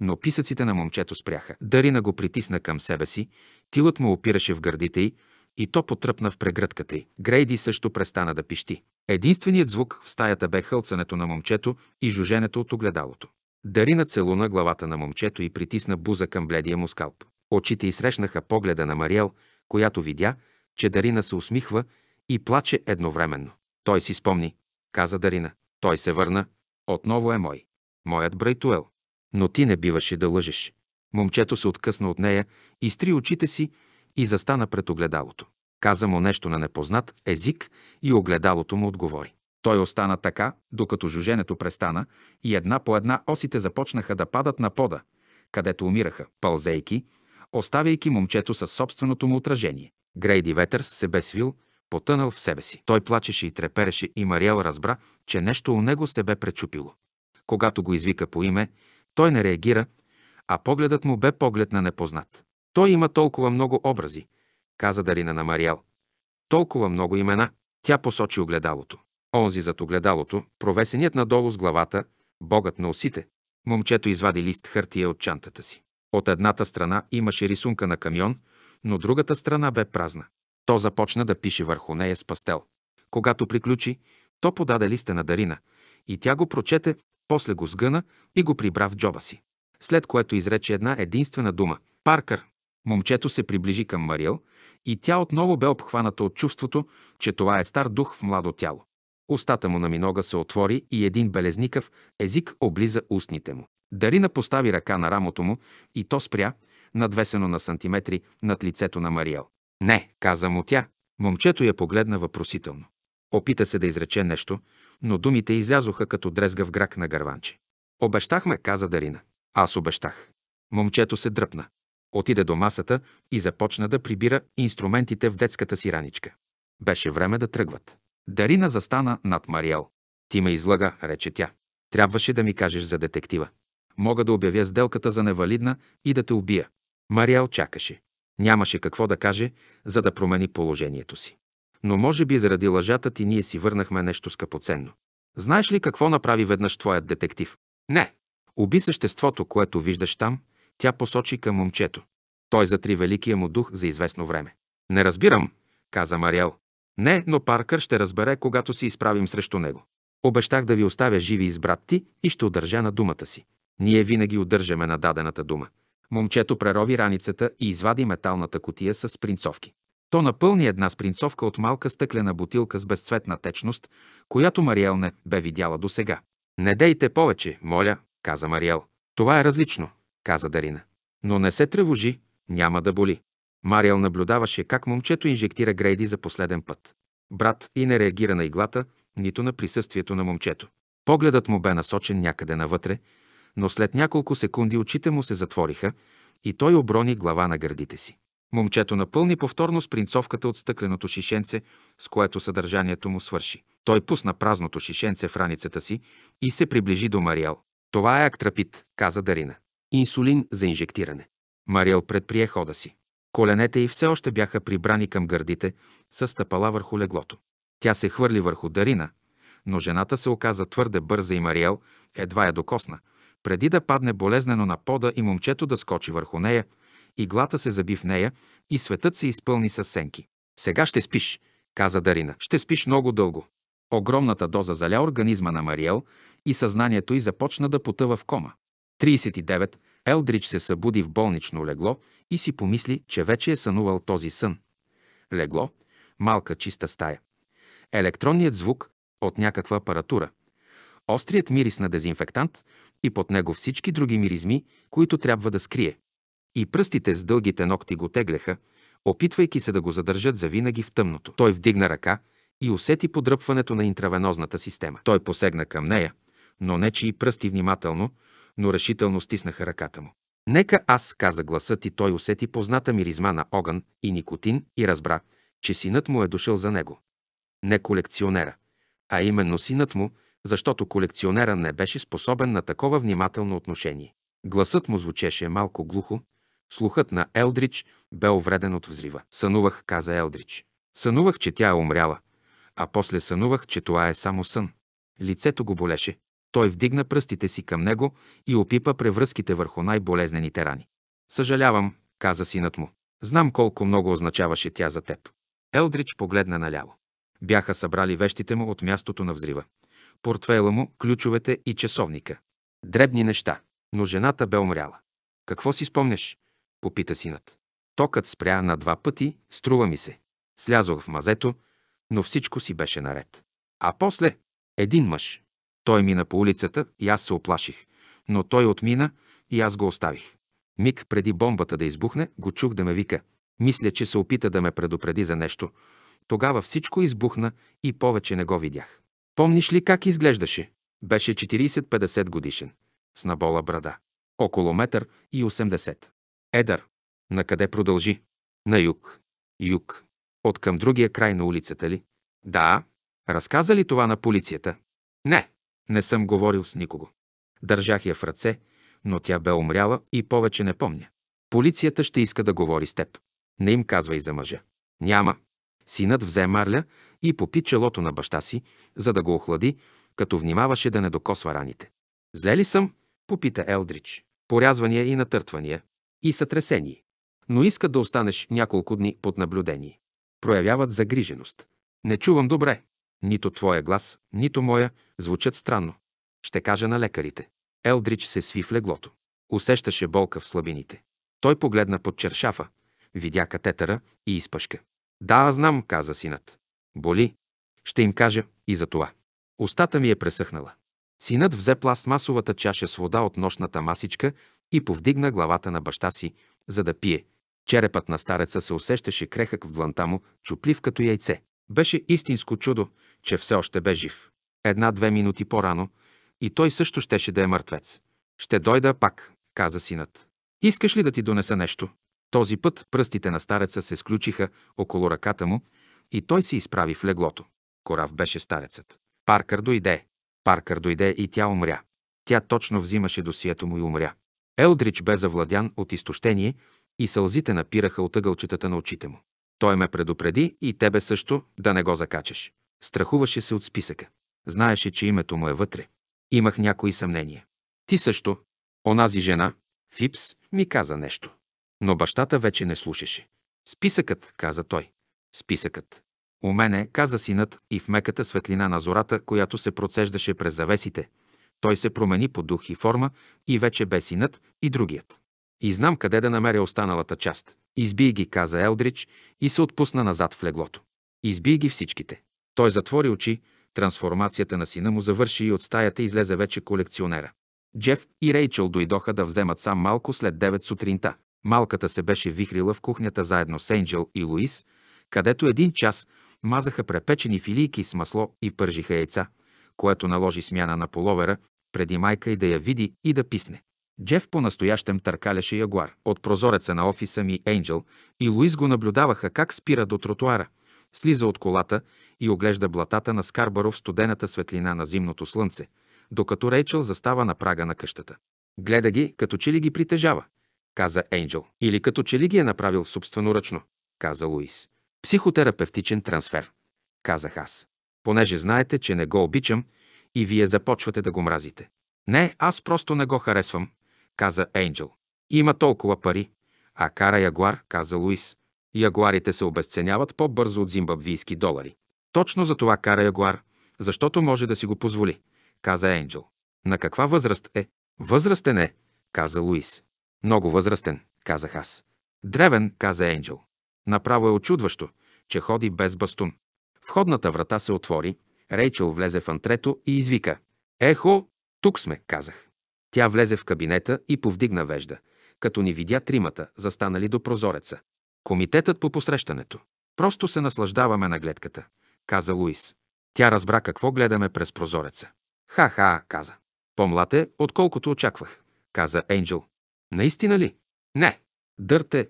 A: Но писъците на момчето спряха. Дарина го притисна към себе си, тилът му опираше в гърдите й и то потръпна в прегръдката й. Грейди също престана да пищи. Единственият звук в стаята бе хълцането на момчето и жуженето от огледалото. Дарина целуна главата на момчето и притисна буза към бледия му скалп. Очите й срещнаха погледа на Мариел, която видя, че Дарина се усмихва и плаче едновременно. Той си спомни, каза Дарина. Той се върна, отново е мой. Моят брайтуел. Но ти не биваше да лъжеш. Момчето се откъсна от нея, изтри очите си и застана пред огледалото. Каза му нещо на непознат език и огледалото му отговори. Той остана така, докато жуженето престана и една по една осите започнаха да падат на пода, където умираха, пълзейки, оставяйки момчето със собственото му отражение. Грейди Ветърс се бе свил потънал в себе си. Той плачеше и трепереше и Мариел разбра, че нещо у него се бе пречупило. Когато го извика по име, той не реагира, а погледът му бе поглед на непознат. Той има толкова много образи, каза Дарина на Мариел. Толкова много имена. Тя посочи огледалото. Онзи зад огледалото, провесеният надолу с главата, богът на усите. Момчето извади лист хартия от чантата си. От едната страна имаше рисунка на камион, но другата страна бе празна. То започна да пише върху нея с пастел. Когато приключи, то подаде листа на Дарина и тя го прочете, после го сгъна и го прибра в джоба си. След което изрече една единствена дума – Паркър. Момчето се приближи към Мариел и тя отново бе обхваната от чувството, че това е стар дух в младо тяло. Устата му на минога се отвори и един белезникъв език облиза устните му. Дарина постави ръка на рамото му и то спря, надвесено на сантиметри над лицето на Мариел. Не, каза му тя. Момчето я погледна въпросително. Опита се да изрече нещо, но думите излязоха като дрезга в грак на гарванче. Обещахме, каза Дарина. Аз обещах. Момчето се дръпна. Отиде до масата и започна да прибира инструментите в детската си раничка. Беше време да тръгват. Дарина застана над Мариел. Ти ме излага, рече тя. Трябваше да ми кажеш за детектива. Мога да обявя сделката за невалидна и да те убия. Мариел чакаше. Нямаше какво да каже, за да промени положението си. Но може би заради лъжата ти ние си върнахме нещо скъпоценно. Знаеш ли какво направи веднъж твоят детектив? Не. Уби съществото, което виждаш там, тя посочи към момчето. Той затри великия му дух за известно време. Не разбирам, каза Мариел. Не, но Паркър ще разбере, когато се изправим срещу него. Обещах да ви оставя живи с брат ти и ще удържа на думата си. Ние винаги удържаме на дадената дума. Момчето прерови раницата и извади металната котия с спринцовки. То напълни една спринцовка от малка стъклена бутилка с безцветна течност, която Мариел не бе видяла досега. «Не дейте повече, моля», каза Мариел. «Това е различно», каза Дарина. «Но не се тревожи, няма да боли». Мариел наблюдаваше как момчето инжектира Грейди за последен път. Брат и не реагира на иглата, нито на присъствието на момчето. Погледът му бе насочен някъде навътре, но след няколко секунди очите му се затвориха и той оброни глава на гърдите си. Момчето напълни повторно с принцовката от стъкленото шишенце, с което съдържанието му свърши. Той пусна празното шишенце в раницата си и се приближи до Мариел. Това е актрапит, каза Дарина. Инсулин за инжектиране. Мариел предприе хода си. Коленете й все още бяха прибрани към гърдите, с стъпала върху леглото. Тя се хвърли върху Дарина, но жената се оказа твърде бърза и Мариел едва я докосна – преди да падне болезнено на пода и момчето да скочи върху нея, иглата се заби в нея и светът се изпълни с сенки. Сега ще спиш, каза Дарина. Ще спиш много дълго. Огромната доза заля организма на Мариел и съзнанието й започна да потъва в кома. 39. Елдрич се събуди в болнично легло и си помисли, че вече е сънувал този сън. Легло – малка чиста стая. Електронният звук от някаква апаратура. Острият мирис на дезинфектант – и под него всички други миризми, които трябва да скрие. И пръстите с дългите ногти го тегляха, опитвайки се да го задържат завинаги в тъмното. Той вдигна ръка и усети подръпването на интравенозната система. Той посегна към нея, но не че и пръсти внимателно, но решително стиснаха ръката му. Нека аз, каза гласът и той усети позната миризма на огън и никотин и разбра, че синът му е дошъл за него. Не колекционера, а именно синът му, защото колекционера не беше способен на такова внимателно отношение. Гласът му звучеше малко глухо, слухът на Елдрич бе увреден от взрива. Сънувах, каза Елдрич. Сънувах, че тя е умряла, а после сънувах, че това е само сън. Лицето го болеше. Той вдигна пръстите си към него и опипа превръзките върху най-болезнените рани. Съжалявам, каза синът му. Знам колко много означаваше тя за теб. Елдрич погледна наляво. Бяха събрали вещите му от мястото на взрива портфейла му, ключовете и часовника. Дребни неща, но жената бе умряла. Какво си спомняш? попита синът. Токът спря на два пъти, струва ми се. Слязох в мазето, но всичко си беше наред. А после един мъж. Той мина по улицата и аз се оплаших, но той отмина и аз го оставих. Миг преди бомбата да избухне, го чух да ме вика. Мисля, че се опита да ме предупреди за нещо. Тогава всичко избухна и повече не го видях. Помниш ли как изглеждаше? Беше 40-50 годишен, с набола брада, около метър и 80. Едър. къде продължи? На юг. Юг. От към другия край на улицата ли? Да. Разказа ли това на полицията? Не. Не съм говорил с никого. Държах я в ръце, но тя бе умряла и повече не помня. Полицията ще иска да говори с теб. Не им казвай за мъжа. Няма. Синът взе марля и попи челото на баща си, за да го охлади, като внимаваше да не докосва раните. Зле ли съм? попита Елдрич. Порязвания и натъртвания. И сътресение. Но иска да останеш няколко дни под наблюдение. Проявяват загриженост. Не чувам добре. Нито твоя глас, нито моя звучат странно. Ще кажа на лекарите. Елдрич се сви в леглото. Усещаше болка в слабините. Той погледна под чершафа, видя катетъра и изпъшка. Да, знам, каза синът. Боли. Ще им кажа и за това. Остата ми е пресъхнала. Синът взе пластмасовата чаша с вода от нощната масичка и повдигна главата на баща си, за да пие. Черепът на стареца се усещаше крехък в дланта му, чуплив като яйце. Беше истинско чудо, че все още бе жив. Една-две минути по-рано и той също щеше да е мъртвец. Ще дойда пак, каза синът. Искаш ли да ти донеса нещо? Този път пръстите на стареца се сключиха около ръката му и той се изправи в леглото. Корав беше старецът. Паркър дойде. Паркър дойде и тя умря. Тя точно взимаше досието му и умря. Елдрич бе завладян от изтощение и сълзите напираха от ъгълчетата на очите му. Той ме предупреди и тебе също да не го закачаш. Страхуваше се от списъка. Знаеше, че името му е вътре. Имах някои съмнения. Ти също, онази жена, Фипс, ми каза нещо. Но бащата вече не слушаше. Списъкът, каза той. Списъкът. У мене, каза синът, и в меката светлина на зората, която се процеждаше през завесите, той се промени по дух и форма и вече бе синът и другият. И знам къде да намеря останалата част. Избий ги, каза Елдрич, и се отпусна назад в леглото. Избий ги всичките. Той затвори очи, трансформацията на сина му завърши и от стаята излезе вече колекционера. Джеф и Рейчел дойдоха да вземат сам малко след 9 сутринта. Малката се беше вихрила в кухнята заедно с Енджел и Луис, където един час мазаха препечени филийки с масло и пържиха яйца, което наложи смяна на половера, преди майка и да я види и да писне. Джеф по-настоящем търкаляше ягуар. От прозореца на офиса ми Енджел и Луис го наблюдаваха как спира до тротуара, слиза от колата и оглежда блатата на Скарбаро в студената светлина на зимното слънце, докато Рейчел застава на прага на къщата. Гледа ги, като че ли ги притежава каза Енджел. Или като че ли ги е направил собственоръчно, каза Луис. Психотерапевтичен трансфер, казах аз. Понеже знаете, че не го обичам и вие започвате да го мразите. Не, аз просто не го харесвам, каза Енджел. Има толкова пари. А кара ягуар, каза Луис. Ягуарите се обесценяват по-бързо от зимбабвийски долари. Точно за това кара ягуар, защото може да си го позволи, каза Енджел. На каква възраст е? Възрастен е, каза Луис. Много възрастен, казах аз. Древен, каза Енджел. Направо е очудващо, че ходи без бастун. Входната врата се отвори, Рейчел влезе в антрето и извика. Ехо, тук сме, казах. Тя влезе в кабинета и повдигна вежда, като ни видя тримата, застанали до прозореца. Комитетът по посрещането. Просто се наслаждаваме на гледката, каза Луис. Тя разбра какво гледаме през прозореца. Ха-ха, каза. По-млад е, отколкото очаквах, каза Енджел. Наистина ли? Не. Дърте.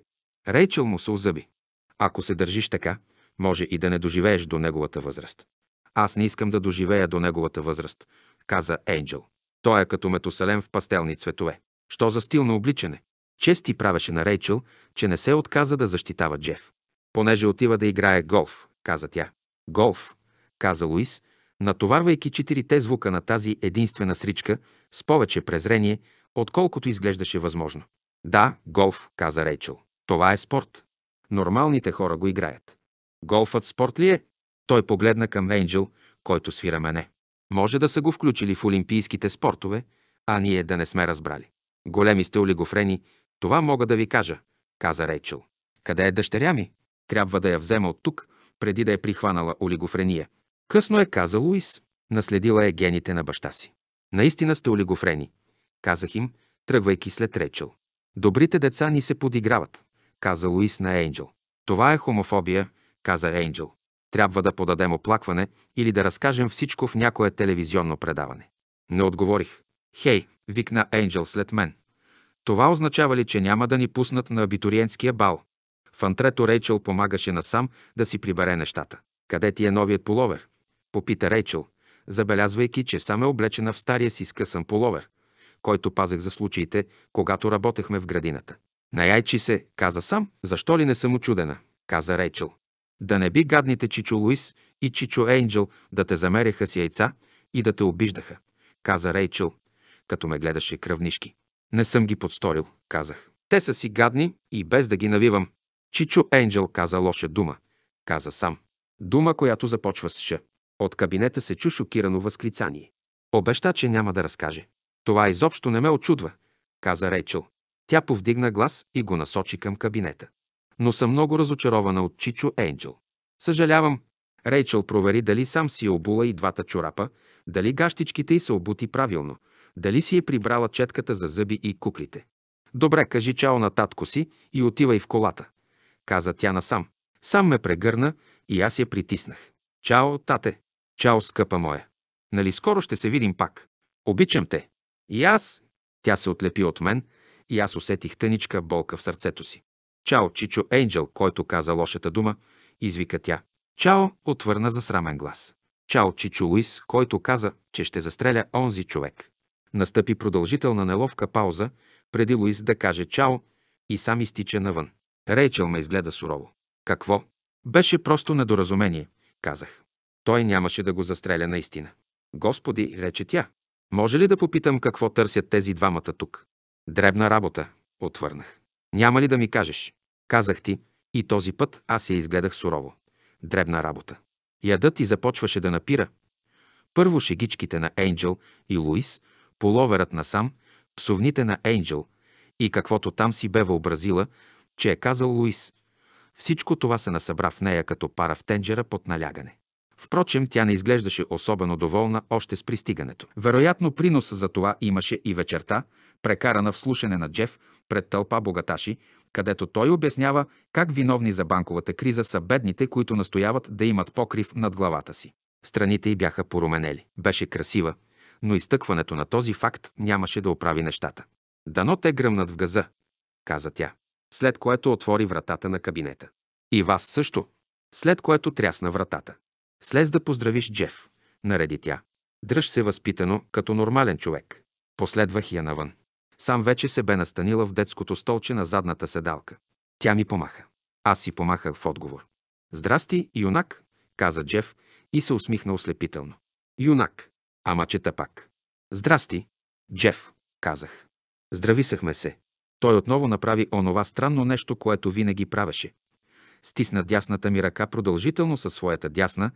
A: Рейчел му се озъби. Ако се държиш така, може и да не доживееш до неговата възраст. Аз не искам да доживея до неговата възраст, каза Енджел. Той е като метоселен в пастелни цветове. Що за стилно обличане? Чести правеше на Рейчел, че не се отказа да защитава Джеф. Понеже отива да играе голф, каза тя. Голф, каза Луис, натоварвайки четирите звука на тази единствена сричка с повече презрение, отколкото изглеждаше възможно. Да, голф, каза Рейчел. Това е спорт. Нормалните хора го играят. Голфът спорт ли е? Той погледна към Енджел, който свира мене. Може да са го включили в олимпийските спортове, а ние да не сме разбрали. Големи сте олигофрени, това мога да ви кажа, каза Рейчел. Къде е дъщеря ми? Трябва да я взема от тук, преди да е прихванала олигофрения. Късно е, каза Луис. Наследила е гените на баща си. Наистина сте олигофрени казах им, тръгвайки след Рейчел. Добрите деца ни се подиграват, каза Луис на Ейнджел. Това е хомофобия, каза Ейнджел. Трябва да подадем оплакване или да разкажем всичко в някое телевизионно предаване. Не отговорих. Хей, викна Ейнджел след мен. Това означава ли, че няма да ни пуснат на абитуриентския бал? В антрето Рейчел помагаше насам да си прибере нещата. Къде ти е новият половер? Попита Рейчел, забелязвайки, че сам е облечена в стария си скъсан половер, който пазех за случаите, когато работехме в градината. Наяйчи се, каза сам, защо ли не съм очудена, каза Рейчел. Да не би гадните Чичо Луис и Чичо Ейнджел да те замеряха с яйца и да те обиждаха, каза Рейчел, като ме гледаше кръвнишки. Не съм ги подсторил, казах. Те са си гадни и без да ги навивам. Чичо Ейнджел каза лоша дума, каза сам. Дума, която започва с Ш. От кабинета се чу шокирано възклицание. Обеща, че няма да разкаже. Това изобщо не ме очудва, каза Рейчел. Тя повдигна глас и го насочи към кабинета. Но съм много разочарована от Чичо Енджел. Съжалявам. Рейчел провери дали сам си е обула и двата чорапа, дали гащичките й са обути правилно, дали си е прибрала четката за зъби и куклите. Добре, кажи чао на татко си и отивай в колата, каза тя насам. Сам ме прегърна и аз я притиснах. Чао, тате! Чао, скъпа моя! Нали скоро ще се видим пак? Обичам те! И аз, тя се отлепи от мен и аз усетих тъничка болка в сърцето си. Чао, Чичо Ейнджел, който каза лошата дума, извика тя. Чао, отвърна за срамен глас. Чао, Чичо Луис, който каза, че ще застреля онзи човек. Настъпи продължителна неловка пауза, преди Луис да каже чао и сам изтича навън. Рейчел ме изгледа сурово. Какво? Беше просто недоразумение, казах. Той нямаше да го застреля наистина. Господи, рече тя, може ли да попитам какво търсят тези двамата тук? Дребна работа, отвърнах. Няма ли да ми кажеш? Казах ти, и този път аз я изгледах сурово. Дребна работа. Ядът и започваше да напира. Първо шегичките на Енджел и Луис, половерът сам, псовните на Ейнджел и каквото там си бе въобразила, че е казал Луис. Всичко това се насъбра в нея като пара в тенджера под налягане. Впрочем, тя не изглеждаше особено доволна още с пристигането. Вероятно, принос за това имаше и вечерта, прекарана в слушане на Джеф пред тълпа богаташи, където той обяснява как виновни за банковата криза са бедните, които настояват да имат покрив над главата си. Страните й бяха поруменели. Беше красива, но изтъкването на този факт нямаше да оправи нещата. Дано те гръмнат в газа, каза тя, след което отвори вратата на кабинета. И вас също, след което трясна вратата. Слез да поздравиш Джеф, нареди тя. Дръж се възпитано, като нормален човек. Последвах я навън. Сам вече се бе настанила в детското столче на задната седалка. Тя ми помаха. Аз си помахах в отговор. Здрасти, юнак, каза Джеф и се усмихна ослепително. Юнак, ама че пак. Здрасти, Джеф, казах. Здрависахме се. Той отново направи онова странно нещо, което винаги правеше стисна дясната ми ръка продължително със своята дясна,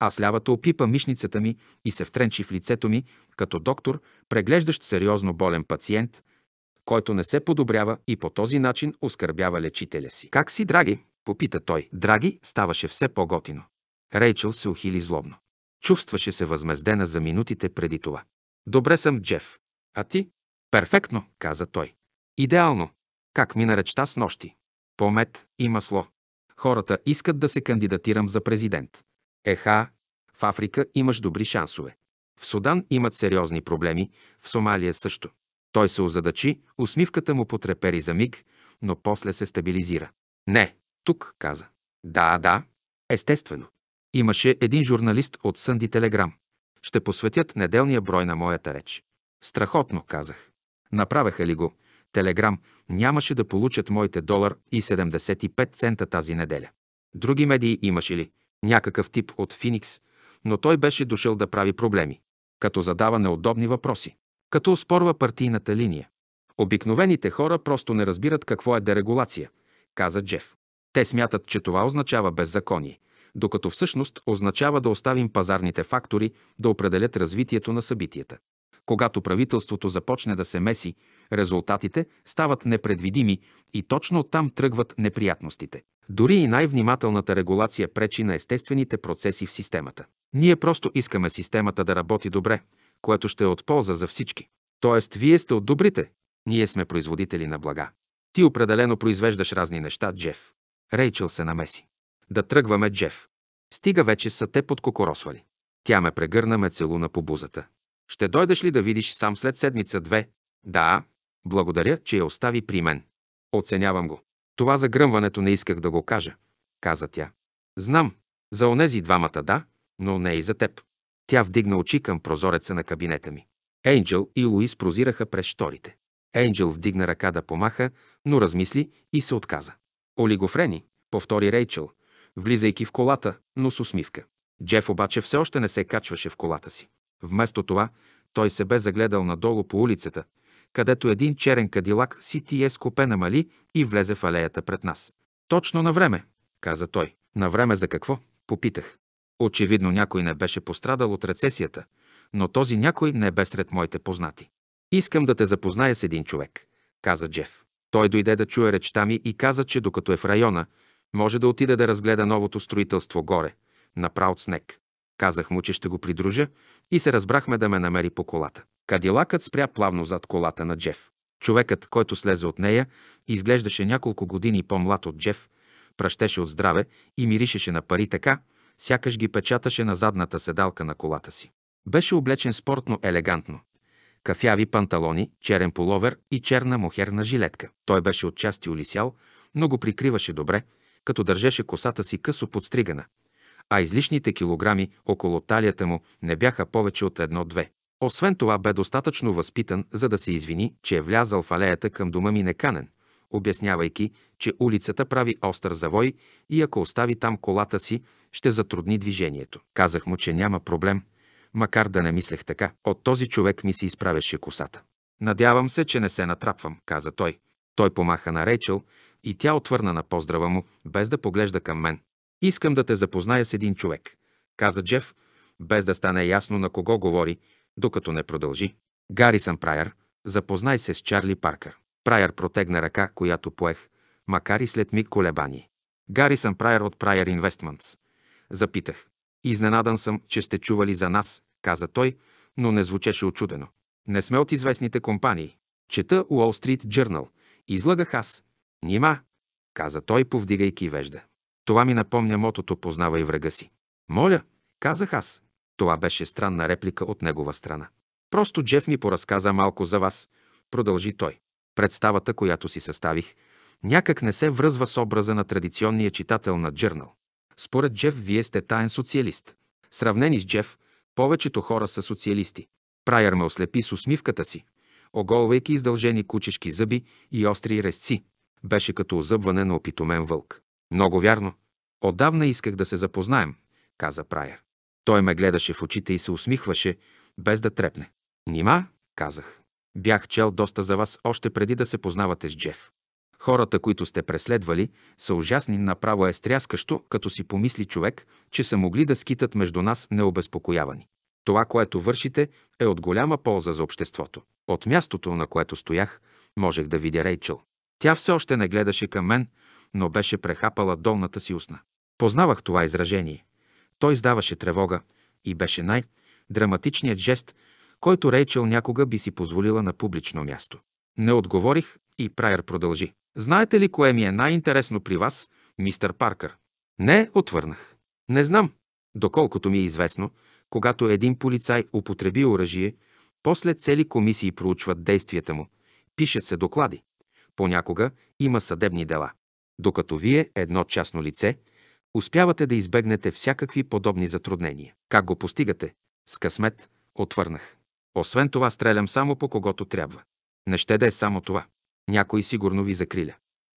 A: а с лявата опипа мишницата ми и се втренчи в лицето ми, като доктор, преглеждащ сериозно болен пациент, който не се подобрява и по този начин оскърбява лечителя си. «Как си, драги?» – попита той. Драги ставаше все по-готино. Рейчел се ухили злобно. Чувстваше се възмездена за минутите преди това. «Добре съм, Джеф. А ти?» «Перфектно», каза той. «Идеално. Как мина речта с нощи? Помет и масло. Хората искат да се кандидатирам за президент. Еха, в Африка имаш добри шансове. В Судан имат сериозни проблеми, в Сомалия също. Той се озадачи, усмивката му потрепери за миг, но после се стабилизира. Не, тук, каза. Да, да, естествено. Имаше един журналист от Сънди Телеграм. Ще посветят неделния брой на моята реч. Страхотно, казах. Направеха ли го? Телеграм нямаше да получат моите долар и 75 цента тази неделя. Други медии имаше ли? Някакъв тип от Феникс, но той беше дошъл да прави проблеми, като задава неудобни въпроси, като оспорва партийната линия. Обикновените хора просто не разбират какво е дерегулация, каза Джеф. Те смятат, че това означава беззаконие, докато всъщност означава да оставим пазарните фактори да определят развитието на събитията. Когато правителството започне да се меси, резултатите стават непредвидими и точно оттам тръгват неприятностите. Дори и най-внимателната регулация пречи на естествените процеси в системата. Ние просто искаме системата да работи добре, което ще е от полза за всички. Тоест, вие сте от добрите, ние сме производители на блага. Ти определено произвеждаш разни неща, Джеф. Рейчел се намеси. Да тръгваме, Джеф. Стига вече са те под кокоросвали. Тя ме прегърна, ме целуна по бузата. Ще дойдеш ли да видиш сам след седмица-две? Да, благодаря, че я остави при мен. Оценявам го. Това загръмването не исках да го кажа, каза тя. Знам, за онези двамата да, но не и за теб. Тя вдигна очи към прозореца на кабинета ми. Енджел и Луис прозираха през шторите. Енджел вдигна ръка да помаха, но размисли и се отказа. Олигофрени, повтори Рейчел, влизайки в колата, но с усмивка. Джеф обаче все още не се качваше в колата си. Вместо това, той се бе загледал надолу по улицата, където един черен кадилак CTS е скопе намали и влезе в алеята пред нас. Точно на време, каза той. На време за какво? Попитах. Очевидно някой не беше пострадал от рецесията, но този някой не бе сред моите познати. Искам да те запозная с един човек, каза Джеф. Той дойде да чуе речта ми и каза, че докато е в района, може да отида да разгледа новото строителство горе, на снег. Казах му, че ще го придружа и се разбрахме да ме намери по колата. Кадилакът спря плавно зад колата на Джеф. Човекът, който слезе от нея, изглеждаше няколко години по-млад от Джеф, пращеше от здраве и миришеше на пари така, сякаш ги печаташе на задната седалка на колата си. Беше облечен спортно елегантно. Кафяви панталони, черен половер и черна мохерна жилетка. Той беше отчасти улисял, но го прикриваше добре, като държеше косата си късо подстригана – а излишните килограми около талията му не бяха повече от едно-две. Освен това бе достатъчно възпитан, за да се извини, че е влязал в алеята към дома ми неканен, обяснявайки, че улицата прави остър завой и ако остави там колата си, ще затрудни движението. Казах му, че няма проблем, макар да не мислех така. От този човек ми се изправяше косата. Надявам се, че не се натрапвам, каза той. Той помаха на Рейчел и тя отвърна на поздрава му, без да поглежда към мен. Искам да те запозная с един човек, каза Джеф, без да стане ясно на кого говори, докато не продължи. Гарисън Прайер, запознай се с Чарли Паркър. Прайер протегна ръка, която поех, макар и след миг колебание. Гарисън Прайер от Прайер Инвестментс. Запитах. Изненадан съм, че сте чували за нас, каза той, но не звучеше очудено. Не сме от известните компании. Чета Уолл Стрит Джърнал. Излагах аз. Нима, каза той, повдигайки вежда. Това ми напомня мотото «Познавай врага си». Моля, казах аз. Това беше странна реплика от негова страна. Просто Джеф ми поразказа малко за вас, продължи той. Представата, която си съставих, някак не се връзва с образа на традиционния читател на Джърнал. Според Джеф, вие сте таен социалист. Сравнени с Джеф, повечето хора са социалисти. Прайер ме ослепи с усмивката си, оголвайки издължени кучешки зъби и остри резци. Беше като озъбване на опитомен вълк. Много вярно. Отдавна исках да се запознаем, каза Прая. Той ме гледаше в очите и се усмихваше, без да трепне. Нима, казах. Бях чел доста за вас още преди да се познавате с Джеф. Хората, които сте преследвали, са ужасни, направо е стряскащо, като си помисли човек, че са могли да скитат между нас необезпокоявани. Това, което вършите, е от голяма полза за обществото. От мястото, на което стоях, можех да видя Рейчел. Тя все още не гледаше към мен, но беше прехапала долната си устна. Познавах това изражение. Той издаваше тревога и беше най-драматичният жест, който Рейчел някога би си позволила на публично място. Не отговорих и Прайер продължи. Знаете ли кое ми е най-интересно при вас, мистър Паркър? Не, отвърнах. Не знам. Доколкото ми е известно, когато един полицай употреби оръжие, после цели комисии проучват действията му, пишат се доклади. Понякога има съдебни дела докато вие, едно частно лице, успявате да избегнете всякакви подобни затруднения. Как го постигате? С късмет, отвърнах. Освен това стрелям само по когото трябва. Не ще да е само това. Някой сигурно ви закриля.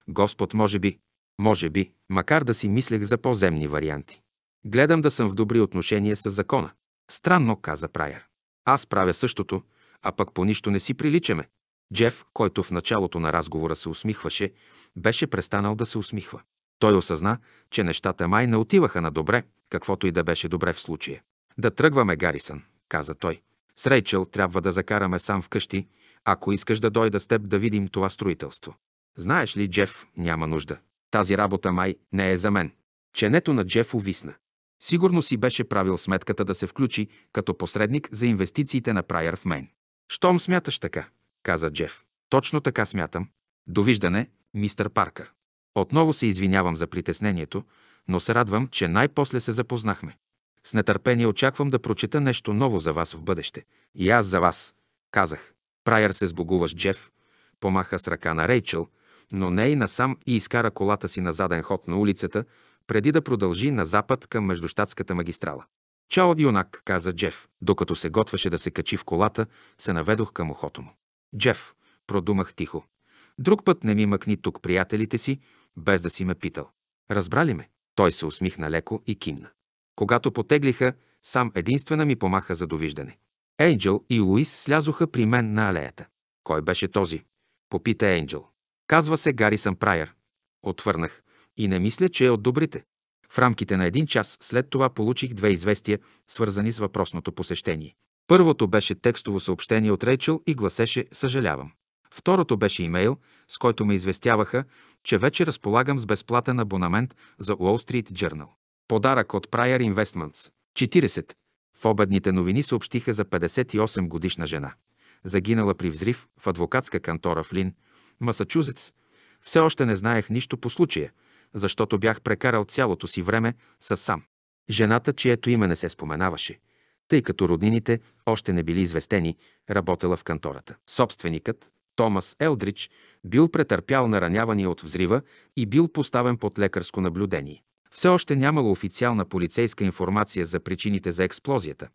A: Господ може би, може би, макар да си мислех за по-земни варианти. Гледам да съм в добри отношения с закона. Странно, каза Прайер. Аз правя същото, а пък по нищо не си приличаме. Джеф, който в началото на разговора се усмихваше, беше престанал да се усмихва. Той осъзна, че нещата май не отиваха на добре, каквото и да беше добре в случая. Да тръгваме, Гарисън, каза той. С Рейчел трябва да закараме сам вкъщи, ако искаш да дойда с теб да видим това строителство. Знаеш ли, Джеф, няма нужда. Тази работа май не е за мен. Ченето на Джеф увисна. Сигурно си беше правил сметката да се включи като посредник за инвестициите на Прайер в мен. Щом смяташ така? каза Джеф. Точно така смятам. Довиждане, мистър Паркър. Отново се извинявам за притеснението, но се радвам, че най-после се запознахме. С нетърпение очаквам да прочета нещо ново за вас в бъдеще. И аз за вас, казах. Прайер се сбогуваш, Джеф, помаха с ръка на Рейчел, но не и насам и изкара колата си на заден ход на улицата, преди да продължи на запад към междущатската магистрала. Чао, юнак, каза Джеф. Докато се готвеше да се качи в колата, се наведох към ухото му. Джеф, продумах тихо. Друг път не ми мъкни тук приятелите си, без да си ме питал. Разбрали ме? Той се усмихна леко и кимна. Когато потеглиха, сам единствена ми помаха за довиждане. Енджел и Луис слязоха при мен на алеята. Кой беше този? Попита Ейнджел. Казва се Гарисън Прайер. Отвърнах. И не мисля, че е от добрите. В рамките на един час след това получих две известия, свързани с въпросното посещение. Първото беше текстово съобщение от Рейчел и гласеше «Съжалявам». Второто беше имейл, с който ме известяваха, че вече разполагам с безплатен абонамент за Wall Street Journal. Подарък от Prior Investments. 40. В обедните новини съобщиха за 58 годишна жена, загинала при взрив в адвокатска кантора в Лин, Масачузетс. Все още не знаех нищо по случая, защото бях прекарал цялото си време със сам. Жената, чието име не се споменаваше – тъй като роднините още не били известени, работела в кантората. Собственикът, Томас Елдрич, бил претърпял наранявания от взрива и бил поставен под лекарско наблюдение. Все още нямало официална полицейска информация за причините за експлозията,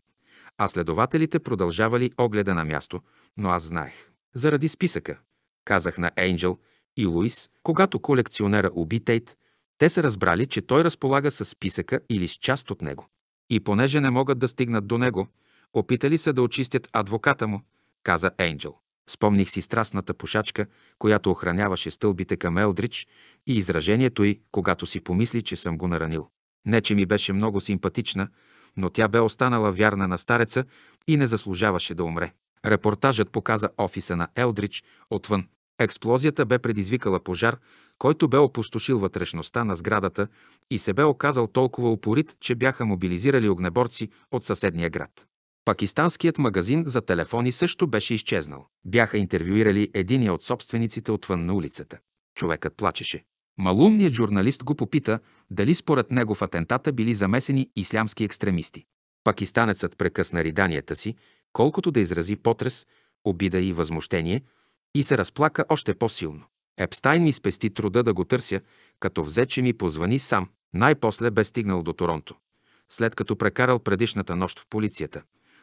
A: а следователите продължавали огледа на място, но аз знаех. Заради списъка, казах на Енджел и Луис, когато колекционера уби Тейт, те са разбрали, че той разполага с списъка или с част от него. И понеже не могат да стигнат до него, опитали се да очистят адвоката му, каза Енджел. Спомних си страстната пушачка, която охраняваше стълбите към Елдрич и изражението й, когато си помисли, че съм го наранил. Не, че ми беше много симпатична, но тя бе останала вярна на стареца и не заслужаваше да умре. Репортажът показа офиса на Елдрич отвън. Експлозията бе предизвикала пожар, който бе опустошил вътрешността на сградата и се бе оказал толкова упорит, че бяха мобилизирали огнеборци от съседния град. Пакистанският магазин за телефони също беше изчезнал. Бяха интервюирали единия от собствениците отвън на улицата. Човекът плачеше. Малумният журналист го попита дали според него в атентата били замесени ислямски екстремисти. Пакистанецът прекъсна риданията си, колкото да изрази потрес, обида и възмущение, и се разплака още по-силно. Епстайн ми спести труда да го търся, като взе, че ми позвани сам. Най-после бе стигнал до Торонто, след като прекарал предишната нощ в полицията,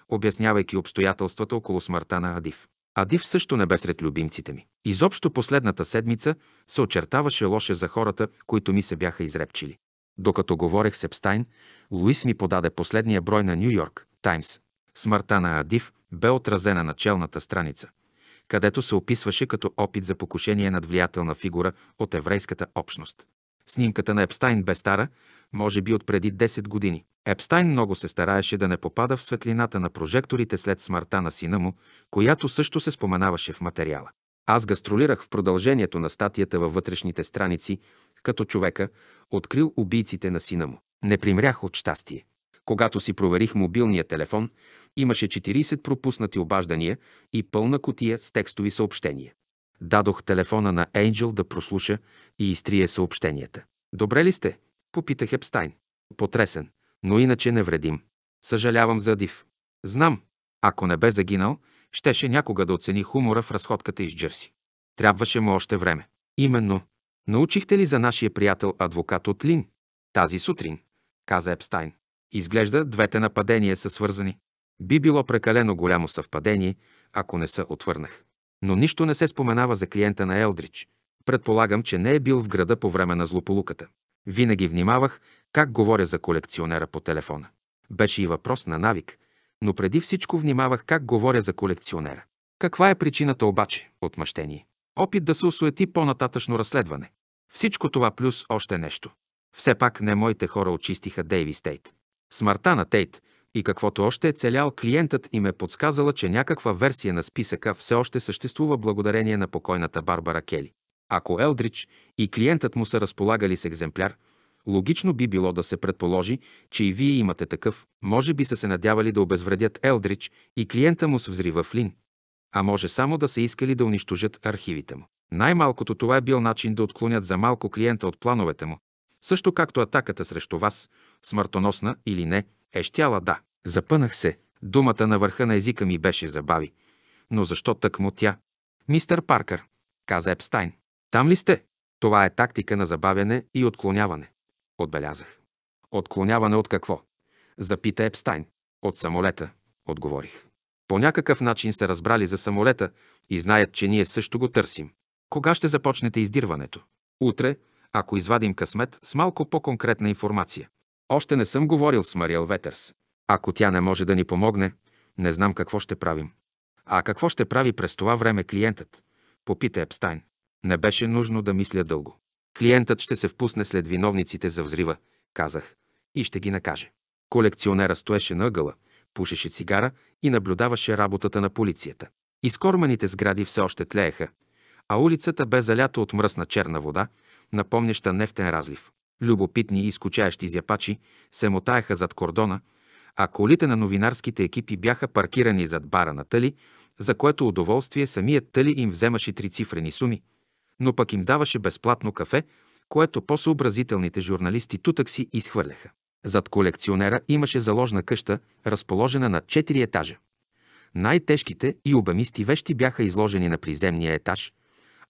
A: обяснявайки обстоятелствата около смъртта на Адив. Адив също не бе сред любимците ми. Изобщо последната седмица се очертаваше лоше за хората, които ми се бяха изрепчили. Докато говорех с Епстайн, Луис ми подаде последния брой на Нью Йорк, Таймс. Смъртта на Адив бе отразена на челната страница – където се описваше като опит за покушение над влиятелна фигура от еврейската общност. Снимката на Епстайн бе стара, може би от преди 10 години. Епстайн много се стараеше да не попада в светлината на прожекторите след смъртта на сина му, която също се споменаваше в материала. Аз гастролирах в продължението на статията във вътрешните страници, като човека, открил убийците на сина му. Не примрях от щастие. Когато си проверих мобилния телефон, Имаше 40 пропуснати обаждания и пълна котия с текстови съобщения. Дадох телефона на Ейнджел да прослуша и изтрие съобщенията. Добре ли сте? Попитах Епстайн. Потресен, но иначе невредим. Съжалявам за Див. Знам, ако не бе загинал, щеше някога да оцени хумора в разходката из Джерси. Трябваше му още време. Именно. Научихте ли за нашия приятел адвокат от Лин? Тази сутрин, каза Епстайн. Изглежда, двете нападения са свързани. Би било прекалено голямо съвпадение, ако не се отвърнах. Но нищо не се споменава за клиента на Елдрич. Предполагам, че не е бил в града по време на злополуката. Винаги внимавах как говоря за колекционера по телефона. Беше и въпрос на навик, но преди всичко внимавах как говоря за колекционера. Каква е причината обаче? Отмъщение. Опит да се осуети по-нататъчно разследване. Всичко това плюс още нещо. Все пак не моите хора очистиха Дейви Стейт. Смъртта на Тейт и каквото още е целял клиентът им е подсказала, че някаква версия на списъка все още съществува благодарение на покойната Барбара Кели. Ако Елдрич и клиентът му са разполагали с екземпляр, логично би било да се предположи, че и вие имате такъв. Може би са се надявали да обезвредят Елдрич и клиента му с взрива в Лин, а може само да са искали да унищожат архивите му. Най-малкото това е бил начин да отклонят за малко клиента от плановете му, също както атаката срещу вас, смъртоносна или не – е, щяла да. Запънах се. Думата на върха на езика ми беше забави. Но защо тъкмо тя? Мистер Паркър, каза Епстайн. Там ли сте? Това е тактика на забавяне и отклоняване. Отбелязах. Отклоняване от какво? Запита Епстайн. От самолета, отговорих. По някакъв начин се разбрали за самолета и знаят, че ние също го търсим. Кога ще започнете издирването? Утре, ако извадим късмет, с малко по-конкретна информация. Още не съм говорил с Мариел Ветерс. Ако тя не може да ни помогне, не знам какво ще правим. А какво ще прави през това време клиентът? Попита Епстайн. Не беше нужно да мисля дълго. Клиентът ще се впусне след виновниците за взрива, казах, и ще ги накаже. Колекционера стоеше на ъгъла, пушеше цигара и наблюдаваше работата на полицията. Изкорманите сгради все още тлееха, а улицата бе залята от мръсна черна вода, напомняща нефтен разлив. Любопитни и изкочаящи зяпачи се мотаяха зад кордона, а колите на новинарските екипи бяха паркирани зад бара на Тъли, за което удоволствие самият Тъли им вземаше трицифрени суми, но пък им даваше безплатно кафе, което по-съобразителните журналисти тутък си изхвърляха. Зад колекционера имаше заложна къща, разположена на 4 етажа. Най-тежките и обемисти вещи бяха изложени на приземния етаж,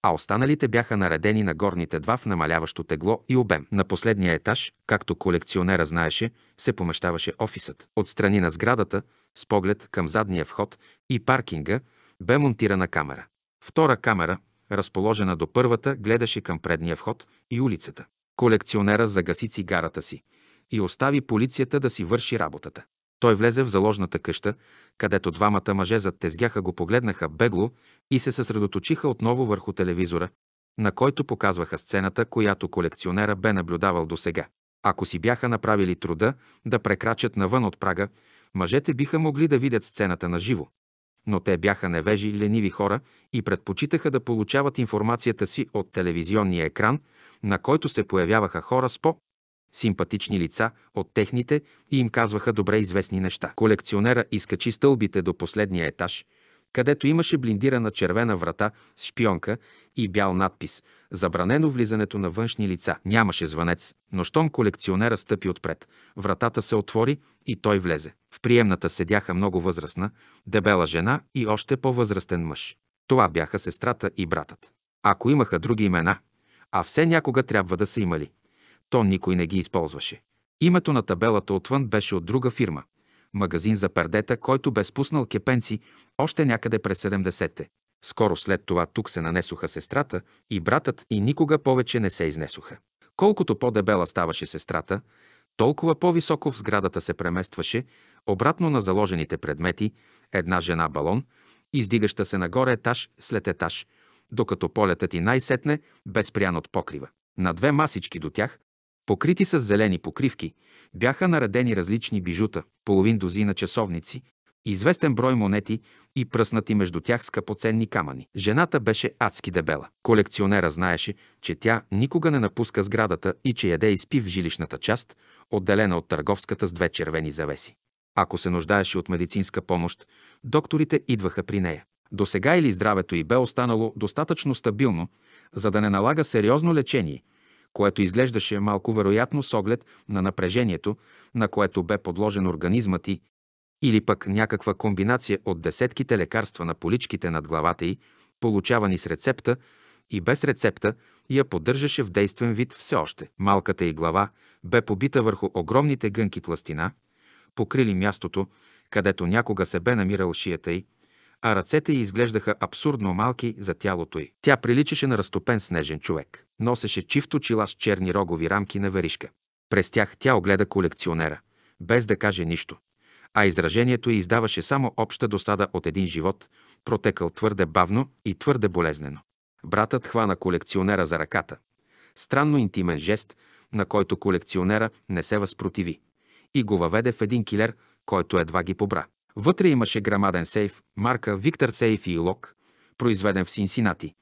A: а останалите бяха наредени на горните два в намаляващо тегло и обем. На последния етаж, както колекционера знаеше, се помещаваше офисът. От страни на сградата, с поглед към задния вход и паркинга, бе монтирана камера. Втора камера, разположена до първата, гледаше към предния вход и улицата. Колекционера загаси цигарата си и остави полицията да си върши работата. Той влезе в заложната къща, където двамата мъже зад тезгяха го погледнаха бегло и се съсредоточиха отново върху телевизора, на който показваха сцената, която колекционера бе наблюдавал досега. Ако си бяха направили труда да прекрачат навън от прага, мъжете биха могли да видят сцената на живо. Но те бяха невежи лениви хора и предпочитаха да получават информацията си от телевизионния екран, на който се появяваха хора с по- симпатични лица от техните и им казваха добре известни неща. Колекционера изкачи стълбите до последния етаж, където имаше блиндирана червена врата с шпионка и бял надпис «Забранено влизането на външни лица». Нямаше звънец, но щом колекционера стъпи отпред, вратата се отвори и той влезе. В приемната седяха много възрастна, дебела жена и още по-възрастен мъж. Това бяха сестрата и братът. Ако имаха други имена, а все някога трябва да са имали – то никой не ги използваше. Името на табелата отвън беше от друга фирма – магазин за пердета, който бе спуснал кепенци още някъде през 70-те. Скоро след това тук се нанесоха сестрата и братът и никога повече не се изнесоха. Колкото по-дебела ставаше сестрата, толкова по-високо в сградата се преместваше, обратно на заложените предмети, една жена балон, издигаща се нагоре етаж след етаж, докато полетът и най-сетне безпрян от покрива. На две масички до тях Покрити с зелени покривки, бяха наредени различни бижута, половин дозина часовници, известен брой монети и пръснати между тях скъпоценни камъни. Жената беше адски дебела. Колекционера знаеше, че тя никога не напуска сградата и че яде и спи в жилищната част, отделена от търговската с две червени завеси. Ако се нуждаеше от медицинска помощ, докторите идваха при нея. До сега или здравето й бе останало достатъчно стабилно, за да не налага сериозно лечение – което изглеждаше малко вероятно с оглед на напрежението, на което бе подложен организмът ти, или пък някаква комбинация от десетките лекарства на поличките над главата й, получавани с рецепта и без рецепта, я поддържаше в действен вид все още. Малката й глава бе побита върху огромните гънки пластина, покрили мястото, където някога се бе намирал шията й, а ръцете й изглеждаха абсурдно малки за тялото й. Тя приличаше на разтопен снежен човек. Носеше чифто чила с черни рогови рамки на веришка. През тях тя огледа колекционера, без да каже нищо, а изражението й издаваше само обща досада от един живот, протекал твърде бавно и твърде болезнено. Братът хвана колекционера за ръката. Странно интимен жест, на който колекционера не се възпротиви и го въведе в един килер, който едва ги побра. Вътре имаше грамаден сейф, марка Виктор Сейф и Лок, произведен в Синсинати,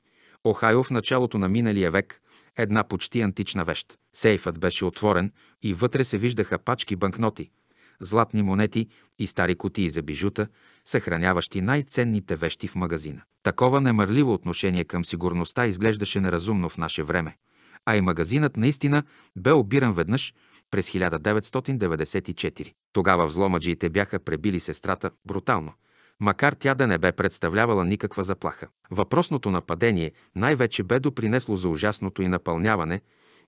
A: Охайо в началото на миналия век, една почти антична вещ. Сейфът беше отворен и вътре се виждаха пачки банкноти, златни монети и стари кутии за бижута, съхраняващи най-ценните вещи в магазина. Такова немърливо отношение към сигурността изглеждаше неразумно в наше време, а и магазинът наистина бе обиран веднъж, през 1994. Тогава взломаджиите бяха пребили сестрата брутално, макар тя да не бе представлявала никаква заплаха. Въпросното нападение най-вече бе допринесло за ужасното й напълняване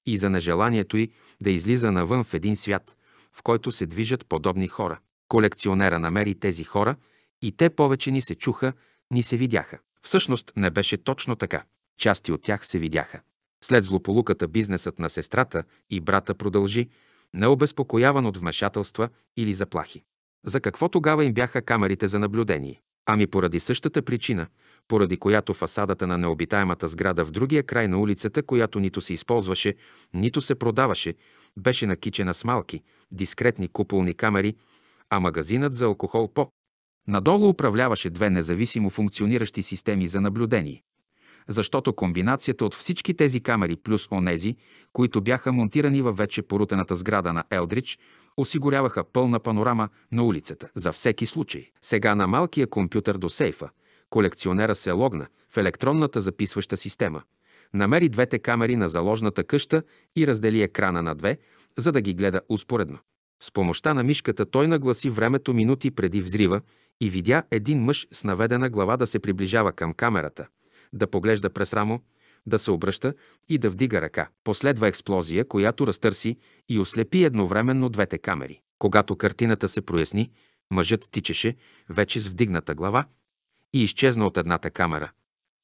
A: и за нежеланието й да излиза навън в един свят, в който се движат подобни хора. Колекционера намери тези хора и те повече ни се чуха, ни се видяха. Всъщност не беше точно така. Части от тях се видяха. След злополуката бизнесът на сестрата и брата продължи, необезпокояван от вмешателства или заплахи. За какво тогава им бяха камерите за наблюдение? Ами поради същата причина, поради която фасадата на необитаемата сграда в другия край на улицата, която нито се използваше, нито се продаваше, беше накичена с малки, дискретни куполни камери, а магазинът за алкохол по. Надолу управляваше две независимо функциониращи системи за наблюдение защото комбинацията от всички тези камери плюс онези, които бяха монтирани във вече порутената сграда на Елдрич, осигуряваха пълна панорама на улицата за всеки случай. Сега на малкия компютър до сейфа колекционера се логна в електронната записваща система. Намери двете камери на заложната къща и раздели екрана на две, за да ги гледа успоредно. С помощта на мишката той нагласи времето минути преди взрива и видя един мъж с наведена глава да се приближава към камерата – да поглежда през рамо, да се обръща и да вдига ръка. Последва експлозия, която разтърси и ослепи едновременно двете камери. Когато картината се проясни, мъжът тичеше вече с вдигната глава и изчезна от едната камера,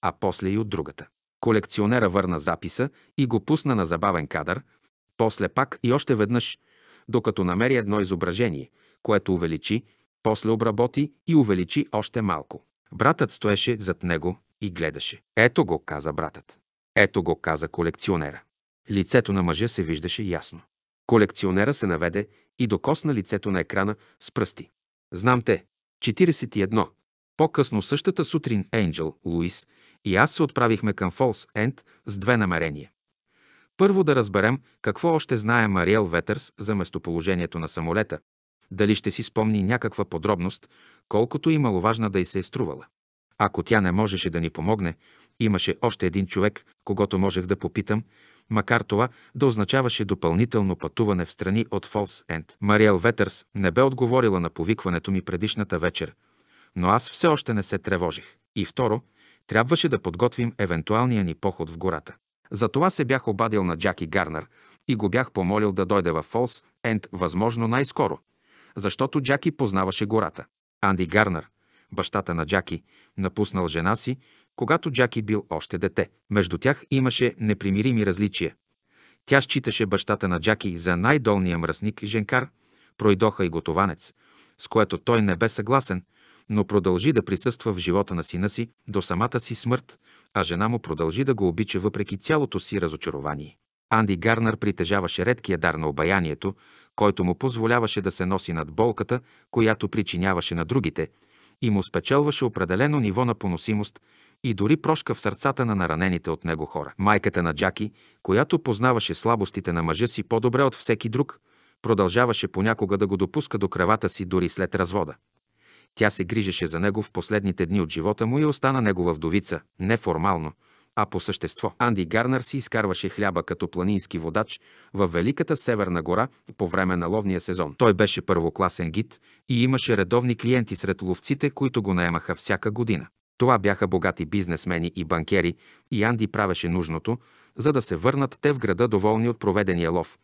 A: а после и от другата. Колекционера върна записа и го пусна на забавен кадър, после пак и още веднъж, докато намери едно изображение, което увеличи, после обработи и увеличи още малко. Братът стоеше зад него, и гледаше. Ето го, каза братът. Ето го, каза колекционера. Лицето на мъжа се виждаше ясно. Колекционера се наведе и докосна лицето на екрана с пръсти. Знам те. 41. По-късно същата сутрин Енджел, Луис и аз се отправихме към Фолс Енд с две намерения. Първо да разберем какво още знае Мариел Ветърс за местоположението на самолета, дали ще си спомни някаква подробност, колкото и маловажна да й се е струвала. Ако тя не можеше да ни помогне, имаше още един човек, когато можех да попитам, макар това да означаваше допълнително пътуване в страни от Фолс Енд. Мариел Ветърс не бе отговорила на повикването ми предишната вечер, но аз все още не се тревожих. И второ, трябваше да подготвим евентуалния ни поход в гората. Затова се бях обадил на Джаки Гарнер и го бях помолил да дойде в Фолс Енд възможно най-скоро, защото Джаки познаваше гората. Анди Гарнер, бащата на Джаки, напуснал жена си, когато Джаки бил още дете. Между тях имаше непримирими различия. Тя считаше бащата на Джаки за най-долния мръсник и женкар, пройдоха и готованец, с което той не бе съгласен, но продължи да присъства в живота на сина си до самата си смърт, а жена му продължи да го обича въпреки цялото си разочарование. Анди Гарнер притежаваше редкия дар на обаянието, който му позволяваше да се носи над болката, която причиняваше на другите – и му спечелваше определено ниво на поносимост и дори прошка в сърцата на наранените от него хора. Майката на Джаки, която познаваше слабостите на мъжа си по-добре от всеки друг, продължаваше понякога да го допуска до кревата си дори след развода. Тя се грижеше за него в последните дни от живота му и остана негова вдовица, неформално – а по същество. Анди Гарнер си изкарваше хляба като планински водач във Великата Северна гора по време на ловния сезон. Той беше първокласен гид и имаше редовни клиенти сред ловците, които го наемаха всяка година. Това бяха богати бизнесмени и банкери и Анди правеше нужното, за да се върнат те в града доволни от проведения лов,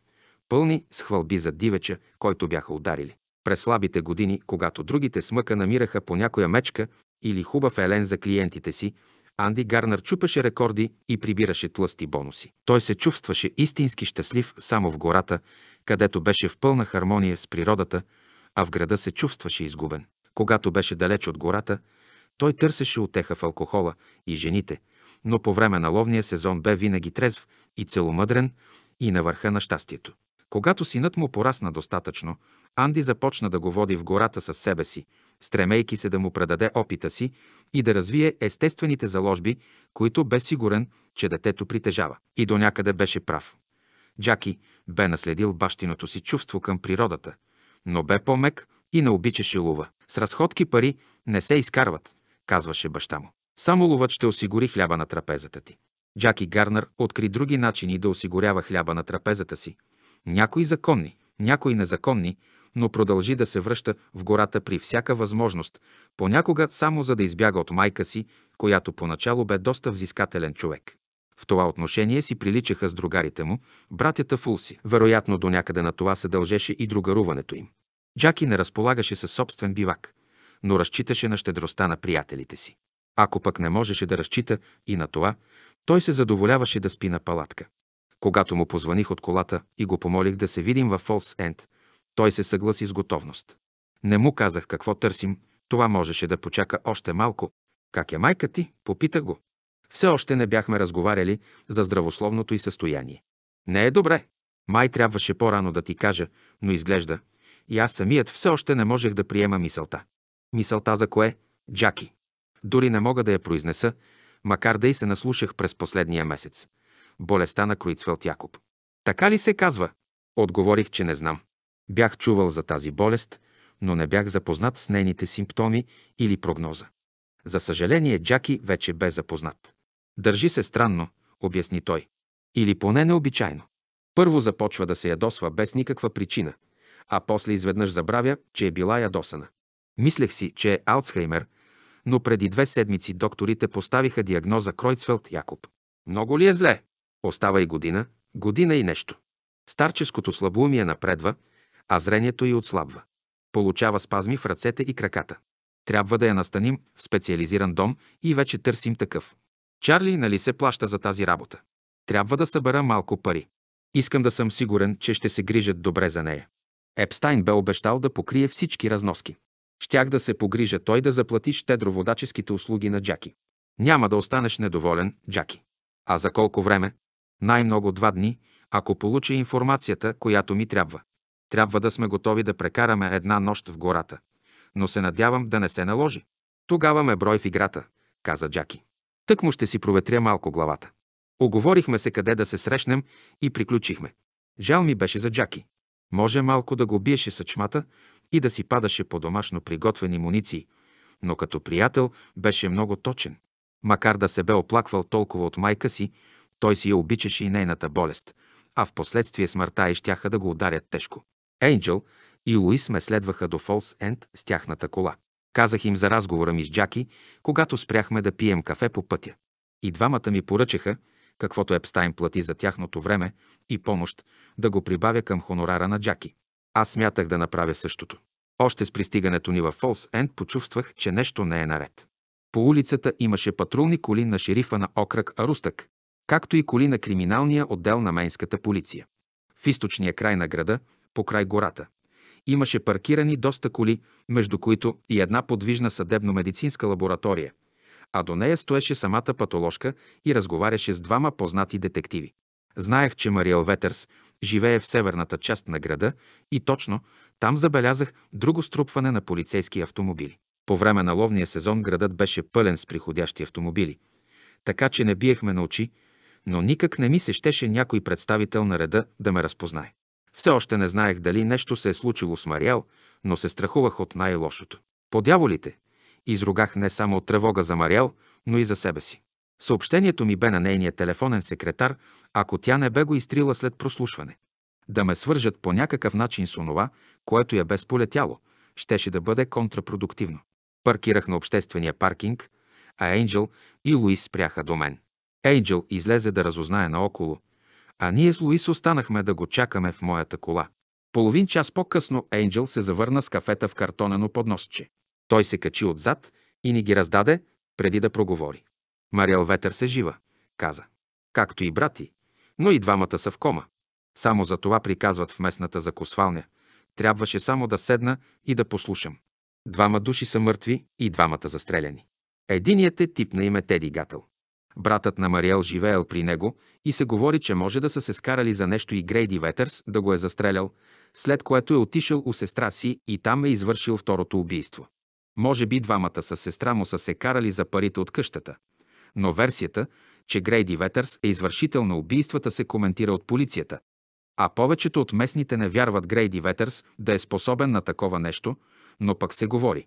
A: пълни с хвалби за дивеча, който бяха ударили. През слабите години, когато другите смъка намираха по някоя мечка или хубав елен за клиентите си, Анди Гарнер чупеше рекорди и прибираше тлъсти бонуси. Той се чувстваше истински щастлив само в гората, където беше в пълна хармония с природата, а в града се чувстваше изгубен. Когато беше далеч от гората, той търсеше отеха в алкохола и жените, но по време на ловния сезон бе винаги трезв и целомъдрен и на върха на щастието. Когато синът му порасна достатъчно, Анди започна да го води в гората със себе си – стремейки се да му предаде опита си и да развие естествените заложби, които бе сигурен, че детето притежава. И до някъде беше прав. Джаки бе наследил бащиното си чувство към природата, но бе по-мек и не обичаше Лува. С разходки пари не се изкарват, казваше баща му. Само ловът ще осигури хляба на трапезата ти. Джаки Гарнер откри други начини да осигурява хляба на трапезата си. Някои законни, някои незаконни, но продължи да се връща в гората при всяка възможност, понякога само за да избяга от майка си, която поначало бе доста взискателен човек. В това отношение си приличаха с другарите му, братята Фулси. Вероятно до някъде на това се дължеше и другаруването им. Джаки не разполагаше със собствен бивак, но разчиташе на щедростта на приятелите си. Ако пък не можеше да разчита и на това, той се задоволяваше да спи на палатка. Когато му позваних от колата и го помолих да се видим във Фолс Енд, той се съгласи с готовност. Не му казах какво търсим, това можеше да почака още малко. Как е майка ти? Попитах го. Все още не бяхме разговаряли за здравословното й състояние. Не е добре. Май трябваше по-рано да ти кажа, но изглежда. И аз самият все още не можех да приема мисълта. Мисълта за кое? Джаки. Дори не мога да я произнеса, макар да и се наслушах през последния месец. Болестта на Круицвелт Якоб. Така ли се казва? Отговорих, че не знам. Бях чувал за тази болест, но не бях запознат с нейните симптоми или прогноза. За съжаление, Джаки вече бе запознат. Държи се странно, обясни той. Или поне необичайно. Първо започва да се ядосва без никаква причина, а после изведнъж забравя, че е била ядосана. Мислех си, че е Алцхаймер, но преди две седмици докторите поставиха диагноза Кройцфелд Якоб. Много ли е зле? Остава и година, година и нещо. Старческото слабоумие напредва – а зрението й отслабва. Получава спазми в ръцете и краката. Трябва да я настаним в специализиран дом и вече търсим такъв. Чарли нали се плаща за тази работа? Трябва да събера малко пари. Искам да съм сигурен, че ще се грижат добре за нея. Епстайн бе обещал да покрие всички разноски. Щях да се погрижа той да заплати щедро водаческите услуги на Джаки. Няма да останеш недоволен, Джаки. А за колко време? Най-много два дни, ако получа информацията, която ми трябва. Трябва да сме готови да прекараме една нощ в гората, но се надявам да не се наложи. Тогава ме брой в играта, каза Джаки. Тък му ще си проветря малко главата. Оговорихме се къде да се срещнем и приключихме. Жал ми беше за Джаки. Може малко да го биеше съчмата и да си падаше по домашно приготвени муниции, но като приятел беше много точен. Макар да се бе оплаквал толкова от майка си, той си я обичаше и нейната болест, а в последствие смъртта и щяха да го ударят тежко. Ейнджел и Луис ме следваха до Фолс Енд с тяхната кола. Казах им за разговора ми с Джаки, когато спряхме да пием кафе по пътя. И двамата ми поръчаха, каквото Епстайн плати за тяхното време и помощ, да го прибавя към хонорара на Джаки. Аз смятах да направя същото. Още с пристигането ни в Фолс Енд почувствах, че нещо не е наред. По улицата имаше патрулни коли на шерифа на окръг Арустък, както и коли на криминалния отдел на Мейнската полиция. В източния край на града покрай гората. Имаше паркирани доста коли, между които и една подвижна съдебно-медицинска лаборатория, а до нея стоеше самата патоложка и разговаряше с двама познати детективи. Знаех, че Мариел Ветърс живее в северната част на града и точно там забелязах друго струпване на полицейски автомобили. По време на ловния сезон градът беше пълен с приходящи автомобили, така че не биехме на очи, но никак не ми се щеше някой представител на реда да ме разпознае. Все още не знаех дали нещо се е случило с Мариел, но се страхувах от най-лошото. По дяволите! Изругах не само от тревога за Мариел, но и за себе си. Съобщението ми бе на нейния телефонен секретар, ако тя не бе го изтрила след прослушване. Да ме свържат по някакъв начин с онова, което я бе сполетяло, щеше да бъде контрапродуктивно. Паркирах на обществения паркинг, а Ейнджел и Луис спряха до мен. Ейнджел излезе да разузнае наоколо – а ние с Луис останахме да го чакаме в моята кола. Половин час по-късно Енджел се завърна с кафета в картонено подносче. Той се качи отзад и ни ги раздаде, преди да проговори. Мариел Ветър се жива, каза. Както и брати, но и двамата са в кома. Само за това приказват в местната закосвалня. Трябваше само да седна и да послушам. Двама души са мъртви и двамата застреляни. Единият е тип на име Теди Гатъл. Братът на Мариел живеел при него и се говори, че може да са се скарали за нещо и Грейди Ветърс да го е застрелял, след което е отишъл у сестра си и там е извършил второто убийство. Може би двамата с сестра му са се карали за парите от къщата, но версията, че Грейди Ветърс е извършител на убийствата се коментира от полицията. А повечето от местните не вярват Грейди Ветърс да е способен на такова нещо, но пък се говори,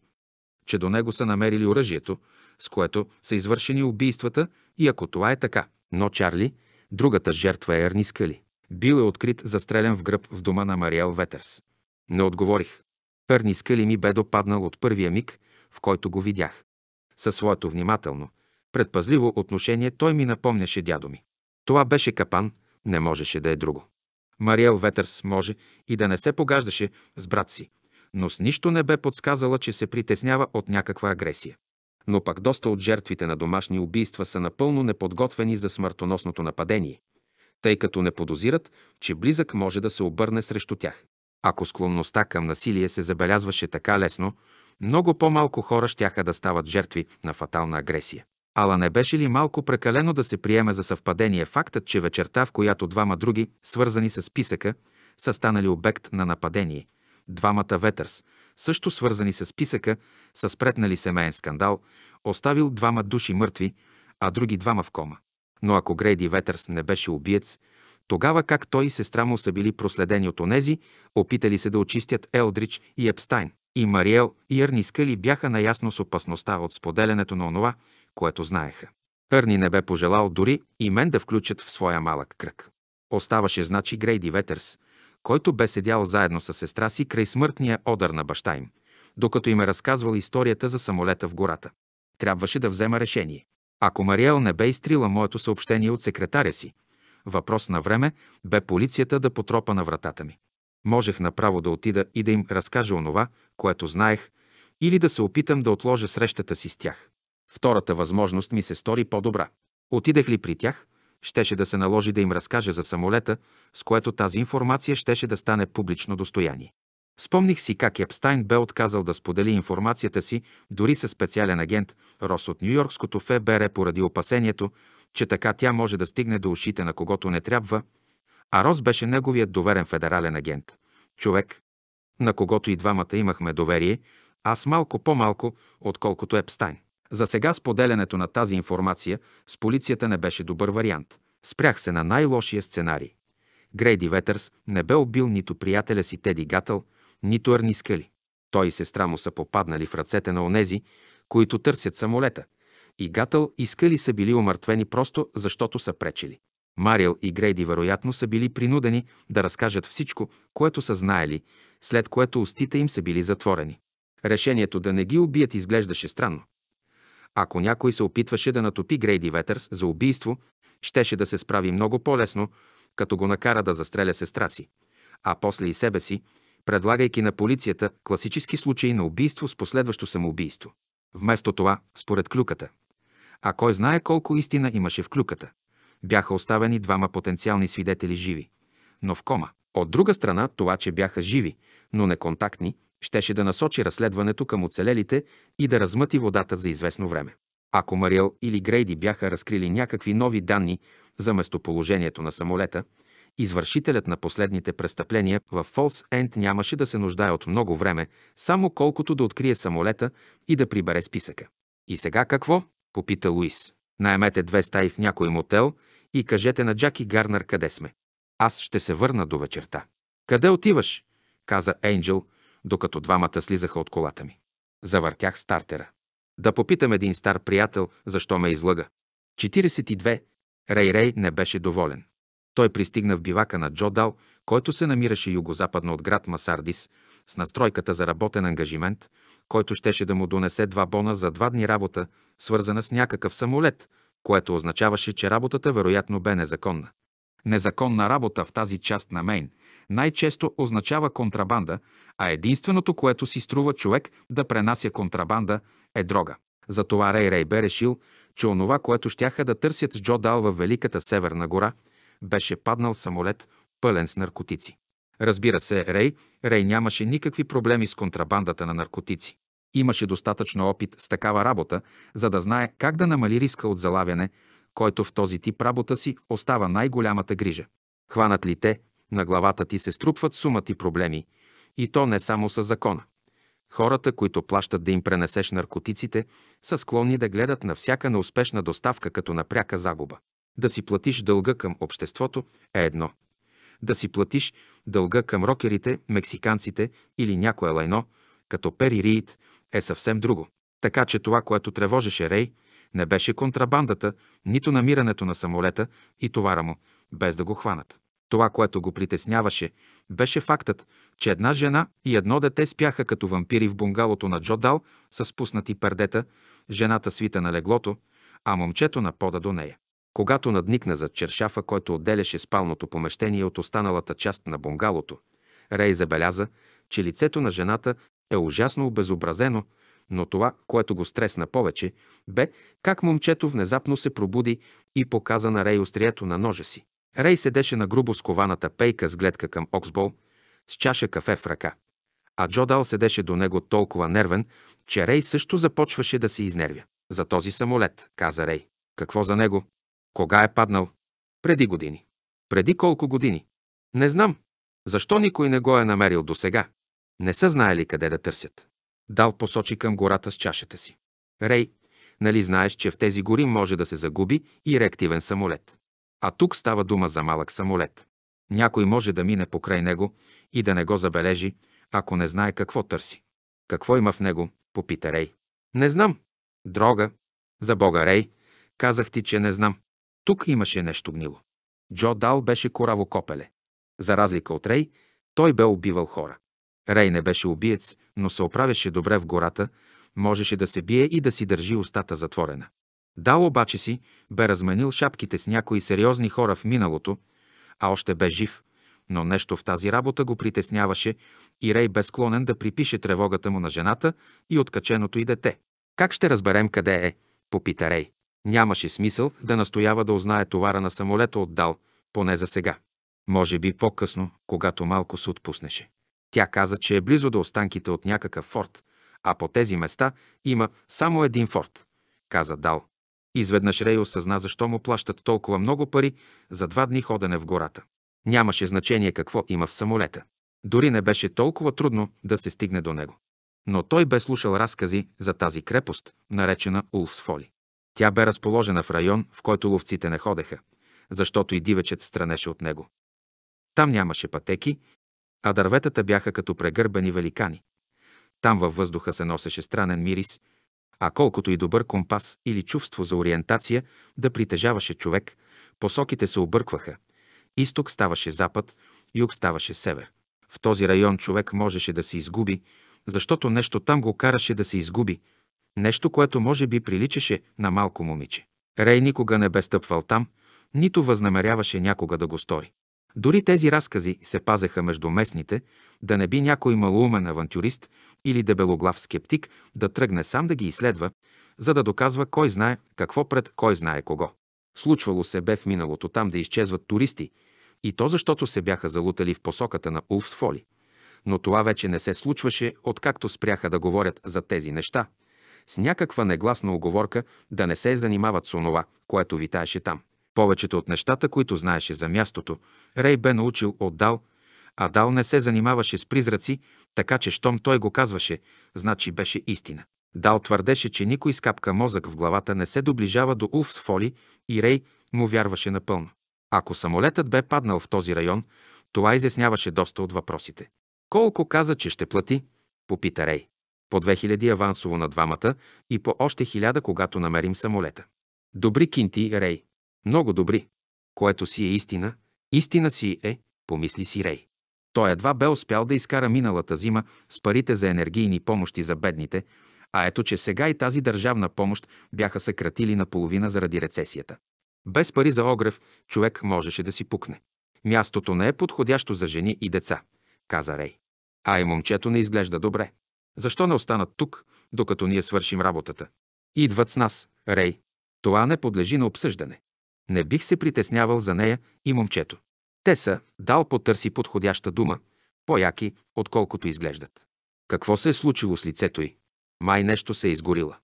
A: че до него са намерили оръжието, с което са извършени убийствата и ако това е така. Но Чарли, другата жертва е Ерни Скали. Бил е открит застрелен в гръб в дома на Мариел Ветърс. Не отговорих. Ерни Скали ми бе допаднал от първия миг, в който го видях. Със своето внимателно, предпазливо отношение той ми напомняше дядо ми. Това беше капан, не можеше да е друго. Мариел Ветърс може и да не се погаждаше с брат си, но с нищо не бе подсказала, че се притеснява от някаква агресия но пък доста от жертвите на домашни убийства са напълно неподготвени за смъртоносното нападение, тъй като не подозират, че близък може да се обърне срещу тях. Ако склонността към насилие се забелязваше така лесно, много по-малко хора щяха да стават жертви на фатална агресия. Ала не беше ли малко прекалено да се приеме за съвпадение фактът, че вечерта, в която двама други, свързани с писъка, са станали обект на нападение, двамата Ветърс, също свързани с списъка, с спретнали семейен скандал, оставил двама души мъртви, а други двама в кома. Но ако Грейди Ветърс не беше убиец, тогава как той и сестра му са били проследени от онези, опитали се да очистят Елдрич и Епстайн. И Мариел и Ерни Скали бяха наясно с опасността от споделянето на онова, което знаеха. Ерни не бе пожелал дори и мен да включат в своя малък кръг. Оставаше значи Грейди Ветърс, който бе седял заедно с сестра си край смъртния одър на баща им, докато им е разказвал историята за самолета в гората. Трябваше да взема решение. Ако Мариел не бе изтрила моето съобщение от секретаря си, въпрос на време бе полицията да потропа на вратата ми. Можех направо да отида и да им разкажа онова, което знаех, или да се опитам да отложа срещата си с тях. Втората възможност ми се стори по-добра. Отидех ли при тях – щеше да се наложи да им разкаже за самолета, с което тази информация щеше да стане публично достояние. Спомних си как Епстайн бе отказал да сподели информацията си дори със специален агент Рос от Нью-Йоркското ФБР поради опасението, че така тя може да стигне до ушите на когото не трябва, а Рос беше неговият доверен федерален агент. Човек, на когото и двамата имахме доверие, аз малко по-малко, отколкото Епстайн. За сега споделянето на тази информация с полицията не беше добър вариант. Спрях се на най-лошия сценарий. Грейди Ветърс не бе убил нито приятеля си Теди Гатъл, нито Арни скали. Той и сестра му са попаднали в ръцете на онези, които търсят самолета. И Гатъл и скали са били умъртвени просто защото са пречили. Мариел и Грейди вероятно са били принудени да разкажат всичко, което са знаели, след което устите им са били затворени. Решението да не ги убият изглеждаше странно. Ако някой се опитваше да натопи Грейди Ветърс за убийство, щеше да се справи много по-лесно, като го накара да застреля сестра си, а после и себе си, предлагайки на полицията класически случаи на убийство с последващо самоубийство. Вместо това, според клюката. А кой знае колко истина имаше в клюката. Бяха оставени двама потенциални свидетели живи, но в кома. От друга страна, това, че бяха живи, но неконтактни, щеше да насочи разследването към оцелелите и да размъти водата за известно време. Ако Мариел или Грейди бяха разкрили някакви нови данни за местоположението на самолета, извършителят на последните престъпления в Фолс Енд нямаше да се нуждае от много време, само колкото да открие самолета и да прибере списъка. И сега какво? попита Луис. Наймете две стаи в някой мотел и кажете на Джаки Гарнер къде сме. Аз ще се върна до вечерта. Къде отиваш? каза Енджел, докато двамата слизаха от колата ми. Завъртях стартера. Да попитам един стар приятел, защо ме излъга. 42. Рей Рей не беше доволен. Той пристигна в бивака на Джо Дал, който се намираше югозападно от град Масардис, с настройката за работен ангажимент, който щеше да му донесе два бона за два дни работа, свързана с някакъв самолет, което означаваше, че работата вероятно бе незаконна. Незаконна работа в тази част на Мейн – най-често означава контрабанда, а единственото, което си струва човек да пренася контрабанда, е дрога. Затова Рей Рей бе решил, че онова, което щяха да търсят с Джо Дал във Великата Северна гора, беше паднал самолет, пълен с наркотици. Разбира се, Рей, Рей нямаше никакви проблеми с контрабандата на наркотици. Имаше достатъчно опит с такава работа, за да знае как да намали риска от залавяне, който в този тип работа си остава най-голямата грижа. Хванат ли те, на главата ти се струпват сума ти проблеми, и то не само с закона. Хората, които плащат да им пренесеш наркотиците, са склонни да гледат на всяка неуспешна доставка като напряка загуба. Да си платиш дълга към обществото е едно. Да си платиш дълга към рокерите, мексиканците или някое лайно, като Пери Рид, е съвсем друго. Така че това, което тревожеше Рей, не беше контрабандата, нито намирането на самолета и товара му, без да го хванат. Това, което го притесняваше, беше фактът, че една жена и едно дете спяха като вампири в бунгалото на Джо Дал с спуснати пердета, жената свита на леглото, а момчето на пода до нея. Когато надникна зад чершафа, който отделяше спалното помещение от останалата част на бунгалото, Рей забеляза, че лицето на жената е ужасно обезобразено, но това, което го стресна повече, бе как момчето внезапно се пробуди и показа на Рей острието на ножа си. Рей седеше на грубо скованата пейка с гледка към Оксбол, с чаша кафе в ръка. А Джо Дал седеше до него толкова нервен, че Рей също започваше да се изнервя. За този самолет, каза Рей. Какво за него? Кога е паднал? Преди години. Преди колко години? Не знам. Защо никой не го е намерил до сега? Не са знаели къде да търсят. Дал посочи към гората с чашата си. Рей, нали знаеш, че в тези гори може да се загуби и реактивен самолет? А тук става дума за малък самолет. Някой може да мине покрай него и да не го забележи, ако не знае какво търси. Какво има в него, попита Рей. Не знам. Дрога. За бога, Рей, казах ти, че не знам. Тук имаше нещо гнило. Джо Дал беше кораво копеле. За разлика от Рей, той бе убивал хора. Рей не беше убиец, но се оправяше добре в гората, можеше да се бие и да си държи устата затворена. Дал обаче си бе разменил шапките с някои сериозни хора в миналото, а още бе жив, но нещо в тази работа го притесняваше и Рей бе склонен да припише тревогата му на жената и откаченото й дете. Как ще разберем къде е? попита Рей. Нямаше смисъл да настоява да узнае товара на самолета от Дал, поне за сега. Може би по-късно, когато малко се отпуснеше. Тя каза, че е близо до останките от някакъв форт, а по тези места има само един форт, каза Дал. Изведнъж Рей осъзна защо му плащат толкова много пари за два дни ходене в гората. Нямаше значение какво има в самолета. Дори не беше толкова трудно да се стигне до него. Но той бе слушал разкази за тази крепост, наречена Улфсфоли. Тя бе разположена в район, в който ловците не ходеха, защото и дивечът странеше от него. Там нямаше пътеки, а дърветата бяха като прегърбени великани. Там във въздуха се носеше странен мирис – а колкото и добър компас или чувство за ориентация да притежаваше човек, посоките се объркваха. Изток ставаше запад, юг ставаше север. В този район човек можеше да се изгуби, защото нещо там го караше да се изгуби. Нещо, което може би приличаше на малко момиче. Рей никога не бе стъпвал там, нито възнамеряваше някога да го стори. Дори тези разкази се пазеха между местните, да не би някой малоумен авантюрист или дебелоглав скептик да тръгне сам да ги изследва, за да доказва кой знае какво пред кой знае кого. Случвало се бе в миналото там да изчезват туристи, и то защото се бяха залутали в посоката на Улфсфоли. Но това вече не се случваше, откакто спряха да говорят за тези неща, с някаква негласна оговорка да не се занимават с онова, което витаеше там. Повечето от нещата, които знаеше за мястото, Рей бе научил от Дал, а Дал не се занимаваше с призраци, така че, щом той го казваше, значи беше истина. Дал твърдеше, че никой с капка мозък в главата не се доближава до Улф с Фоли и Рей му вярваше напълно. Ако самолетът бе паднал в този район, това изясняваше доста от въпросите. Колко каза, че ще плати? Попита Рей. По 2000 авансово на двамата и по още 1000, когато намерим самолета. Добри кинти, Рей. Много добри. Което си е истина, истина си е, помисли си Рей. Той едва бе успял да изкара миналата зима с парите за енергийни помощи за бедните, а ето че сега и тази държавна помощ бяха съкратили наполовина заради рецесията. Без пари за огрев човек можеше да си пукне. Мястото не е подходящо за жени и деца, каза Рей. А и момчето не изглежда добре. Защо не останат тук, докато ние свършим работата? Идват с нас, Рей. Това не подлежи на обсъждане. Не бих се притеснявал за нея и момчето. Те са, дал потърси подходяща дума, по-яки, отколкото изглеждат. Какво се е случило с лицето й? Май нещо се е изгорила.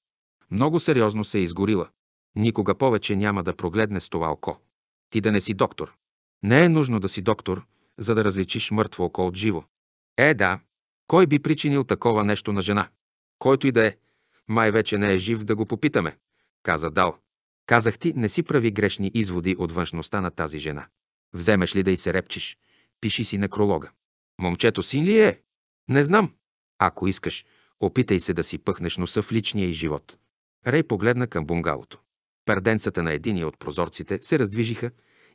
A: Много сериозно се е изгорила. Никога повече няма да прогледне с това око. Ти да не си доктор. Не е нужно да си доктор, за да различиш мъртво око от живо. Е, да. Кой би причинил такова нещо на жена? Който и да е. Май вече не е жив да го попитаме, каза Дал. Казах ти, не си прави грешни изводи от външността на тази жена. Вземеш ли да й се репчеш? Пиши си некролога. Момчето син ли е? Не знам. Ако искаш, опитай се да си пъхнеш носа в личния и живот. Рей погледна към бунгалото. Перденцата на единия от прозорците се раздвижиха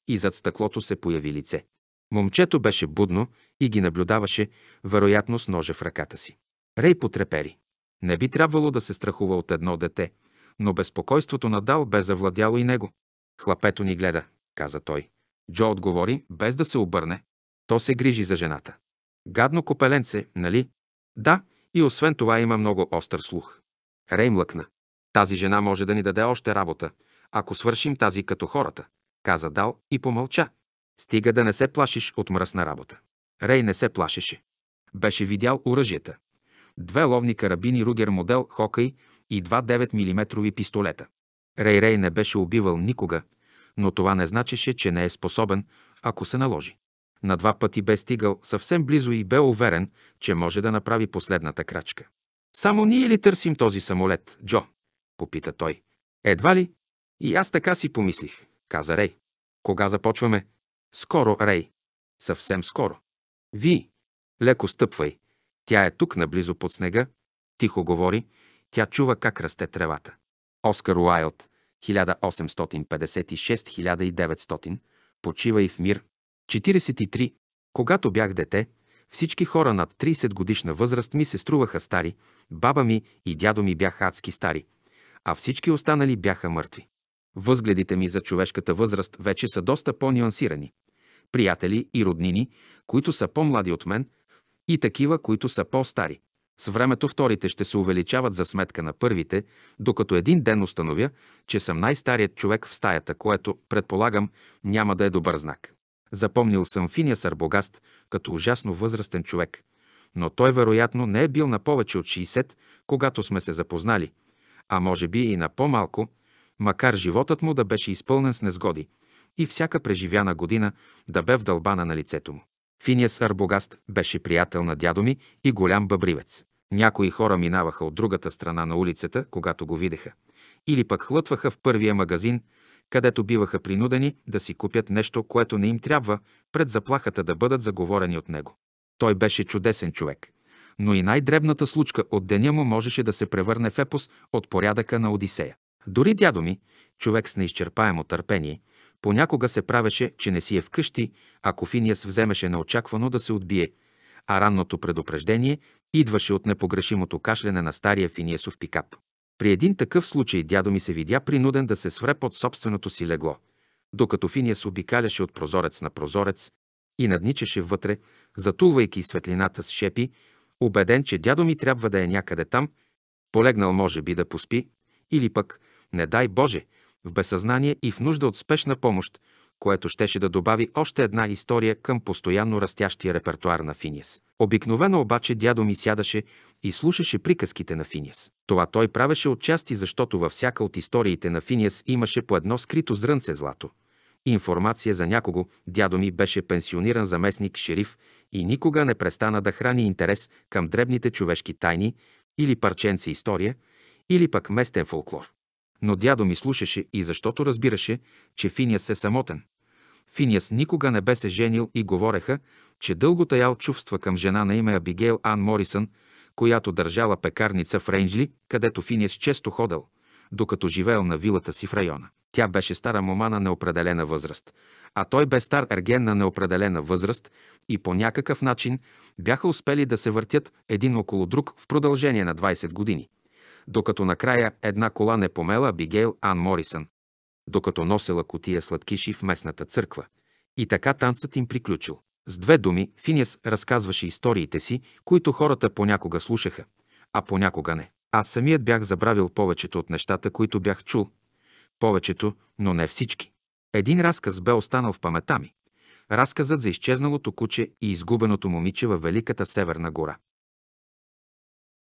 A: и зад стъклото се появи лице. Момчето беше будно и ги наблюдаваше, вероятно с ножа в ръката си. Рей потрепери. Не би трябвало да се страхува от едно дете, но безпокойството на Дал бе завладяло и него. Хлапето ни гледа, каза той. Джо отговори, без да се обърне. То се грижи за жената. Гадно копеленце, нали? Да, и освен това има много остър слух. Рей млъкна. Тази жена може да ни даде още работа, ако свършим тази като хората, каза Дал и помълча. Стига да не се плашиш от мръсна работа. Рей не се плашеше. Беше видял оръжията. Две ловни карабини Ругер модел хокай и два 9 мм пистолета. Рей Рей не беше убивал никога, но това не значеше, че не е способен, ако се наложи. На два пъти бе стигал съвсем близо и бе уверен, че може да направи последната крачка. Само ние ли търсим този самолет, Джо? попита той. Едва ли? И аз така си помислих, каза Рей. Кога започваме? Скоро, Рей. Съвсем скоро. Ви, леко стъпвай. Тя е тук, наблизо под снега. Тихо говори. Тя чува как расте тревата. Оскар Уайлд, 1856-1900, почива и в мир. 43. Когато бях дете, всички хора над 30 годишна възраст ми се струваха стари, баба ми и дядо ми бяха адски стари, а всички останали бяха мъртви. Възгледите ми за човешката възраст вече са доста по-нюансирани. Приятели и роднини, които са по-млади от мен, и такива, които са по-стари. С времето вторите ще се увеличават за сметка на първите, докато един ден установя, че съм най-старият човек в стаята, което, предполагам, няма да е добър знак. Запомнил съм финия сарбогаст като ужасно възрастен човек, но той вероятно не е бил на повече от 60, когато сме се запознали, а може би и на по-малко, макар животът му да беше изпълнен с незгоди и всяка преживяна година да бе вдълбана на лицето му. Финиас Арбогаст беше приятел на дядо ми и голям бъбривец. Някои хора минаваха от другата страна на улицата, когато го видеха, или пък хлътваха в първия магазин, където биваха принудени да си купят нещо, което не им трябва, пред заплахата да бъдат заговорени от него. Той беше чудесен човек, но и най-дребната случка от деня му можеше да се превърне в епос от порядъка на Одисея. Дори дядо ми, човек с неизчерпаемо търпение, Понякога се правеше, че не си е вкъщи, ако Финиас вземеше неочаквано да се отбие, а ранното предупреждение идваше от непогрешимото кашляне на стария Финиесов пикап. При един такъв случай дядо ми се видя принуден да се свре под собственото си легло, докато Финиас обикаляше от прозорец на прозорец и надничаше вътре, затулвайки светлината с шепи, убеден, че дядо ми трябва да е някъде там, полегнал може би да поспи, или пък, не дай Боже, в безсъзнание и в нужда от спешна помощ, което щеше да добави още една история към постоянно растящия репертуар на Финиас. Обикновено обаче дядо ми сядаше и слушаше приказките на Финиас. Това той правеше отчасти, защото във всяка от историите на Финиас имаше по едно скрито зрънце злато. Информация за някого, дядо ми беше пенсиониран заместник шериф и никога не престана да храни интерес към дребните човешки тайни или парченци история, или пък местен фолклор. Но дядо ми слушаше и защото разбираше, че Финиас е самотен. Финиас никога не бе се женил и говореха, че дълго таял чувства към жена на име Абигейл Ан Морисън, която държала пекарница в Рейнджли, където Финиас често ходел, докато живеел на вилата си в района. Тя беше стара мома на неопределена възраст, а той бе стар ерген на неопределена възраст и по някакъв начин бяха успели да се въртят един около друг в продължение на 20 години докато накрая една кола не помела Бигейл Ан Морисън, докато носела котия сладкиши в местната църква. И така танцът им приключил. С две думи, Финиас разказваше историите си, които хората понякога слушаха, а понякога не. Аз самият бях забравил повечето от нещата, които бях чул. Повечето, но не всички. Един разказ бе останал в памета ми. Разказът за изчезналото куче и изгубеното момиче във Великата Северна гора.